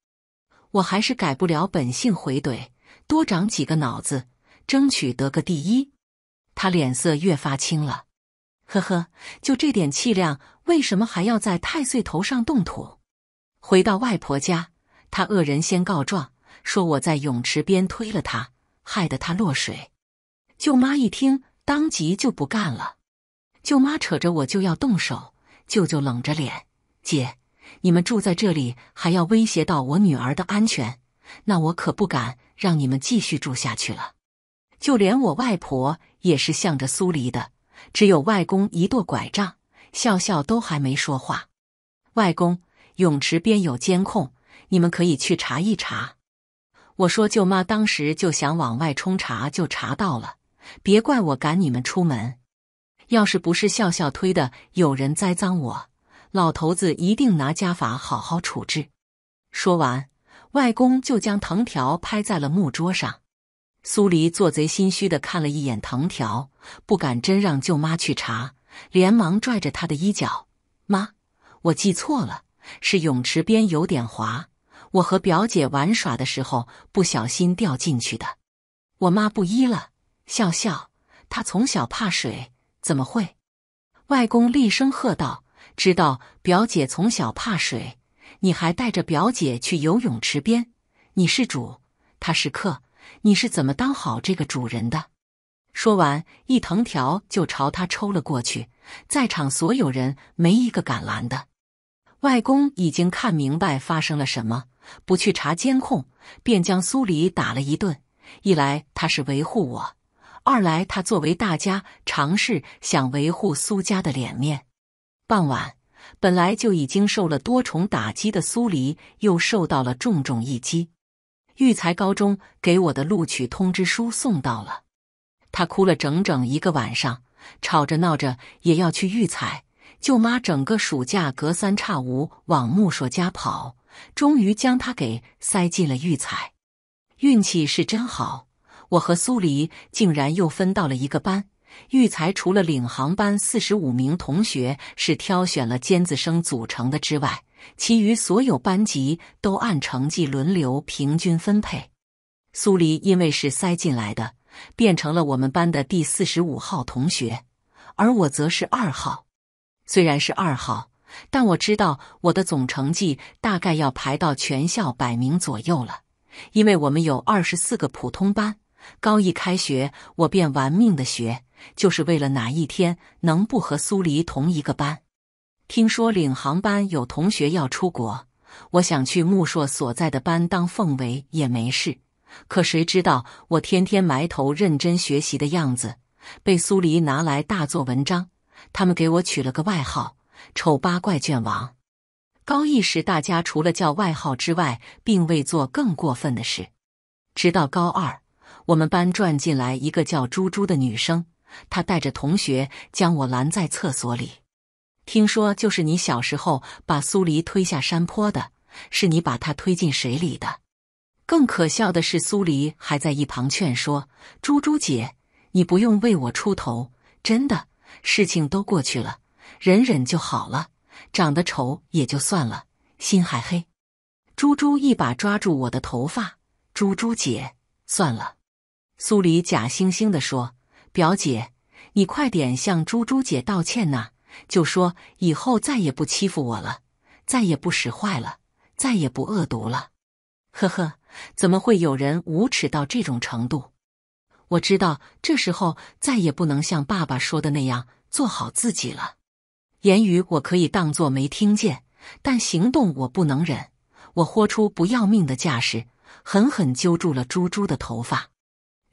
我还是改不了本性，回怼：“多长几个脑子，争取得个第一。”他脸色越发青了。“呵呵，就这点气量，为什么还要在太岁头上动土？”回到外婆家，他恶人先告状，说我在泳池边推了他，害得他落水。舅妈一听，当即就不干了。舅妈扯着我就要动手，舅舅冷着脸：“姐，你们住在这里还要威胁到我女儿的安全，那我可不敢让你们继续住下去了。就连我外婆也是向着苏黎的，只有外公一跺拐杖，笑笑都还没说话。外公，泳池边有监控，你们可以去查一查。”我说：“舅妈当时就想往外冲查，就查到了。”别怪我赶你们出门！要是不是笑笑推的，有人栽赃我，老头子一定拿家法好好处置。说完，外公就将藤条拍在了木桌上。苏黎做贼心虚的看了一眼藤条，不敢真让舅妈去查，连忙拽着他的衣角：“妈，我记错了，是泳池边有点滑，我和表姐玩耍的时候不小心掉进去的。我妈不依了。”笑笑，他从小怕水，怎么会？外公厉声喝道：“知道表姐从小怕水，你还带着表姐去游泳池边？你是主，他是客，你是怎么当好这个主人的？”说完，一藤条就朝他抽了过去。在场所有人没一个敢拦的。外公已经看明白发生了什么，不去查监控，便将苏黎打了一顿。一来他是维护我。二来，他作为大家尝试想维护苏家的脸面。傍晚，本来就已经受了多重打击的苏黎，又受到了重重一击。育才高中给我的录取通知书送到了，他哭了整整一个晚上，吵着闹着也要去育才。舅妈整个暑假隔三差五往木硕家跑，终于将他给塞进了育才。运气是真好。我和苏黎竟然又分到了一个班。育才除了领航班四十五名同学是挑选了尖子生组成的之外，其余所有班级都按成绩轮流平均分配。苏黎因为是塞进来的，变成了我们班的第四十五号同学，而我则是二号。虽然是二号，但我知道我的总成绩大概要排到全校百名左右了，因为我们有二十四个普通班。高一开学，我便玩命的学，就是为了哪一天能不和苏黎同一个班。听说领航班有同学要出国，我想去穆硕所在的班当凤尾也没事。可谁知道，我天天埋头认真学习的样子，被苏黎拿来大做文章。他们给我取了个外号“丑八怪卷王”。高一时，大家除了叫外号之外，并未做更过分的事。直到高二。我们班转进来一个叫猪猪的女生，她带着同学将我拦在厕所里。听说就是你小时候把苏黎推下山坡的，是你把她推进水里的。更可笑的是，苏黎还在一旁劝说：“猪猪姐，你不用为我出头，真的，事情都过去了，忍忍就好了。长得丑也就算了，心还黑。”猪猪一把抓住我的头发：“猪猪姐，算了。”苏黎假惺惺的说：“表姐，你快点向猪猪姐道歉呐，就说以后再也不欺负我了，再也不使坏了，再也不恶毒了。”呵呵，怎么会有人无耻到这种程度？我知道这时候再也不能像爸爸说的那样做好自己了。言语我可以当做没听见，但行动我不能忍。我豁出不要命的架势，狠狠揪住了猪猪的头发。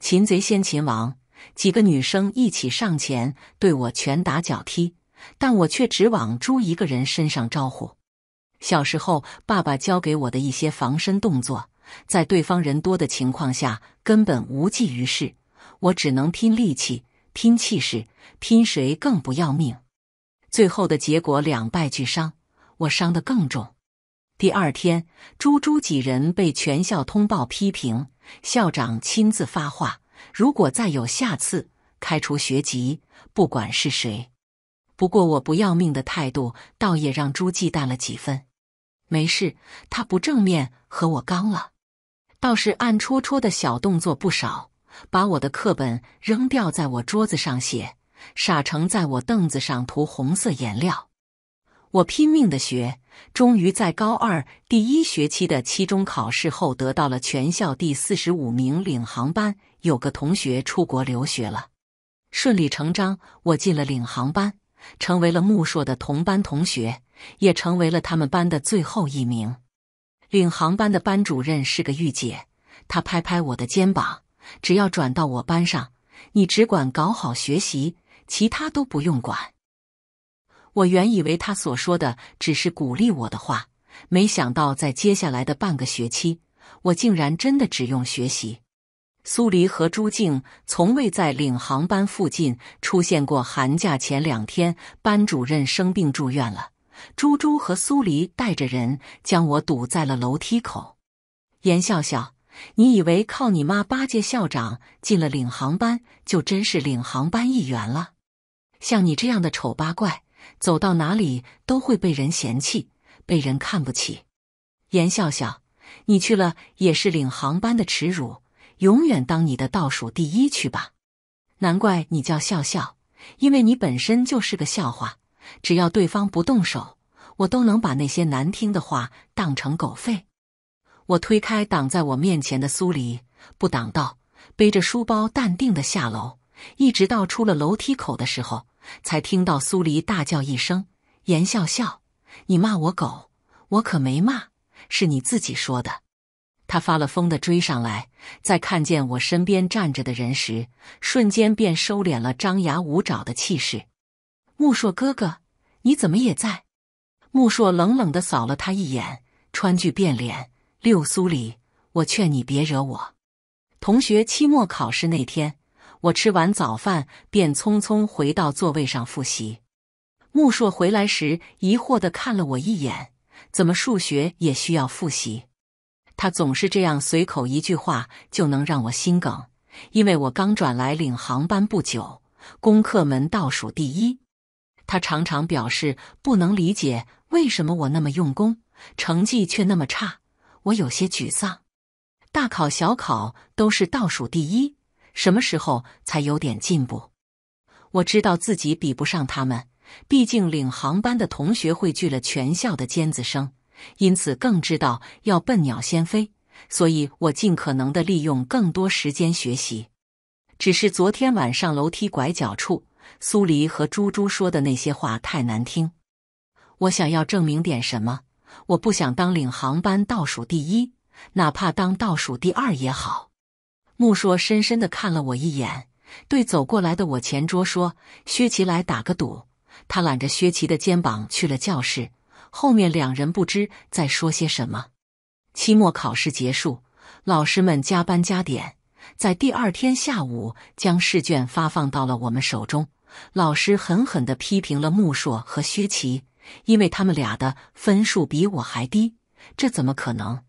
擒贼先擒王，几个女生一起上前对我拳打脚踢，但我却只往朱一个人身上招呼。小时候，爸爸教给我的一些防身动作，在对方人多的情况下根本无济于事，我只能拼力气、拼气势、拼谁更不要命。最后的结果，两败俱伤，我伤得更重。第二天，朱朱几人被全校通报批评。校长亲自发话，如果再有下次，开除学籍，不管是谁。不过我不要命的态度，倒也让朱忌淡了几分。没事，他不正面和我刚了，倒是暗戳戳的小动作不少。把我的课本扔掉，在我桌子上写；傻成在我凳子上涂红色颜料。我拼命的学，终于在高二第一学期的期中考试后得到了全校第四十五名。领航班有个同学出国留学了，顺理成章，我进了领航班，成为了穆硕的同班同学，也成为了他们班的最后一名。领航班的班主任是个御姐，她拍拍我的肩膀：“只要转到我班上，你只管搞好学习，其他都不用管。”我原以为他所说的只是鼓励我的话，没想到在接下来的半个学期，我竟然真的只用学习。苏黎和朱静从未在领航班附近出现过。寒假前两天，班主任生病住院了，朱朱和苏黎带着人将我堵在了楼梯口。严笑笑，你以为靠你妈八届校长进了领航班，就真是领航班一员了？像你这样的丑八怪！走到哪里都会被人嫌弃，被人看不起。严笑笑，你去了也是领航班的耻辱，永远当你的倒数第一去吧。难怪你叫笑笑，因为你本身就是个笑话。只要对方不动手，我都能把那些难听的话当成狗吠。我推开挡在我面前的苏黎，不挡道，背着书包淡定的下楼，一直到出了楼梯口的时候。才听到苏黎大叫一声：“颜笑笑，你骂我狗，我可没骂，是你自己说的。”他发了疯的追上来，在看见我身边站着的人时，瞬间便收敛了张牙舞爪的气势。穆硕哥哥，你怎么也在？穆硕冷冷的扫了他一眼，川剧变脸。六苏黎，我劝你别惹我。同学期末考试那天。我吃完早饭便匆匆回到座位上复习。穆硕回来时疑惑地看了我一眼：“怎么数学也需要复习？”他总是这样随口一句话就能让我心梗，因为我刚转来领航班不久，功课门倒数第一。他常常表示不能理解为什么我那么用功，成绩却那么差。我有些沮丧，大考小考都是倒数第一。什么时候才有点进步？我知道自己比不上他们，毕竟领航班的同学汇聚了全校的尖子生，因此更知道要笨鸟先飞。所以我尽可能的利用更多时间学习。只是昨天晚上楼梯拐角处，苏黎和猪猪说的那些话太难听。我想要证明点什么，我不想当领航班倒数第一，哪怕当倒数第二也好。穆硕深深地看了我一眼，对走过来的我前桌说：“薛琪来打个赌。”他揽着薛琪的肩膀去了教室，后面两人不知在说些什么。期末考试结束，老师们加班加点，在第二天下午将试卷发放到了我们手中。老师狠狠地批评了穆硕和薛琪，因为他们俩的分数比我还低，这怎么可能？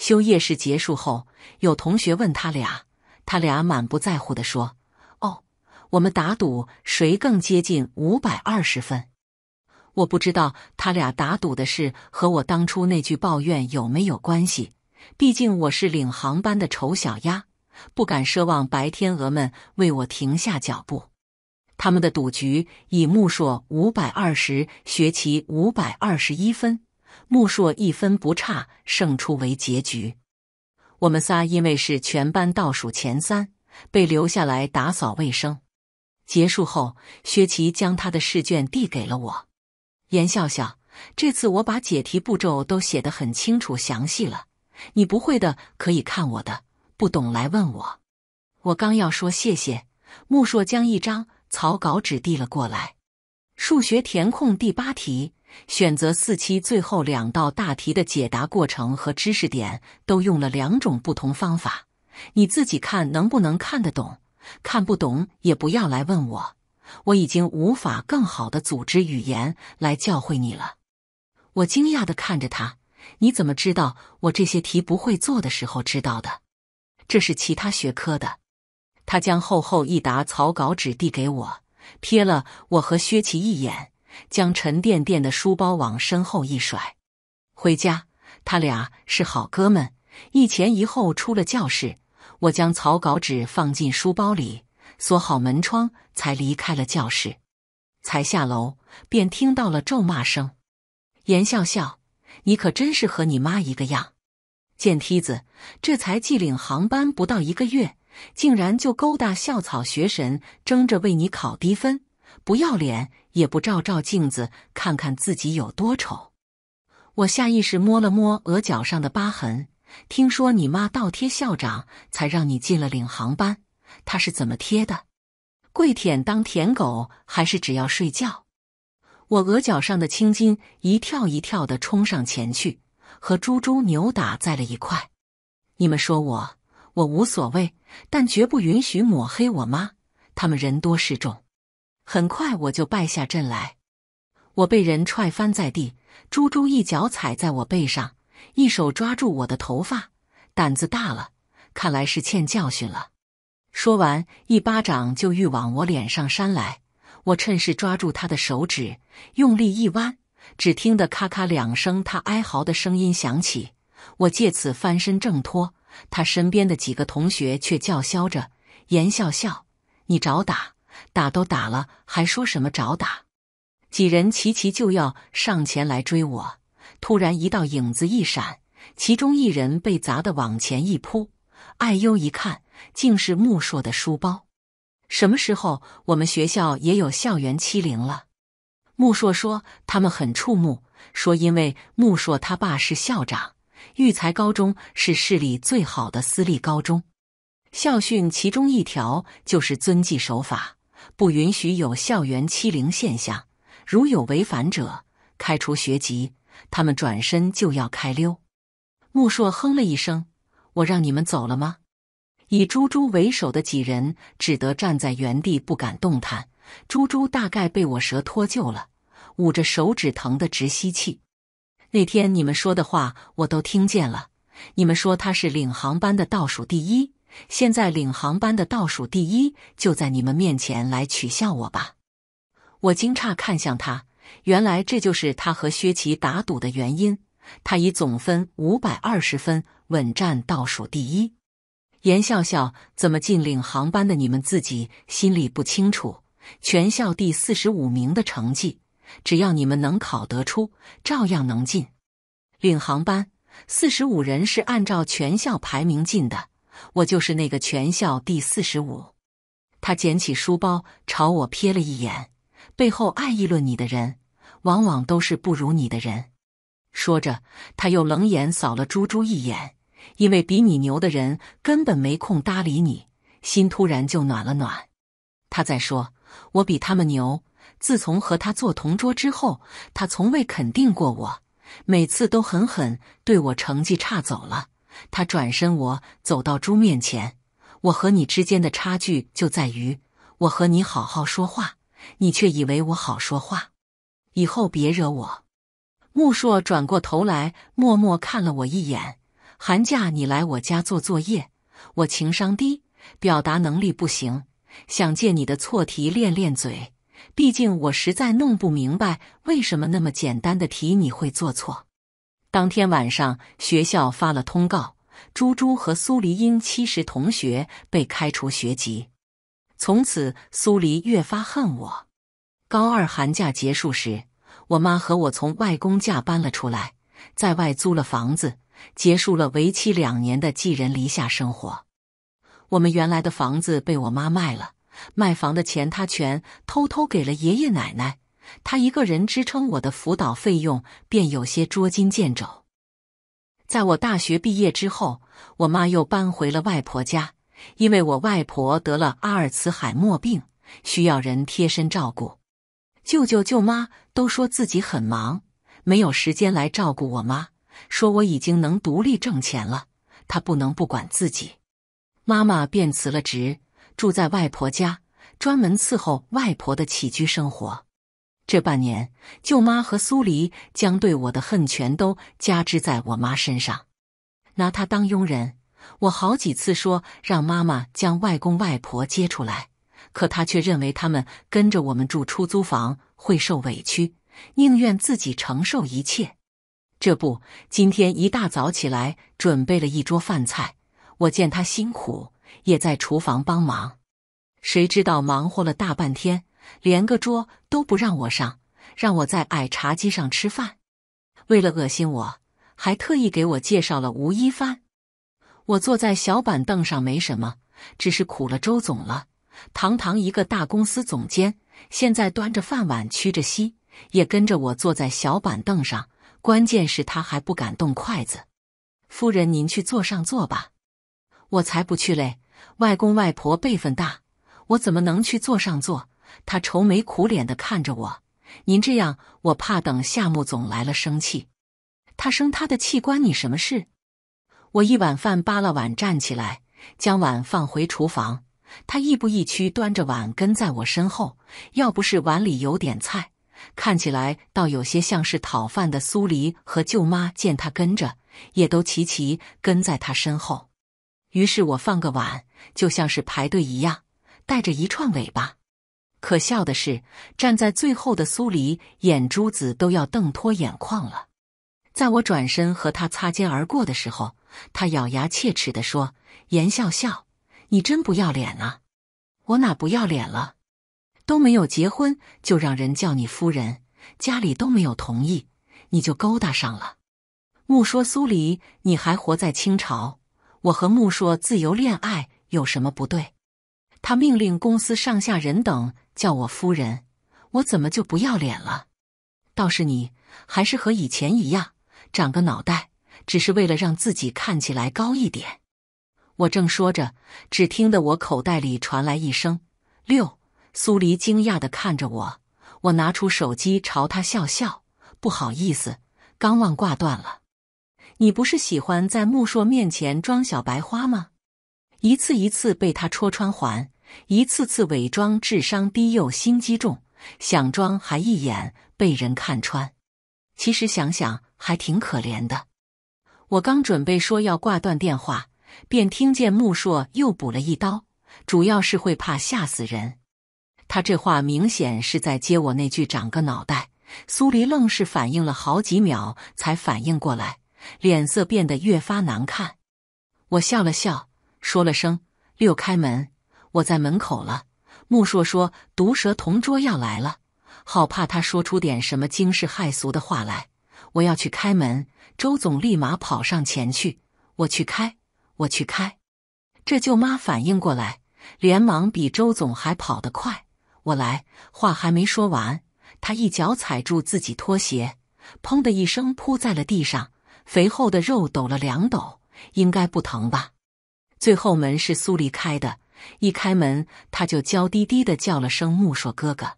休业式结束后，有同学问他俩，他俩满不在乎的说：“哦，我们打赌谁更接近五百二十分。”我不知道他俩打赌的事和我当初那句抱怨有没有关系。毕竟我是领航班的丑小鸭，不敢奢望白天鹅们为我停下脚步。他们的赌局以木硕五百二十，学期五百二十一分。穆硕一分不差胜出为结局。我们仨因为是全班倒数前三，被留下来打扫卫生。结束后，薛琪将他的试卷递给了我。颜笑笑，这次我把解题步骤都写得很清楚详细了，你不会的可以看我的，不懂来问我。我刚要说谢谢，穆硕将一张草稿纸递了过来。数学填空第八题。选择四期最后两道大题的解答过程和知识点都用了两种不同方法，你自己看能不能看得懂。看不懂也不要来问我，我已经无法更好的组织语言来教会你了。我惊讶的看着他，你怎么知道我这些题不会做的时候知道的？这是其他学科的。他将厚厚一沓草稿纸递给我，瞥了我和薛琪一眼。将沉甸甸的书包往身后一甩，回家。他俩是好哥们，一前一后出了教室。我将草稿纸放进书包里，锁好门窗，才离开了教室。才下楼，便听到了咒骂声：“严笑笑，你可真是和你妈一个样！见梯子，这才继领航班不到一个月，竟然就勾搭校草学神，争着为你考低分。”不要脸，也不照照镜子看看自己有多丑。我下意识摸了摸额角上的疤痕。听说你妈倒贴校长才让你进了领航班，她是怎么贴的？跪舔当舔狗，还是只要睡觉？我额角上的青筋一跳一跳的冲上前去，和猪猪扭打在了一块。你们说我，我无所谓，但绝不允许抹黑我妈。他们人多势众。很快我就败下阵来，我被人踹翻在地，猪猪一脚踩在我背上，一手抓住我的头发，胆子大了，看来是欠教训了。说完，一巴掌就欲往我脸上扇来，我趁势抓住他的手指，用力一弯，只听得咔咔两声，他哀嚎的声音响起，我借此翻身挣脱。他身边的几个同学却叫嚣着：“严笑笑，你找打。”打都打了，还说什么找打？几人齐齐就要上前来追我，突然一道影子一闪，其中一人被砸得往前一扑，哎优一看竟是木硕的书包。什么时候我们学校也有校园欺凌了？木硕说他们很触目，说因为木硕他爸是校长，育才高中是市里最好的私立高中，校训其中一条就是遵纪守法。不允许有校园欺凌现象，如有违反者开除学籍。他们转身就要开溜。穆硕哼了一声：“我让你们走了吗？”以猪猪为首的几人只得站在原地不敢动弹。猪猪大概被我蛇脱臼了，捂着手指疼得直吸气。那天你们说的话我都听见了，你们说他是领航班的倒数第一。现在领航班的倒数第一就在你们面前，来取笑我吧！我惊诧看向他，原来这就是他和薛琪打赌的原因。他以总分五百二十分稳占倒数第一。严笑笑怎么进领航班的？你们自己心里不清楚。全校第四十五名的成绩，只要你们能考得出，照样能进领航班。四十五人是按照全校排名进的。我就是那个全校第四十五。他捡起书包，朝我瞥了一眼。背后爱议论你的人，往往都是不如你的人。说着，他又冷眼扫了猪猪一眼。因为比你牛的人根本没空搭理你，心突然就暖了暖。他在说我比他们牛。自从和他做同桌之后，他从未肯定过我，每次都狠狠对我成绩差走了。他转身，我走到猪面前。我和你之间的差距就在于，我和你好好说话，你却以为我好说话。以后别惹我。穆硕转过头来，默默看了我一眼。寒假你来我家做作业，我情商低，表达能力不行，想借你的错题练练嘴。毕竟我实在弄不明白，为什么那么简单的题你会做错。当天晚上，学校发了通告，朱朱和苏黎因欺师同学被开除学籍。从此，苏黎越发恨我。高二寒假结束时，我妈和我从外公家搬了出来，在外租了房子，结束了为期两年的寄人篱下生活。我们原来的房子被我妈卖了，卖房的钱她全偷偷给了爷爷奶奶。他一个人支撑我的辅导费用，便有些捉襟见肘。在我大学毕业之后，我妈又搬回了外婆家，因为我外婆得了阿尔茨海默病，需要人贴身照顾。舅舅、舅妈都说自己很忙，没有时间来照顾我妈。说我已经能独立挣钱了，她不能不管自己。妈妈便辞了职，住在外婆家，专门伺候外婆的起居生活。这半年，舅妈和苏黎将对我的恨全都加之在我妈身上，拿她当佣人。我好几次说让妈妈将外公外婆接出来，可她却认为他们跟着我们住出租房会受委屈，宁愿自己承受一切。这不，今天一大早起来准备了一桌饭菜，我见她辛苦，也在厨房帮忙。谁知道忙活了大半天。连个桌都不让我上，让我在矮茶几上吃饭。为了恶心我，还特意给我介绍了吴一帆。我坐在小板凳上没什么，只是苦了周总了。堂堂一个大公司总监，现在端着饭碗屈着膝，也跟着我坐在小板凳上。关键是，他还不敢动筷子。夫人，您去坐上坐吧，我才不去嘞。外公外婆辈分大，我怎么能去坐上坐？他愁眉苦脸的看着我。您这样，我怕等夏木总来了生气。他生他的气，关你什么事？我一碗饭扒了碗，站起来，将碗放回厨房。他亦步亦趋，端着碗跟在我身后。要不是碗里有点菜，看起来倒有些像是讨饭的。苏黎和舅妈见他跟着，也都齐齐跟在他身后。于是我放个碗，就像是排队一样，带着一串尾巴。可笑的是，站在最后的苏黎眼珠子都要瞪脱眼眶了。在我转身和他擦肩而过的时候，他咬牙切齿地说：“颜笑笑，你真不要脸啊！我哪不要脸了？都没有结婚就让人叫你夫人，家里都没有同意你就勾搭上了。穆说苏黎，你还活在清朝？我和穆硕自由恋爱有什么不对？”他命令公司上下人等。叫我夫人，我怎么就不要脸了？倒是你，还是和以前一样，长个脑袋，只是为了让自己看起来高一点。我正说着，只听得我口袋里传来一声“六”。苏黎惊讶的看着我，我拿出手机朝他笑笑：“不好意思，刚忘挂断了。”你不是喜欢在穆硕面前装小白花吗？一次一次被他戳穿，还……一次次伪装智商低又心机重，想装还一眼被人看穿。其实想想还挺可怜的。我刚准备说要挂断电话，便听见穆硕又补了一刀，主要是会怕吓死人。他这话明显是在接我那句“长个脑袋”。苏黎愣是反应了好几秒才反应过来，脸色变得越发难看。我笑了笑，说了声“六开门”。我在门口了。穆硕说：“毒蛇同桌要来了，好怕他说出点什么惊世骇俗的话来。”我要去开门。周总立马跑上前去：“我去开，我去开。”这舅妈反应过来，连忙比周总还跑得快：“我来。”话还没说完，他一脚踩住自己拖鞋，“砰”的一声扑在了地上，肥厚的肉抖了两抖，应该不疼吧？最后门是苏离开的。一开门，他就娇滴滴的叫了声“木硕哥哥”，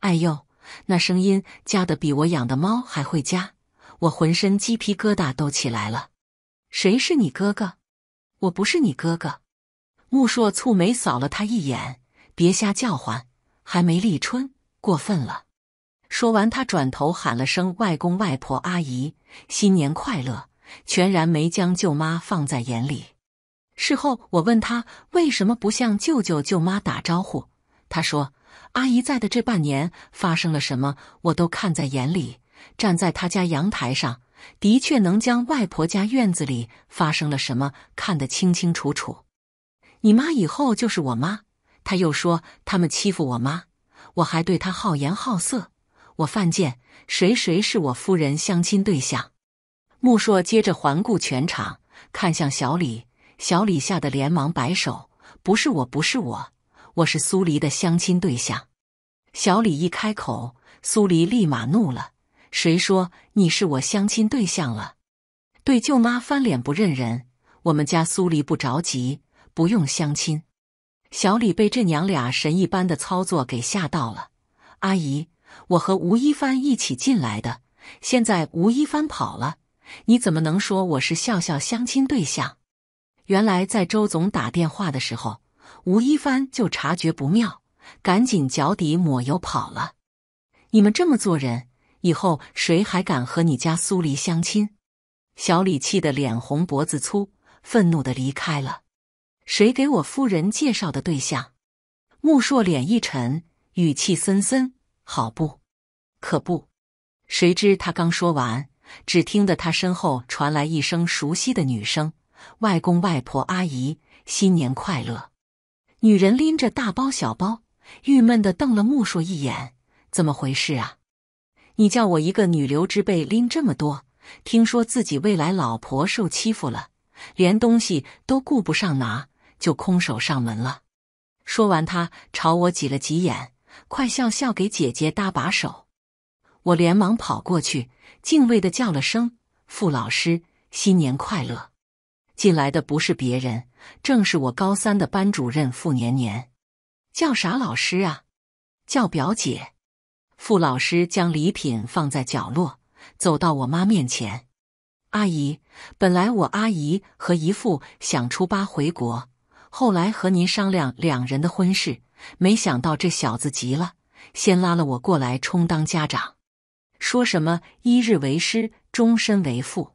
哎呦，那声音夹的比我养的猫还会夹，我浑身鸡皮疙瘩都起来了。谁是你哥哥？我不是你哥哥。木硕蹙眉扫了他一眼：“别瞎叫唤，还没立春，过分了。”说完，他转头喊了声“外公、外婆、阿姨，新年快乐”，全然没将舅妈放在眼里。事后我问他为什么不向舅舅舅妈打招呼，他说：“阿姨在的这半年发生了什么，我都看在眼里。站在他家阳台上，的确能将外婆家院子里发生了什么看得清清楚楚。”你妈以后就是我妈。他又说：“他们欺负我妈，我还对她好言好色，我犯贱。谁谁是我夫人相亲对象？”穆硕接着环顾全场，看向小李。小李吓得连忙摆手：“不是我，不是我，我是苏黎的相亲对象。”小李一开口，苏黎立马怒了：“谁说你是我相亲对象了？对舅妈翻脸不认人？我们家苏黎不着急，不用相亲。”小李被这娘俩神一般的操作给吓到了。“阿姨，我和吴一帆一起进来的，现在吴一帆跑了，你怎么能说我是笑笑相亲对象？”原来在周总打电话的时候，吴一帆就察觉不妙，赶紧脚底抹油跑了。你们这么做人，以后谁还敢和你家苏黎相亲？小李气得脸红脖子粗，愤怒的离开了。谁给我夫人介绍的对象？穆硕脸一沉，语气森森：“好不可不。”谁知他刚说完，只听得他身后传来一声熟悉的女声。外公、外婆、阿姨，新年快乐！女人拎着大包小包，郁闷的瞪了穆硕一眼：“怎么回事啊？你叫我一个女流之辈拎这么多？听说自己未来老婆受欺负了，连东西都顾不上拿，就空手上门了。”说完，她朝我挤了挤眼：“快笑笑，给姐姐搭把手。”我连忙跑过去，敬畏的叫了声：“傅老师，新年快乐！”进来的不是别人，正是我高三的班主任傅年年。叫啥老师啊？叫表姐。傅老师将礼品放在角落，走到我妈面前。阿姨，本来我阿姨和姨父想初八回国，后来和您商量两人的婚事，没想到这小子急了，先拉了我过来充当家长，说什么一日为师，终身为父。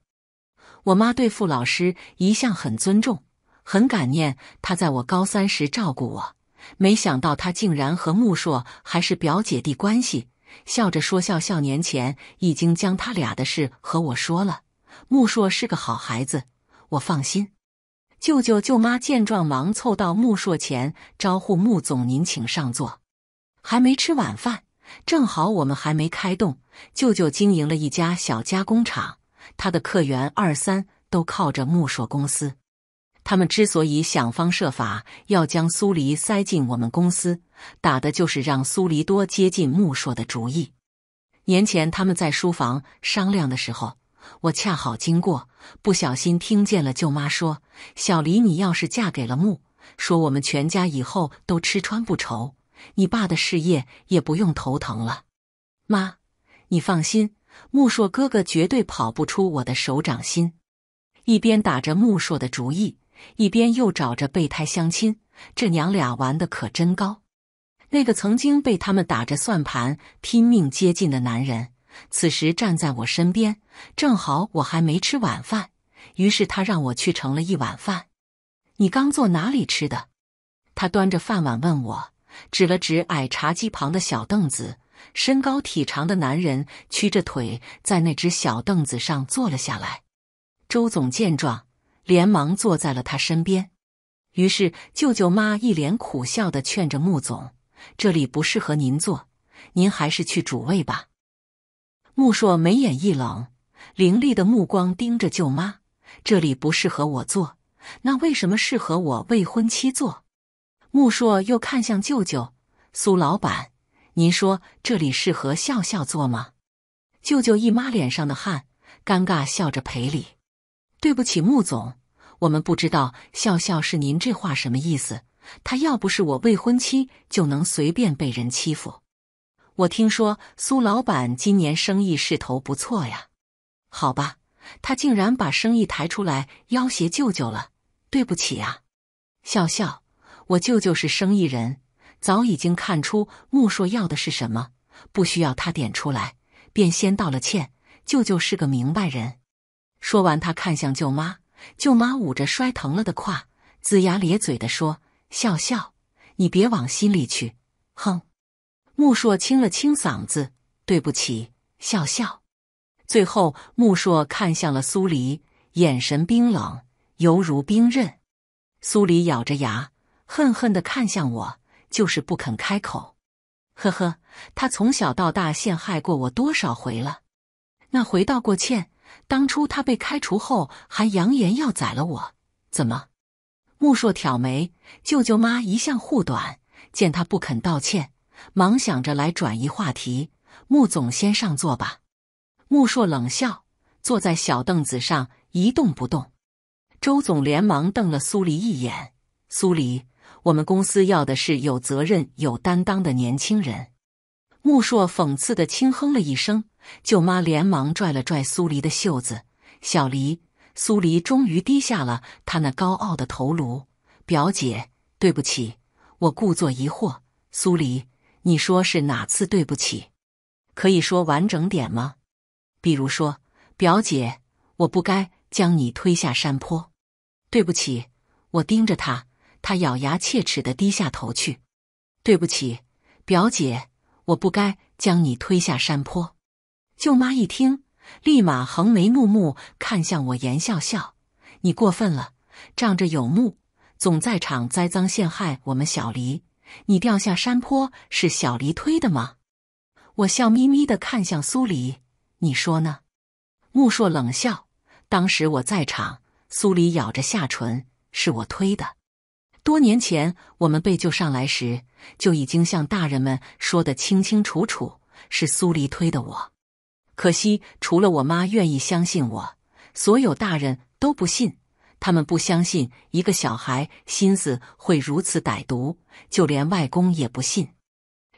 我妈对傅老师一向很尊重，很感念他在我高三时照顾我。没想到他竟然和穆硕还是表姐弟关系，笑着说：“笑笑年前已经将他俩的事和我说了。”穆硕是个好孩子，我放心。舅舅、舅妈见状，忙凑到穆硕前招呼：“穆总，您请上座。”还没吃晚饭，正好我们还没开动。舅舅经营了一家小加工厂。他的客源二三都靠着木硕公司，他们之所以想方设法要将苏黎塞进我们公司，打的就是让苏黎多接近木硕的主意。年前他们在书房商量的时候，我恰好经过，不小心听见了。舅妈说：“小黎，你要是嫁给了木说我们全家以后都吃穿不愁，你爸的事业也不用头疼了。”妈，你放心。穆硕哥哥绝对跑不出我的手掌心，一边打着穆硕的主意，一边又找着备胎相亲，这娘俩玩的可真高。那个曾经被他们打着算盘拼命接近的男人，此时站在我身边，正好我还没吃晚饭，于是他让我去盛了一碗饭。你刚坐哪里吃的？他端着饭碗问我，指了指矮茶几旁的小凳子。身高体长的男人屈着腿在那只小凳子上坐了下来，周总见状连忙坐在了他身边。于是舅舅妈一脸苦笑的劝着穆总：“这里不适合您坐，您还是去主位吧。”穆硕眉眼一冷，凌厉的目光盯着舅妈：“这里不适合我坐，那为什么适合我未婚妻坐？”穆硕又看向舅舅苏老板。您说这里适合笑笑做吗？舅舅一抹脸上的汗，尴尬笑着赔礼：“对不起，穆总，我们不知道笑笑是您这话什么意思。他要不是我未婚妻，就能随便被人欺负。我听说苏老板今年生意势头不错呀，好吧，他竟然把生意抬出来要挟舅舅了。对不起啊，笑笑，我舅舅是生意人。”早已经看出穆硕要的是什么，不需要他点出来，便先道了歉。舅舅是个明白人。说完，他看向舅妈，舅妈捂着摔疼了的胯，龇牙咧嘴的说：“笑笑，你别往心里去。”哼。穆硕清了清嗓子：“对不起，笑笑。”最后，穆硕看向了苏黎，眼神冰冷，犹如冰刃。苏黎咬着牙，恨恨的看向我。就是不肯开口，呵呵，他从小到大陷害过我多少回了？那回道过歉，当初他被开除后还扬言要宰了我，怎么？穆硕挑眉，舅舅妈一向护短，见他不肯道歉，忙想着来转移话题。穆总先上座吧。穆硕冷笑，坐在小凳子上一动不动。周总连忙瞪了苏黎一眼，苏黎。我们公司要的是有责任、有担当的年轻人。穆硕讽刺的轻哼了一声，舅妈连忙拽了拽苏黎的袖子。小黎，苏黎终于低下了他那高傲的头颅。表姐，对不起，我故作疑惑。苏黎，你说是哪次对不起？可以说完整点吗？比如说，表姐，我不该将你推下山坡。对不起，我盯着他。他咬牙切齿地低下头去，对不起，表姐，我不该将你推下山坡。舅妈一听，立马横眉怒目看向我，颜笑笑，你过分了，仗着有目总在场栽赃陷害我们小黎。你掉下山坡是小黎推的吗？我笑眯眯的看向苏黎，你说呢？穆硕冷笑，当时我在场。苏黎咬着下唇，是我推的。多年前，我们被救上来时，就已经向大人们说得清清楚楚，是苏黎推的我。可惜，除了我妈愿意相信我，所有大人都不信。他们不相信一个小孩心思会如此歹毒，就连外公也不信。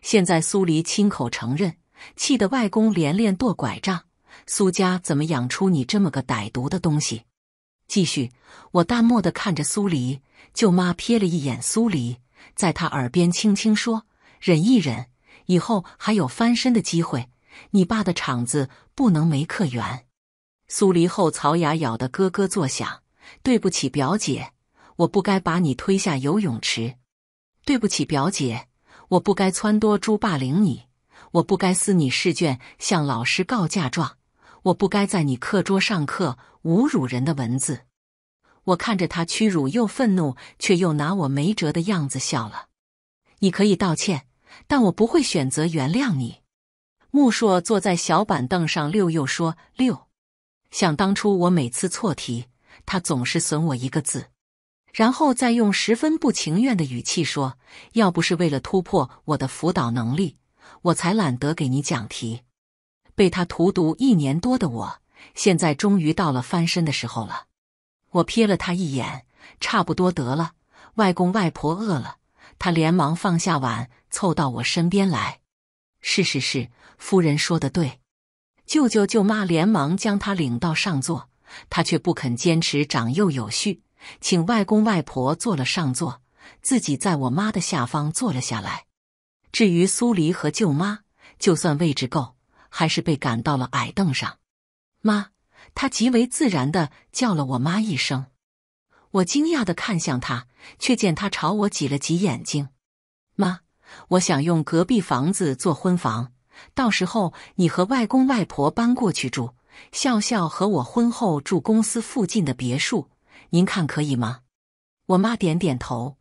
现在苏黎亲口承认，气得外公连连跺拐杖。苏家怎么养出你这么个歹毒的东西？继续，我淡漠的看着苏黎。舅妈瞥了一眼苏黎，在他耳边轻轻说：“忍一忍，以后还有翻身的机会。你爸的厂子不能没客源。”苏黎后槽牙咬得咯咯作响：“对不起，表姐，我不该把你推下游泳池。对不起，表姐，我不该撺掇猪霸凌你。我不该撕你试卷向老师告假状。我不该在你课桌上刻侮辱人的文字。”我看着他屈辱又愤怒却又拿我没辙的样子笑了。你可以道歉，但我不会选择原谅你。穆硕坐在小板凳上，六又说六。想当初我每次错题，他总是损我一个字，然后再用十分不情愿的语气说：“要不是为了突破我的辅导能力，我才懒得给你讲题。”被他荼毒一年多的我，现在终于到了翻身的时候了。我瞥了他一眼，差不多得了，外公外婆饿了。他连忙放下碗，凑到我身边来。是是是，夫人说的对。舅舅舅妈连忙将他领到上座，他却不肯坚持长幼有序，请外公外婆坐了上座，自己在我妈的下方坐了下来。至于苏黎和舅妈，就算位置够，还是被赶到了矮凳上。妈。他极为自然的叫了我妈一声，我惊讶的看向他，却见他朝我挤了挤眼睛。妈，我想用隔壁房子做婚房，到时候你和外公外婆搬过去住，笑笑和我婚后住公司附近的别墅，您看可以吗？我妈点点头。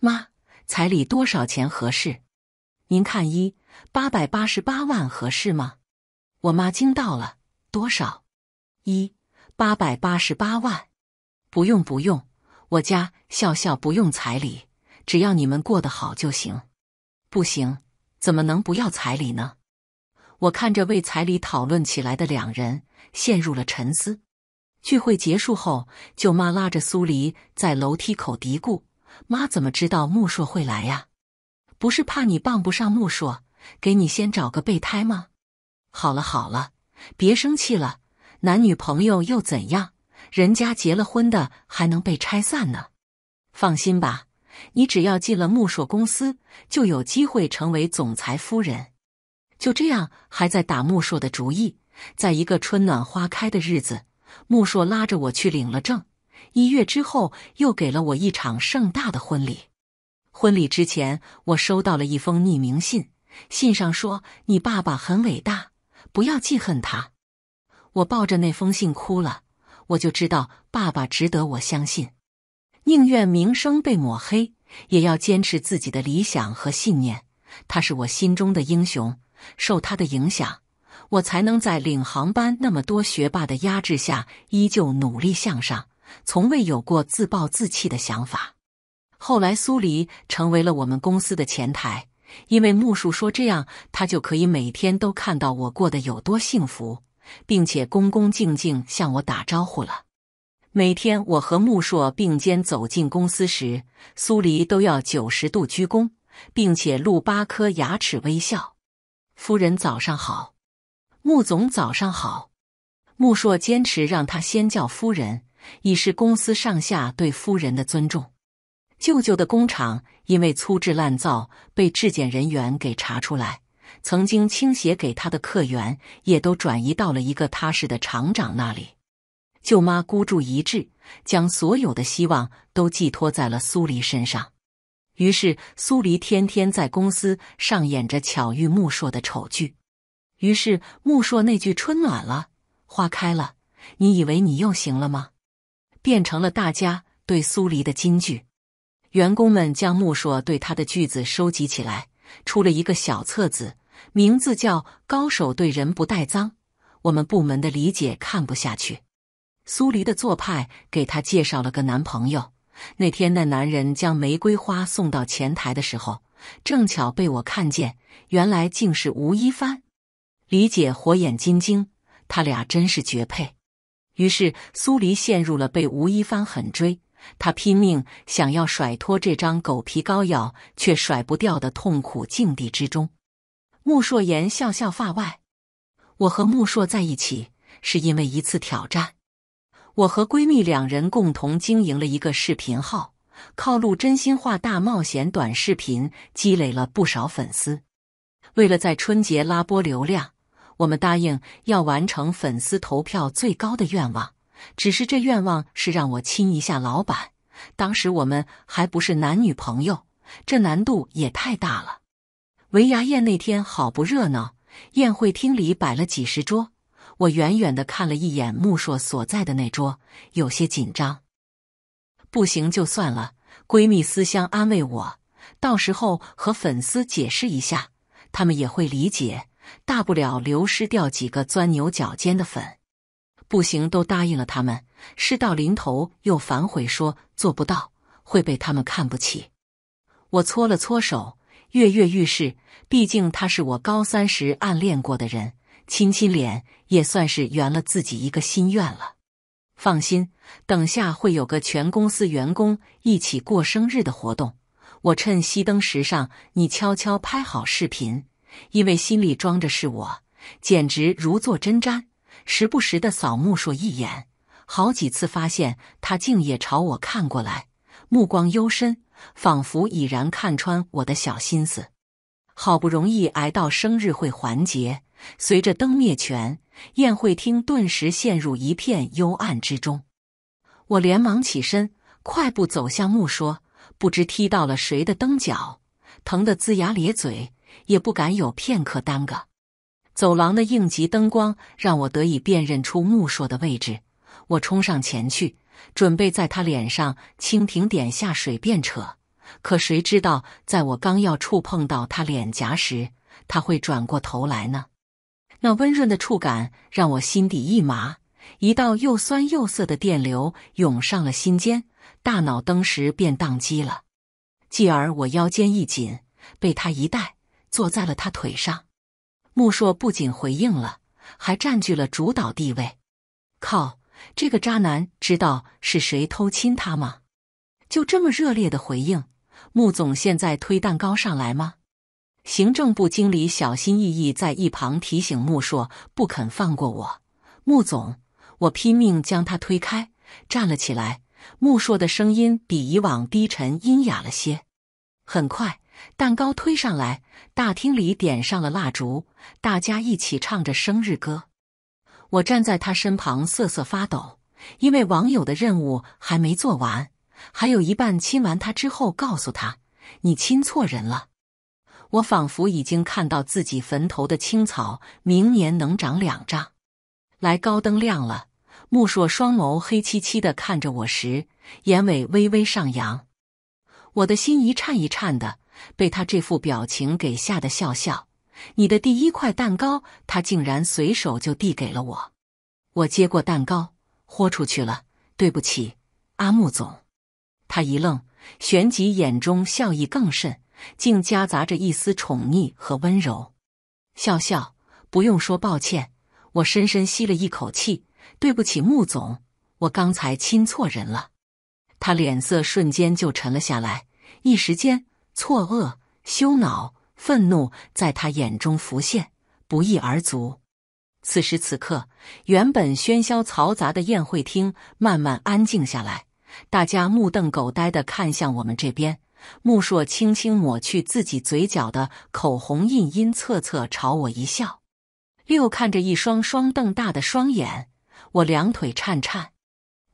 妈，彩礼多少钱合适？您看一八百八十八万合适吗？我妈惊到了，多少？一八百八十八万，不用不用，我家笑笑不用彩礼，只要你们过得好就行。不行，怎么能不要彩礼呢？我看着为彩礼讨论起来的两人，陷入了沉思。聚会结束后，舅妈拉着苏黎在楼梯口嘀咕：“妈怎么知道穆硕会来呀？不是怕你傍不上穆硕，给你先找个备胎吗？”好了好了，别生气了。男女朋友又怎样？人家结了婚的还能被拆散呢。放心吧，你只要进了木硕公司，就有机会成为总裁夫人。就这样，还在打木硕的主意。在一个春暖花开的日子，木硕拉着我去领了证。一月之后，又给了我一场盛大的婚礼。婚礼之前，我收到了一封匿名信，信上说：“你爸爸很伟大，不要记恨他。”我抱着那封信哭了，我就知道爸爸值得我相信。宁愿名声被抹黑，也要坚持自己的理想和信念。他是我心中的英雄，受他的影响，我才能在领航班那么多学霸的压制下，依旧努力向上，从未有过自暴自弃的想法。后来，苏黎成为了我们公司的前台，因为木树说这样他就可以每天都看到我过得有多幸福。并且恭恭敬敬向我打招呼了。每天我和穆硕并肩走进公司时，苏黎都要九十度鞠躬，并且露八颗牙齿微笑：“夫人早上好，穆总早上好。”穆硕坚持让他先叫夫人，以示公司上下对夫人的尊重。舅舅的工厂因为粗制滥造被质检人员给查出来。曾经倾斜给他的客源也都转移到了一个踏实的厂长那里，舅妈孤注一掷，将所有的希望都寄托在了苏黎身上。于是苏黎天天在公司上演着巧遇穆硕的丑剧。于是穆硕那句“春暖了，花开了”，你以为你又行了吗？变成了大家对苏黎的金句。员工们将穆硕对他的句子收集起来，出了一个小册子。名字叫高手，对人不带脏。我们部门的李姐看不下去，苏黎的做派给她介绍了个男朋友。那天那男人将玫瑰花送到前台的时候，正巧被我看见，原来竟是吴一帆。李姐火眼金睛，他俩真是绝配。于是苏黎陷入了被吴一帆狠追，他拼命想要甩脱这张狗皮膏药，却甩不掉的痛苦境地之中。穆硕言笑笑发外，我和穆硕在一起是因为一次挑战。我和闺蜜两人共同经营了一个视频号，靠录真心话大冒险短视频积累了不少粉丝。为了在春节拉波流量，我们答应要完成粉丝投票最高的愿望。只是这愿望是让我亲一下老板，当时我们还不是男女朋友，这难度也太大了。围牙宴那天好不热闹，宴会厅里摆了几十桌。我远远的看了一眼穆硕所在的那桌，有些紧张。不行就算了，闺蜜思乡安慰我，到时候和粉丝解释一下，他们也会理解。大不了流失掉几个钻牛角尖的粉。不行都答应了他们，事到临头又反悔说做不到，会被他们看不起。我搓了搓手。跃跃欲试，毕竟他是我高三时暗恋过的人，亲亲脸也算是圆了自己一个心愿了。放心，等下会有个全公司员工一起过生日的活动，我趁熄灯时上你悄悄拍好视频。因为心里装着是我，简直如坐针毡，时不时的扫目数一眼，好几次发现他竟也朝我看过来，目光幽深。仿佛已然看穿我的小心思，好不容易挨到生日会环节，随着灯灭全，宴会厅顿时陷入一片幽暗之中。我连忙起身，快步走向木硕，不知踢到了谁的灯脚，疼得龇牙咧嘴，也不敢有片刻耽搁。走廊的应急灯光让我得以辨认出木硕的位置，我冲上前去。准备在他脸上蜻蜓点下水便扯，可谁知道在我刚要触碰到他脸颊时，他会转过头来呢？那温润的触感让我心底一麻，一道又酸又涩的电流涌上了心间，大脑登时便宕机了。继而我腰间一紧，被他一带坐在了他腿上。穆硕不仅回应了，还占据了主导地位。靠！这个渣男知道是谁偷亲他吗？就这么热烈的回应，穆总现在推蛋糕上来吗？行政部经理小心翼翼在一旁提醒穆硕，不肯放过我。穆总，我拼命将他推开，站了起来。穆硕的声音比以往低沉阴哑了些。很快，蛋糕推上来，大厅里点上了蜡烛，大家一起唱着生日歌。我站在他身旁瑟瑟发抖，因为网友的任务还没做完，还有一半亲完他之后告诉他：“你亲错人了。”我仿佛已经看到自己坟头的青草明年能长两丈。来，高灯亮了。穆硕双眸黑漆漆的看着我时，眼尾微微上扬，我的心一颤一颤的，被他这副表情给吓得笑笑。你的第一块蛋糕，他竟然随手就递给了我。我接过蛋糕，豁出去了。对不起，阿木总。他一愣，旋即眼中笑意更甚，竟夹杂着一丝宠溺和温柔。笑笑，不用说抱歉。我深深吸了一口气，对不起，穆总，我刚才亲错人了。他脸色瞬间就沉了下来，一时间错愕、羞恼。愤怒在他眼中浮现，不翼而足。此时此刻，原本喧嚣嘈杂的宴会厅慢慢安静下来，大家目瞪口呆地看向我们这边。穆硕轻轻抹去自己嘴角的口红印，阴恻恻朝我一笑。六看着一双双瞪大的双眼，我两腿颤颤，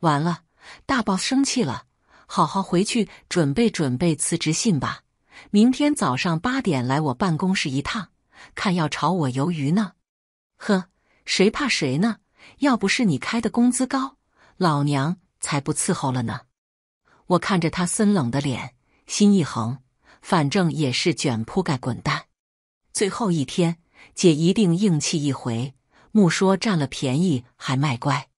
完了，大宝生气了，好好回去准备准备辞职信吧。明天早上八点来我办公室一趟，看要炒我鱿鱼呢。呵，谁怕谁呢？要不是你开的工资高，老娘才不伺候了呢。我看着他森冷的脸，心一横，反正也是卷铺盖滚蛋。最后一天，姐一定硬气一回，木说占了便宜还卖乖。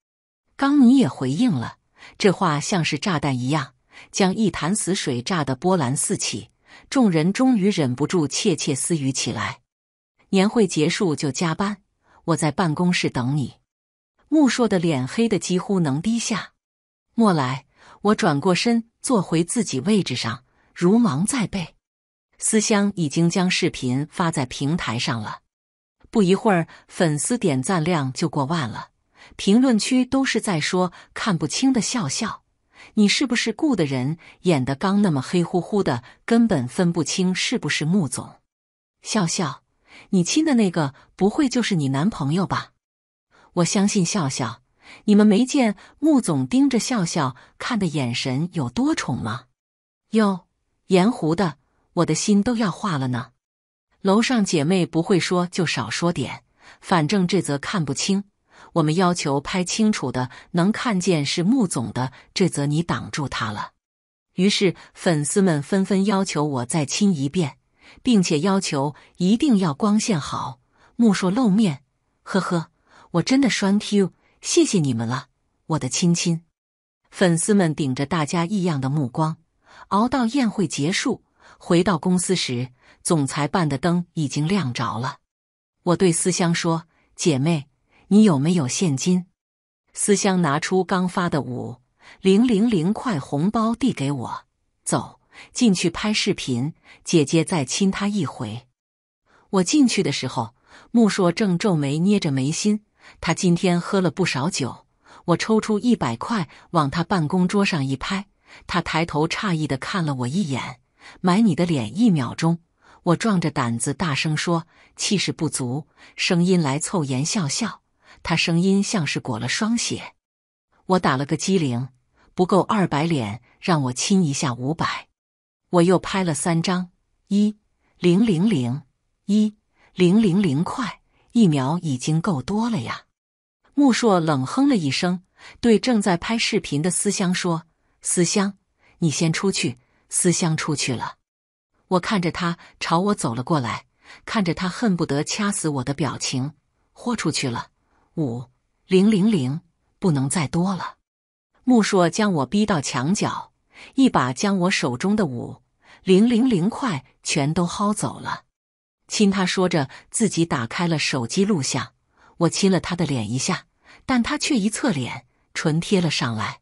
刚你也回应了，这话像是炸弹一样，将一潭死水炸得波澜四起。众人终于忍不住窃窃私语起来。年会结束就加班，我在办公室等你。穆硕的脸黑的几乎能滴下。莫来，我转过身坐回自己位置上，如芒在背。思香已经将视频发在平台上了，不一会儿粉丝点赞量就过万了，评论区都是在说看不清的笑笑。你是不是雇的人演的？刚那么黑乎乎的，根本分不清是不是穆总。笑笑，你亲的那个不会就是你男朋友吧？我相信笑笑，你们没见穆总盯着笑笑看的眼神有多宠吗？哟，盐湖的，我的心都要化了呢。楼上姐妹不会说就少说点，反正这则看不清。我们要求拍清楚的，能看见是穆总的这则你挡住他了。于是粉丝们纷纷要求我再亲一遍，并且要求一定要光线好，穆硕露面。呵呵，我真的栓 Q，谢谢你们了，我的亲亲！粉丝们顶着大家异样的目光，熬到宴会结束，回到公司时，总裁办的灯已经亮着了。我对思香说：“姐妹。”你有没有现金？思香拿出刚发的五零零零块红包递给我，走进去拍视频，姐姐再亲他一回。我进去的时候，穆硕正皱眉捏着眉心，他今天喝了不少酒。我抽出一百块往他办公桌上一拍，他抬头诧异的看了我一眼，买你的脸一秒钟。我壮着胆子大声说，气势不足，声音来凑颜笑笑。他声音像是裹了霜雪，我打了个机灵，不够二百，脸让我亲一下五百，我又拍了三张，一零零零一零零零块，一秒已经够多了呀。穆硕冷哼了一声，对正在拍视频的思乡说：“思乡，你先出去。”思乡出去了，我看着他朝我走了过来，看着他恨不得掐死我的表情，豁出去了。五零零零不能再多了。穆硕将我逼到墙角，一把将我手中的五零零零块全都薅走了。亲，他说着自己打开了手机录像。我亲了他的脸一下，但他却一侧脸，唇贴了上来。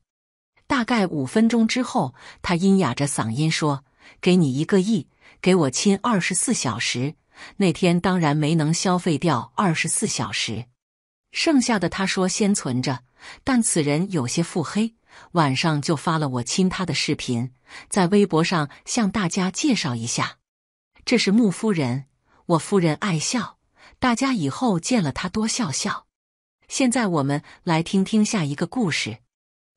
大概五分钟之后，他阴哑着嗓音说：“给你一个亿，给我亲二十四小时。”那天当然没能消费掉二十四小时。剩下的他说先存着，但此人有些腹黑，晚上就发了我亲他的视频，在微博上向大家介绍一下，这是穆夫人，我夫人爱笑，大家以后见了她多笑笑。现在我们来听听下一个故事。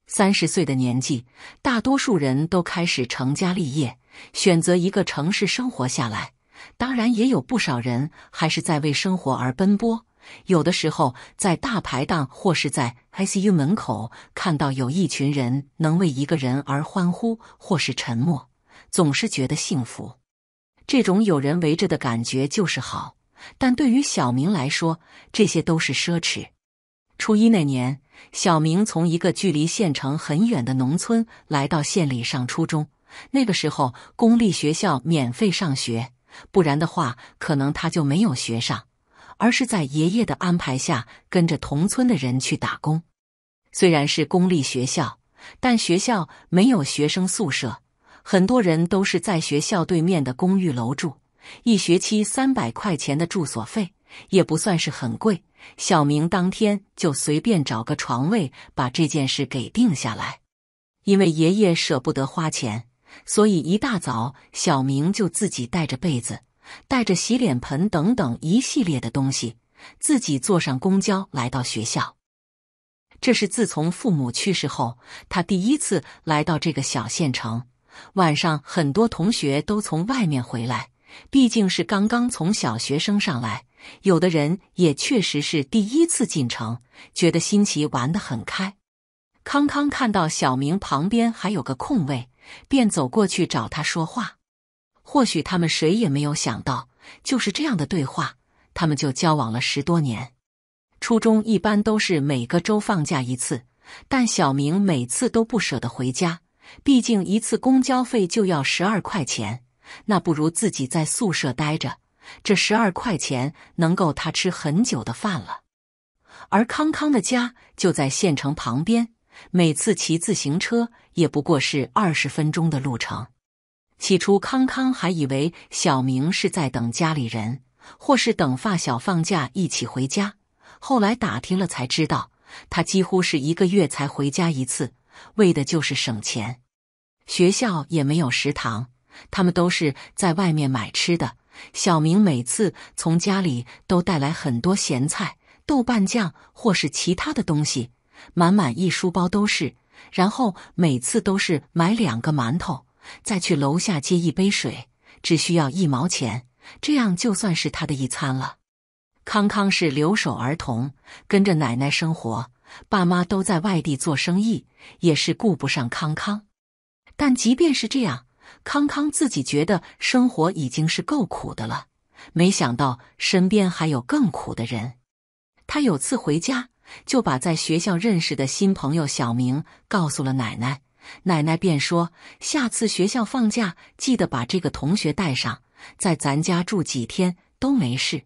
三十岁的年纪，大多数人都开始成家立业，选择一个城市生活下来，当然也有不少人还是在为生活而奔波。有的时候，在大排档或是在 ICU 门口看到有一群人能为一个人而欢呼或是沉默，总是觉得幸福。这种有人围着的感觉就是好。但对于小明来说，这些都是奢侈。初一那年，小明从一个距离县城很远的农村来到县里上初中。那个时候，公立学校免费上学，不然的话，可能他就没有学上。而是在爷爷的安排下，跟着同村的人去打工。虽然是公立学校，但学校没有学生宿舍，很多人都是在学校对面的公寓楼住。一学期三百块钱的住宿费也不算是很贵。小明当天就随便找个床位，把这件事给定下来。因为爷爷舍不得花钱，所以一大早小明就自己带着被子。带着洗脸盆等等一系列的东西，自己坐上公交来到学校。这是自从父母去世后，他第一次来到这个小县城。晚上很多同学都从外面回来，毕竟是刚刚从小学升上来，有的人也确实是第一次进城，觉得新奇，玩得很开。康康看到小明旁边还有个空位，便走过去找他说话。或许他们谁也没有想到，就是这样的对话，他们就交往了十多年。初中一般都是每个周放假一次，但小明每次都不舍得回家，毕竟一次公交费就要十二块钱，那不如自己在宿舍待着，这十二块钱能够他吃很久的饭了。而康康的家就在县城旁边，每次骑自行车也不过是二十分钟的路程。起初，康康还以为小明是在等家里人，或是等发小放假一起回家。后来打听了才知道，他几乎是一个月才回家一次，为的就是省钱。学校也没有食堂，他们都是在外面买吃的。小明每次从家里都带来很多咸菜、豆瓣酱或是其他的东西，满满一书包都是。然后每次都是买两个馒头。再去楼下接一杯水，只需要一毛钱，这样就算是他的一餐了。康康是留守儿童，跟着奶奶生活，爸妈都在外地做生意，也是顾不上康康。但即便是这样，康康自己觉得生活已经是够苦的了，没想到身边还有更苦的人。他有次回家，就把在学校认识的新朋友小明告诉了奶奶。奶奶便说：“下次学校放假，记得把这个同学带上，在咱家住几天都没事。”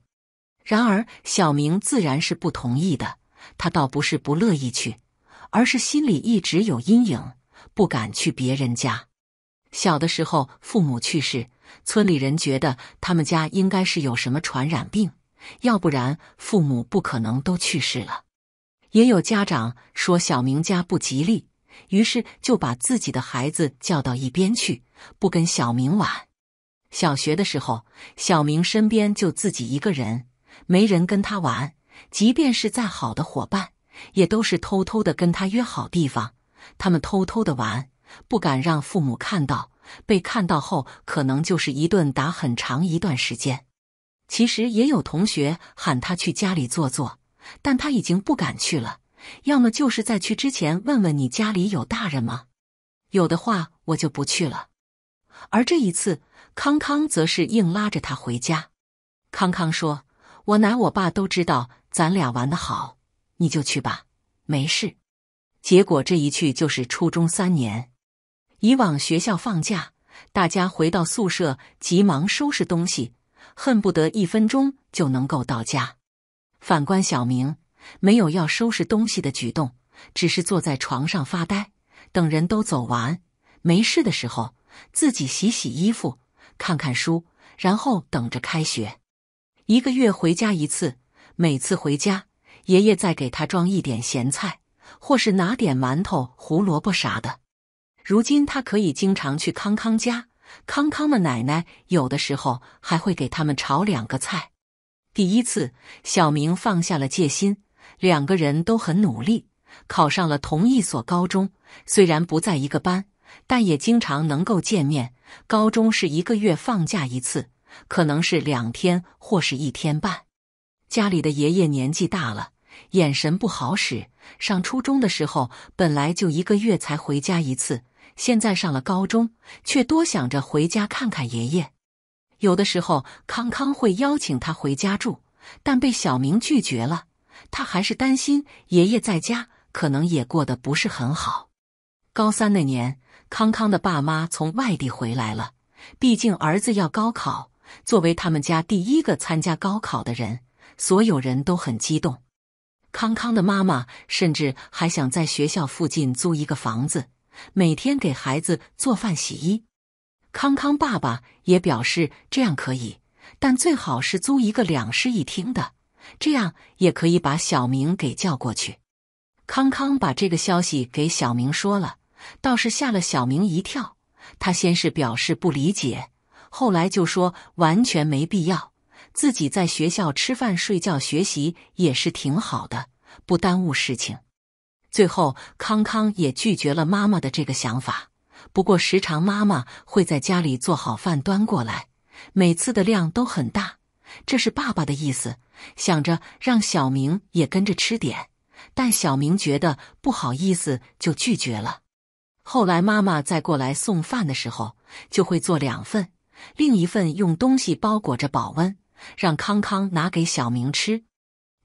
然而，小明自然是不同意的。他倒不是不乐意去，而是心里一直有阴影，不敢去别人家。小的时候，父母去世，村里人觉得他们家应该是有什么传染病，要不然父母不可能都去世了。也有家长说小明家不吉利。于是就把自己的孩子叫到一边去，不跟小明玩。小学的时候，小明身边就自己一个人，没人跟他玩。即便是再好的伙伴，也都是偷偷的跟他约好地方，他们偷偷的玩，不敢让父母看到。被看到后，可能就是一顿打，很长一段时间。其实也有同学喊他去家里坐坐，但他已经不敢去了。要么就是在去之前问问你家里有大人吗？有的话我就不去了。而这一次，康康则是硬拉着他回家。康康说：“我奶我爸都知道咱俩玩得好，你就去吧，没事。”结果这一去就是初中三年。以往学校放假，大家回到宿舍急忙收拾东西，恨不得一分钟就能够到家。反观小明。没有要收拾东西的举动，只是坐在床上发呆。等人都走完、没事的时候，自己洗洗衣服、看看书，然后等着开学。一个月回家一次，每次回家，爷爷再给他装一点咸菜，或是拿点馒头、胡萝卜啥的。如今他可以经常去康康家，康康的奶奶有的时候还会给他们炒两个菜。第一次，小明放下了戒心。两个人都很努力，考上了同一所高中。虽然不在一个班，但也经常能够见面。高中是一个月放假一次，可能是两天或是一天半。家里的爷爷年纪大了，眼神不好使。上初中的时候本来就一个月才回家一次，现在上了高中却多想着回家看看爷爷。有的时候康康会邀请他回家住，但被小明拒绝了。他还是担心爷爷在家可能也过得不是很好。高三那年，康康的爸妈从外地回来了。毕竟儿子要高考，作为他们家第一个参加高考的人，所有人都很激动。康康的妈妈甚至还想在学校附近租一个房子，每天给孩子做饭洗衣。康康爸爸也表示这样可以，但最好是租一个两室一厅的。这样也可以把小明给叫过去。康康把这个消息给小明说了，倒是吓了小明一跳。他先是表示不理解，后来就说完全没必要，自己在学校吃饭、睡觉、学习也是挺好的，不耽误事情。最后，康康也拒绝了妈妈的这个想法。不过，时常妈妈会在家里做好饭端过来，每次的量都很大。这是爸爸的意思，想着让小明也跟着吃点，但小明觉得不好意思，就拒绝了。后来妈妈再过来送饭的时候，就会做两份，另一份用东西包裹着保温，让康康拿给小明吃。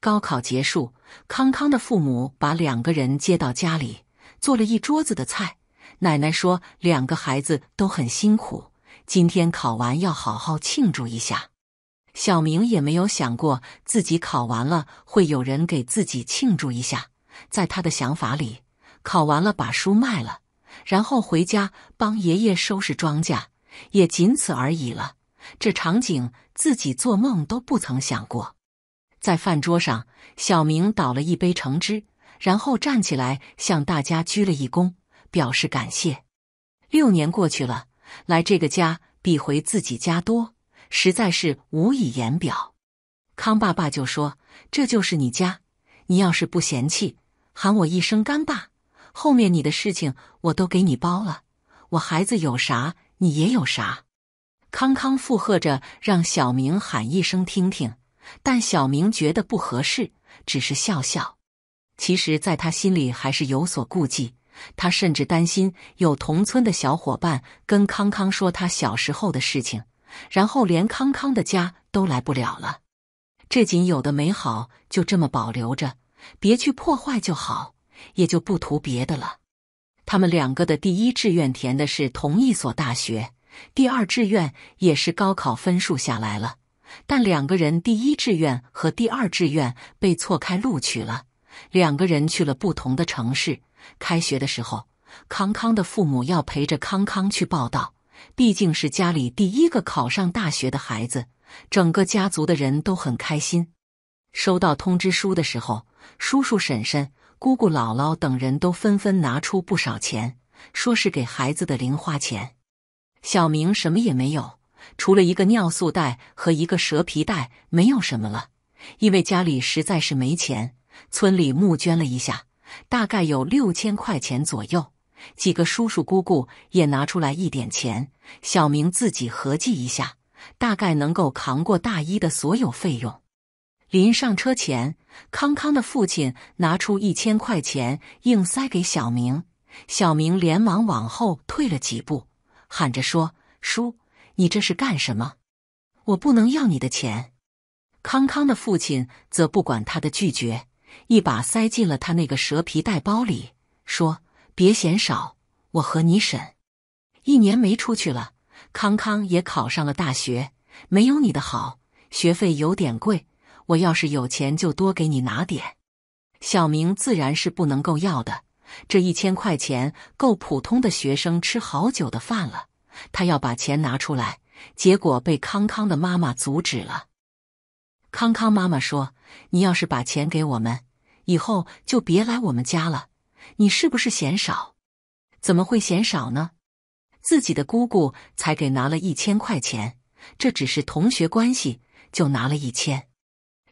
高考结束，康康的父母把两个人接到家里，做了一桌子的菜。奶奶说：“两个孩子都很辛苦，今天考完要好好庆祝一下。”小明也没有想过自己考完了会有人给自己庆祝一下，在他的想法里，考完了把书卖了，然后回家帮爷爷收拾庄稼，也仅此而已了。这场景自己做梦都不曾想过。在饭桌上，小明倒了一杯橙汁，然后站起来向大家鞠了一躬，表示感谢。六年过去了，来这个家比回自己家多。实在是无以言表，康爸爸就说：“这就是你家，你要是不嫌弃，喊我一声干爸。后面你的事情我都给你包了，我孩子有啥你也有啥。”康康附和着，让小明喊一声听听，但小明觉得不合适，只是笑笑。其实，在他心里还是有所顾忌，他甚至担心有同村的小伙伴跟康康说他小时候的事情。然后连康康的家都来不了了，这仅有的美好就这么保留着，别去破坏就好，也就不图别的了。他们两个的第一志愿填的是同一所大学，第二志愿也是高考分数下来了，但两个人第一志愿和第二志愿被错开录取了，两个人去了不同的城市。开学的时候，康康的父母要陪着康康去报道。毕竟是家里第一个考上大学的孩子，整个家族的人都很开心。收到通知书的时候，叔叔、婶婶、姑姑、姥姥等人都纷纷拿出不少钱，说是给孩子的零花钱。小明什么也没有，除了一个尿素袋和一个蛇皮袋，没有什么了。因为家里实在是没钱，村里募捐了一下，大概有六千块钱左右。几个叔叔姑姑也拿出来一点钱，小明自己合计一下，大概能够扛过大一的所有费用。临上车前，康康的父亲拿出一千块钱，硬塞给小明。小明连忙往后退了几步，喊着说：“叔，你这是干什么？我不能要你的钱。”康康的父亲则不管他的拒绝，一把塞进了他那个蛇皮袋包里，说。别嫌少，我和你婶，一年没出去了。康康也考上了大学，没有你的好，学费有点贵。我要是有钱，就多给你拿点。小明自然是不能够要的，这一千块钱够普通的学生吃好久的饭了。他要把钱拿出来，结果被康康的妈妈阻止了。康康妈妈说：“你要是把钱给我们，以后就别来我们家了。”你是不是嫌少？怎么会嫌少呢？自己的姑姑才给拿了一千块钱，这只是同学关系就拿了一千。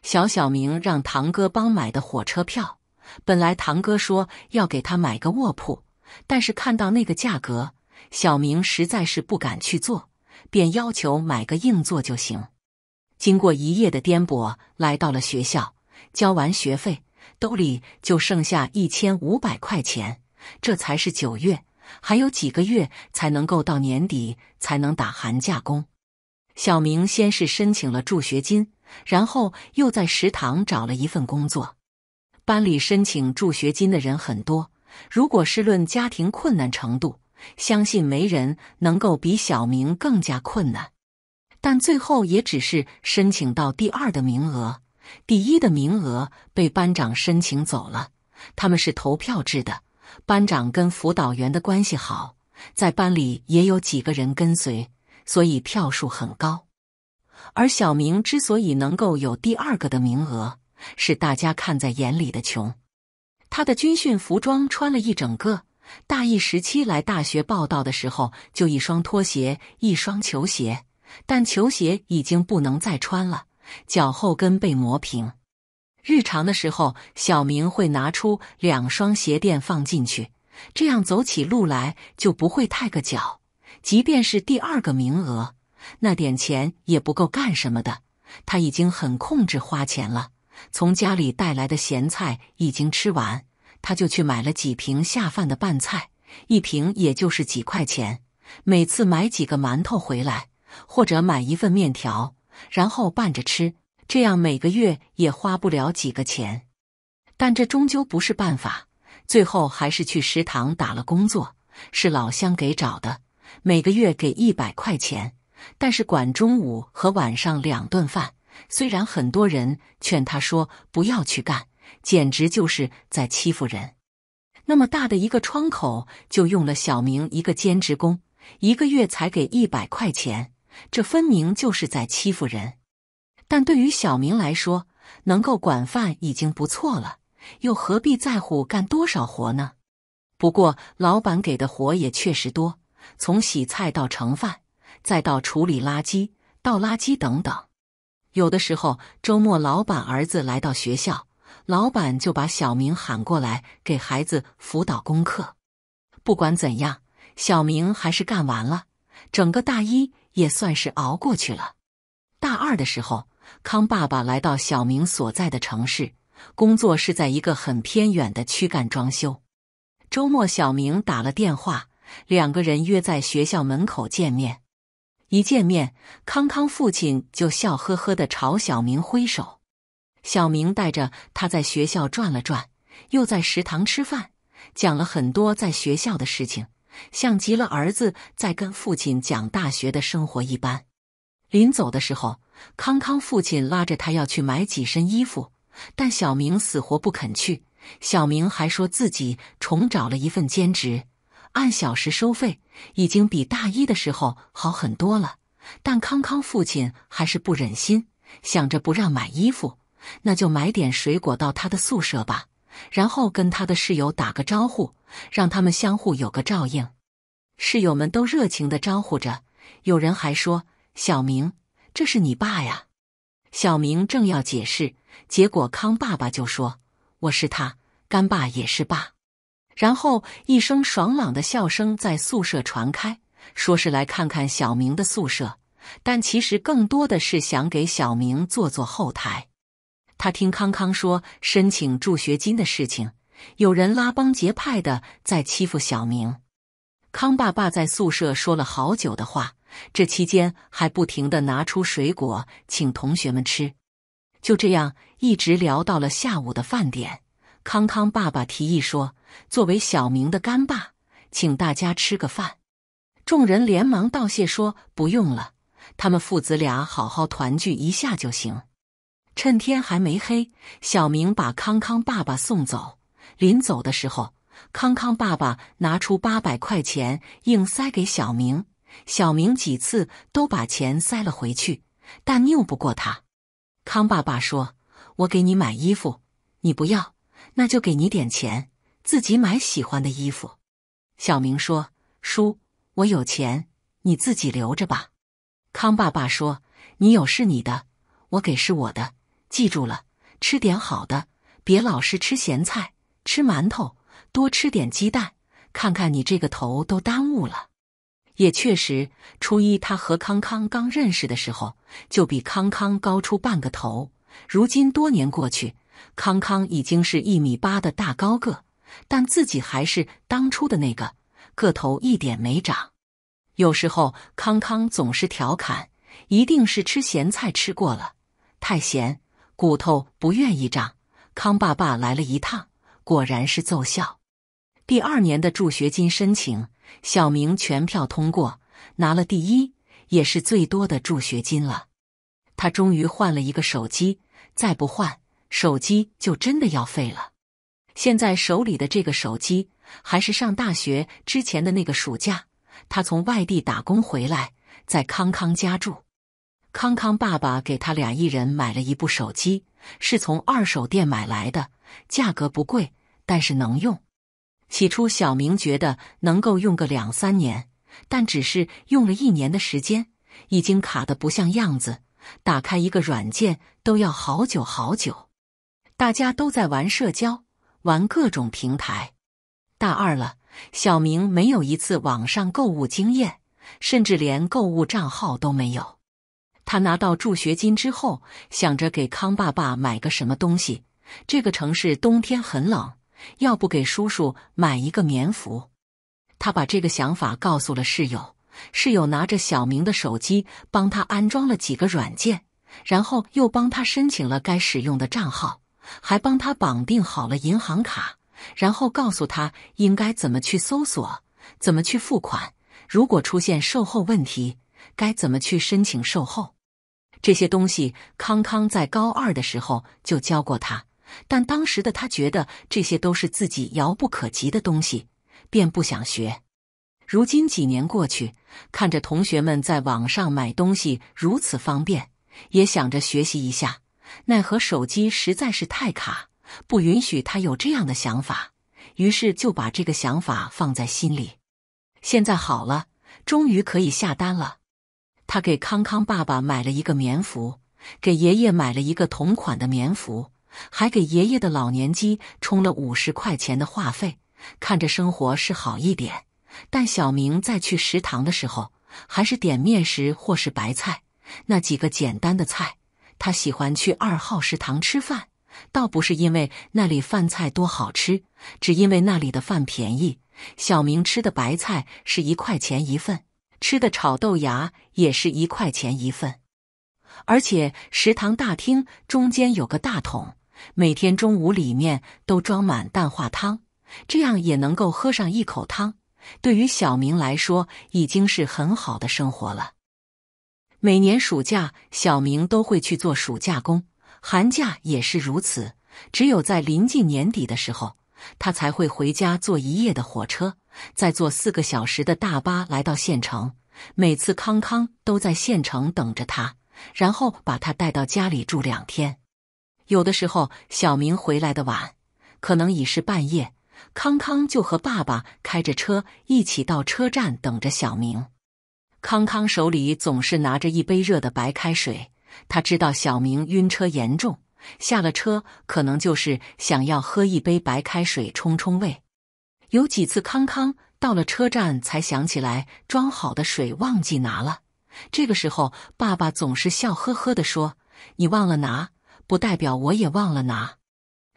小小明让堂哥帮买的火车票，本来堂哥说要给他买个卧铺，但是看到那个价格，小明实在是不敢去做，便要求买个硬座就行。经过一夜的颠簸，来到了学校，交完学费。兜里就剩下一千五百块钱，这才是九月，还有几个月才能够到年底，才能打寒假工。小明先是申请了助学金，然后又在食堂找了一份工作。班里申请助学金的人很多，如果是论家庭困难程度，相信没人能够比小明更加困难，但最后也只是申请到第二的名额。第一的名额被班长申请走了。他们是投票制的，班长跟辅导员的关系好，在班里也有几个人跟随，所以票数很高。而小明之所以能够有第二个的名额，是大家看在眼里的穷。他的军训服装穿了一整个大一时期，来大学报道的时候就一双拖鞋，一双球鞋，但球鞋已经不能再穿了。脚后跟被磨平，日常的时候，小明会拿出两双鞋垫放进去，这样走起路来就不会太硌脚。即便是第二个名额，那点钱也不够干什么的。他已经很控制花钱了。从家里带来的咸菜已经吃完，他就去买了几瓶下饭的拌菜，一瓶也就是几块钱。每次买几个馒头回来，或者买一份面条。然后拌着吃，这样每个月也花不了几个钱，但这终究不是办法。最后还是去食堂打了工作，是老乡给找的，每个月给一百块钱，但是管中午和晚上两顿饭。虽然很多人劝他说不要去干，简直就是在欺负人。那么大的一个窗口，就用了小明一个兼职工，一个月才给一百块钱。这分明就是在欺负人，但对于小明来说，能够管饭已经不错了，又何必在乎干多少活呢？不过老板给的活也确实多，从洗菜到盛饭，再到处理垃圾、倒垃圾等等。有的时候周末老板儿子来到学校，老板就把小明喊过来给孩子辅导功课。不管怎样，小明还是干完了整个大一。也算是熬过去了。大二的时候，康爸爸来到小明所在的城市工作，是在一个很偏远的区干装修。周末，小明打了电话，两个人约在学校门口见面。一见面，康康父亲就笑呵呵的朝小明挥手。小明带着他在学校转了转，又在食堂吃饭，讲了很多在学校的事情。像极了儿子在跟父亲讲大学的生活一般。临走的时候，康康父亲拉着他要去买几身衣服，但小明死活不肯去。小明还说自己重找了一份兼职，按小时收费，已经比大一的时候好很多了。但康康父亲还是不忍心，想着不让买衣服，那就买点水果到他的宿舍吧，然后跟他的室友打个招呼。让他们相互有个照应，室友们都热情的招呼着，有人还说：“小明，这是你爸呀。”小明正要解释，结果康爸爸就说：“我是他干爸，也是爸。”然后一声爽朗的笑声在宿舍传开，说是来看看小明的宿舍，但其实更多的是想给小明做做后台。他听康康说申请助学金的事情。有人拉帮结派的在欺负小明，康爸爸在宿舍说了好久的话，这期间还不停的拿出水果请同学们吃。就这样一直聊到了下午的饭点，康康爸爸提议说：“作为小明的干爸，请大家吃个饭。”众人连忙道谢说：“不用了，他们父子俩好好团聚一下就行。”趁天还没黑，小明把康康爸爸送走。临走的时候，康康爸爸拿出八百块钱硬塞给小明，小明几次都把钱塞了回去，但拗不过他。康爸爸说：“我给你买衣服，你不要，那就给你点钱，自己买喜欢的衣服。”小明说：“叔，我有钱，你自己留着吧。”康爸爸说：“你有是你的，我给是我的，记住了，吃点好的，别老是吃咸菜。”吃馒头，多吃点鸡蛋。看看你这个头都耽误了。也确实，初一他和康康刚认识的时候，就比康康高出半个头。如今多年过去，康康已经是一米八的大高个，但自己还是当初的那个，个头一点没长。有时候康康总是调侃：“一定是吃咸菜吃过了，太咸，骨头不愿意长。”康爸爸来了一趟。果然是奏效。第二年的助学金申请，小明全票通过，拿了第一，也是最多的助学金了。他终于换了一个手机，再不换，手机就真的要废了。现在手里的这个手机，还是上大学之前的那个暑假，他从外地打工回来，在康康家住，康康爸爸给他俩一人买了一部手机。是从二手店买来的，价格不贵，但是能用。起初，小明觉得能够用个两三年，但只是用了一年的时间，已经卡得不像样子。打开一个软件都要好久好久。大家都在玩社交，玩各种平台。大二了，小明没有一次网上购物经验，甚至连购物账号都没有。他拿到助学金之后，想着给康爸爸买个什么东西。这个城市冬天很冷，要不给叔叔买一个棉服？他把这个想法告诉了室友，室友拿着小明的手机帮他安装了几个软件，然后又帮他申请了该使用的账号，还帮他绑定好了银行卡，然后告诉他应该怎么去搜索，怎么去付款，如果出现售后问题。该怎么去申请售后？这些东西康康在高二的时候就教过他，但当时的他觉得这些都是自己遥不可及的东西，便不想学。如今几年过去，看着同学们在网上买东西如此方便，也想着学习一下，奈何手机实在是太卡，不允许他有这样的想法，于是就把这个想法放在心里。现在好了，终于可以下单了。他给康康爸爸买了一个棉服，给爷爷买了一个同款的棉服，还给爷爷的老年机充了五十块钱的话费。看着生活是好一点，但小明在去食堂的时候还是点面食或是白菜那几个简单的菜。他喜欢去二号食堂吃饭，倒不是因为那里饭菜多好吃，只因为那里的饭便宜。小明吃的白菜是一块钱一份。吃的炒豆芽也是一块钱一份，而且食堂大厅中间有个大桶，每天中午里面都装满蛋花汤，这样也能够喝上一口汤。对于小明来说，已经是很好的生活了。每年暑假，小明都会去做暑假工，寒假也是如此。只有在临近年底的时候，他才会回家坐一夜的火车。再坐四个小时的大巴来到县城，每次康康都在县城等着他，然后把他带到家里住两天。有的时候小明回来的晚，可能已是半夜，康康就和爸爸开着车一起到车站等着小明。康康手里总是拿着一杯热的白开水，他知道小明晕车严重，下了车可能就是想要喝一杯白开水冲冲胃。有几次，康康到了车站才想起来装好的水忘记拿了。这个时候，爸爸总是笑呵呵的说：“你忘了拿，不代表我也忘了拿。”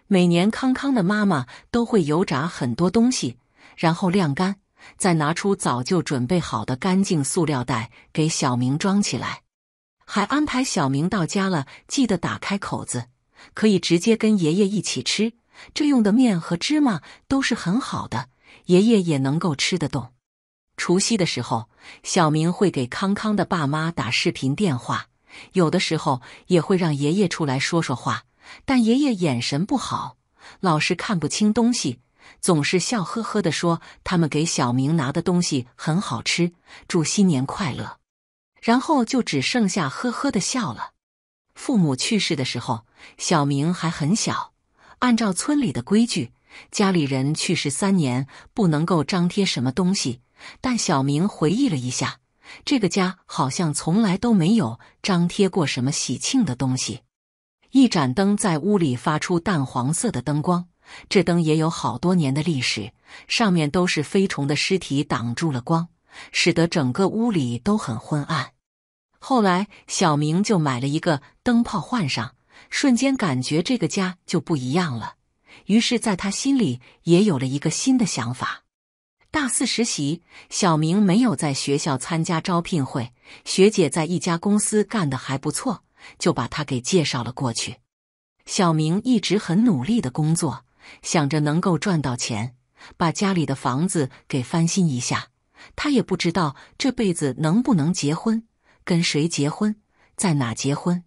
每年，康康的妈妈都会油炸很多东西，然后晾干，再拿出早就准备好的干净塑料袋给小明装起来，还安排小明到家了记得打开口子，可以直接跟爷爷一起吃。这用的面和芝麻都是很好的，爷爷也能够吃得动。除夕的时候，小明会给康康的爸妈打视频电话，有的时候也会让爷爷出来说说话。但爷爷眼神不好，老是看不清东西，总是笑呵呵地说：“他们给小明拿的东西很好吃，祝新年快乐。”然后就只剩下呵呵的笑了。父母去世的时候，小明还很小。按照村里的规矩，家里人去世三年不能够张贴什么东西。但小明回忆了一下，这个家好像从来都没有张贴过什么喜庆的东西。一盏灯在屋里发出淡黄色的灯光，这灯也有好多年的历史，上面都是飞虫的尸体挡住了光，使得整个屋里都很昏暗。后来，小明就买了一个灯泡换上。瞬间感觉这个家就不一样了，于是，在他心里也有了一个新的想法。大四实习，小明没有在学校参加招聘会，学姐在一家公司干得还不错，就把他给介绍了过去。小明一直很努力的工作，想着能够赚到钱，把家里的房子给翻新一下。他也不知道这辈子能不能结婚，跟谁结婚，在哪结婚。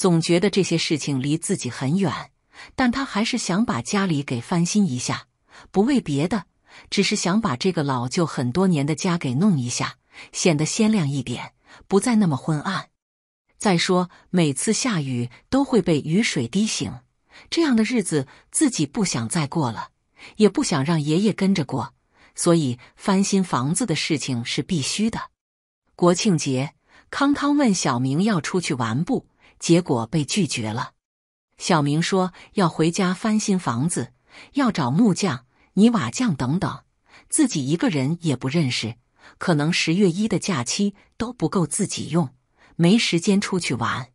总觉得这些事情离自己很远，但他还是想把家里给翻新一下，不为别的，只是想把这个老旧很多年的家给弄一下，显得鲜亮一点，不再那么昏暗。再说，每次下雨都会被雨水滴醒，这样的日子自己不想再过了，也不想让爷爷跟着过，所以翻新房子的事情是必须的。国庆节，康康问小明要出去玩不？结果被拒绝了。小明说要回家翻新房子，要找木匠、泥瓦匠等等，自己一个人也不认识，可能十月一的假期都不够自己用，没时间出去玩。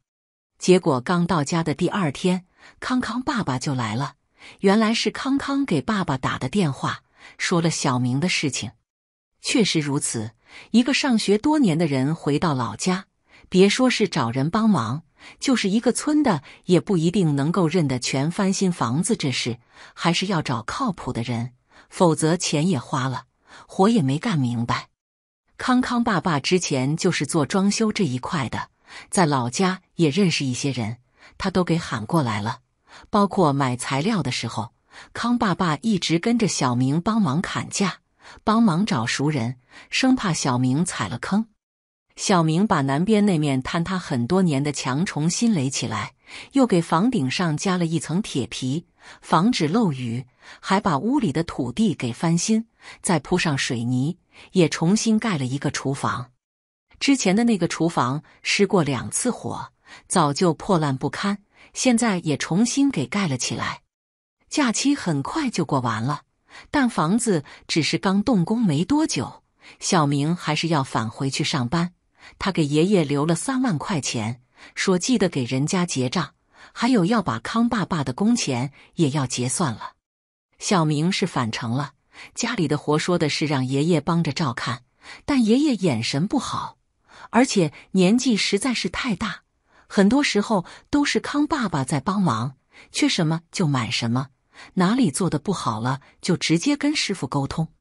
结果刚到家的第二天，康康爸爸就来了。原来是康康给爸爸打的电话，说了小明的事情。确实如此，一个上学多年的人回到老家，别说是找人帮忙。就是一个村的，也不一定能够认得全翻新房子这事，还是要找靠谱的人，否则钱也花了，活也没干明白。康康爸爸之前就是做装修这一块的，在老家也认识一些人，他都给喊过来了。包括买材料的时候，康爸爸一直跟着小明帮忙砍价，帮忙找熟人，生怕小明踩了坑。小明把南边那面坍塌很多年的墙重新垒起来，又给房顶上加了一层铁皮，防止漏雨，还把屋里的土地给翻新，再铺上水泥，也重新盖了一个厨房。之前的那个厨房失过两次火，早就破烂不堪，现在也重新给盖了起来。假期很快就过完了，但房子只是刚动工没多久，小明还是要返回去上班。他给爷爷留了三万块钱，说记得给人家结账，还有要把康爸爸的工钱也要结算了。小明是返程了，家里的活说的是让爷爷帮着照看，但爷爷眼神不好，而且年纪实在是太大，很多时候都是康爸爸在帮忙，缺什么就买什么，哪里做的不好了就直接跟师傅沟通。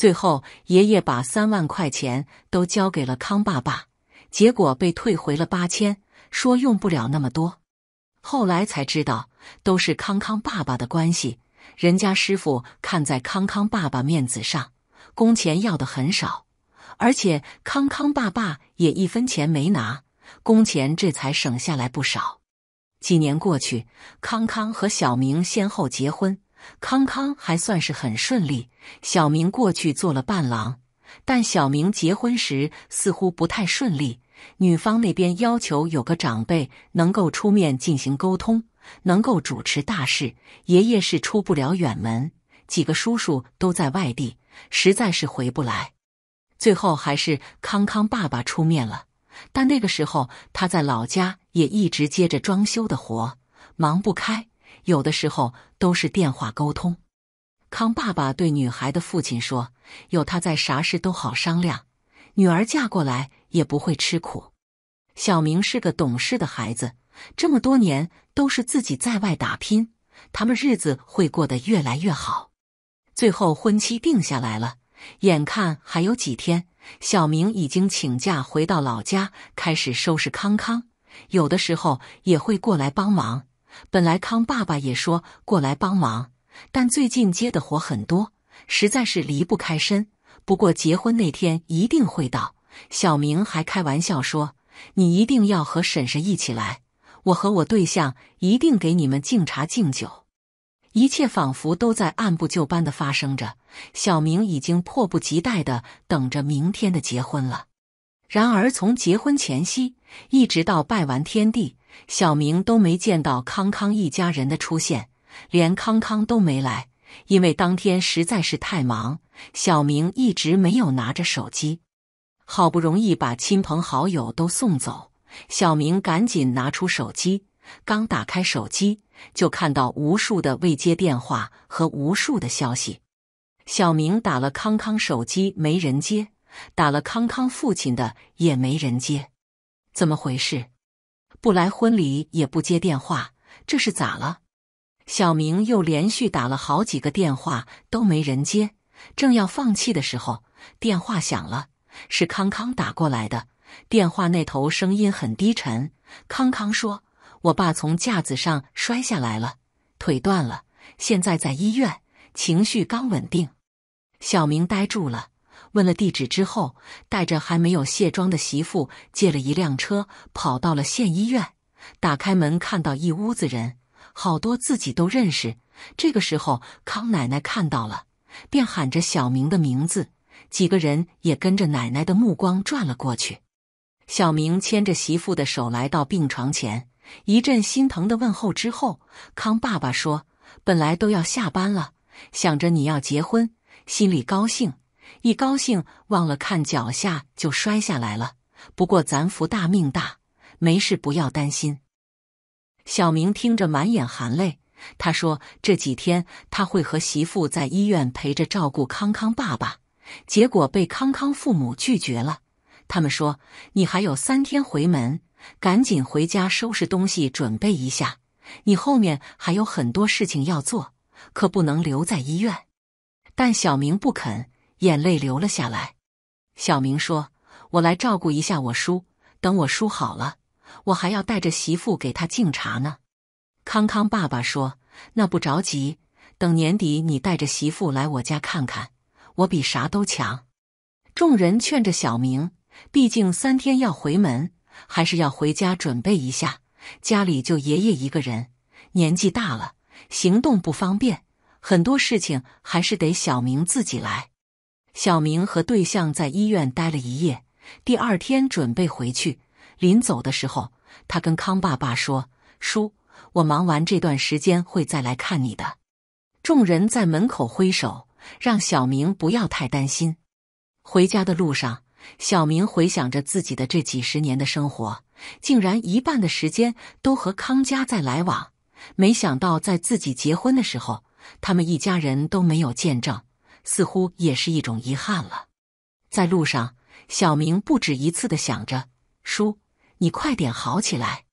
最后，爷爷把三万块钱都交给了康爸爸，结果被退回了八千，说用不了那么多。后来才知道，都是康康爸爸的关系，人家师傅看在康康爸爸面子上，工钱要的很少，而且康康爸爸也一分钱没拿，工钱这才省下来不少。几年过去，康康和小明先后结婚。康康还算是很顺利，小明过去做了伴郎。但小明结婚时似乎不太顺利，女方那边要求有个长辈能够出面进行沟通，能够主持大事。爷爷是出不了远门，几个叔叔都在外地，实在是回不来。最后还是康康爸爸出面了，但那个时候他在老家也一直接着装修的活，忙不开。有的时候都是电话沟通。康爸爸对女孩的父亲说：“有他在，啥事都好商量。女儿嫁过来也不会吃苦。小明是个懂事的孩子，这么多年都是自己在外打拼，他们日子会过得越来越好。”最后婚期定下来了，眼看还有几天，小明已经请假回到老家，开始收拾康康。有的时候也会过来帮忙。本来康爸爸也说过来帮忙，但最近接的活很多，实在是离不开身。不过结婚那天一定会到。小明还开玩笑说：“你一定要和婶婶一起来，我和我对象一定给你们敬茶敬酒。”一切仿佛都在按部就班的发生着。小明已经迫不及待的等着明天的结婚了。然而从结婚前夕一直到拜完天地。小明都没见到康康一家人的出现，连康康都没来，因为当天实在是太忙。小明一直没有拿着手机，好不容易把亲朋好友都送走，小明赶紧拿出手机，刚打开手机就看到无数的未接电话和无数的消息。小明打了康康手机没人接，打了康康父亲的也没人接，怎么回事？不来婚礼也不接电话，这是咋了？小明又连续打了好几个电话都没人接，正要放弃的时候，电话响了，是康康打过来的。电话那头声音很低沉，康康说：“我爸从架子上摔下来了，腿断了，现在在医院，情绪刚稳定。”小明呆住了。问了地址之后，带着还没有卸妆的媳妇，借了一辆车，跑到了县医院。打开门，看到一屋子人，好多自己都认识。这个时候，康奶奶看到了，便喊着小明的名字，几个人也跟着奶奶的目光转了过去。小明牵着媳妇的手来到病床前，一阵心疼的问候之后，康爸爸说：“本来都要下班了，想着你要结婚，心里高兴。”一高兴忘了看脚下，就摔下来了。不过咱福大命大，没事，不要担心。小明听着满眼含泪。他说：“这几天他会和媳妇在医院陪着照顾康康爸爸。”结果被康康父母拒绝了。他们说：“你还有三天回门，赶紧回家收拾东西，准备一下。你后面还有很多事情要做，可不能留在医院。”但小明不肯。眼泪流了下来。小明说：“我来照顾一下我叔，等我叔好了，我还要带着媳妇给他敬茶呢。”康康爸爸说：“那不着急，等年底你带着媳妇来我家看看，我比啥都强。”众人劝着小明，毕竟三天要回门，还是要回家准备一下。家里就爷爷一个人，年纪大了，行动不方便，很多事情还是得小明自己来。小明和对象在医院待了一夜，第二天准备回去。临走的时候，他跟康爸爸说：“叔，我忙完这段时间会再来看你的。”众人在门口挥手，让小明不要太担心。回家的路上，小明回想着自己的这几十年的生活，竟然一半的时间都和康家在来往。没想到，在自己结婚的时候，他们一家人都没有见证。似乎也是一种遗憾了。在路上，小明不止一次的想着：“叔，你快点好起来。”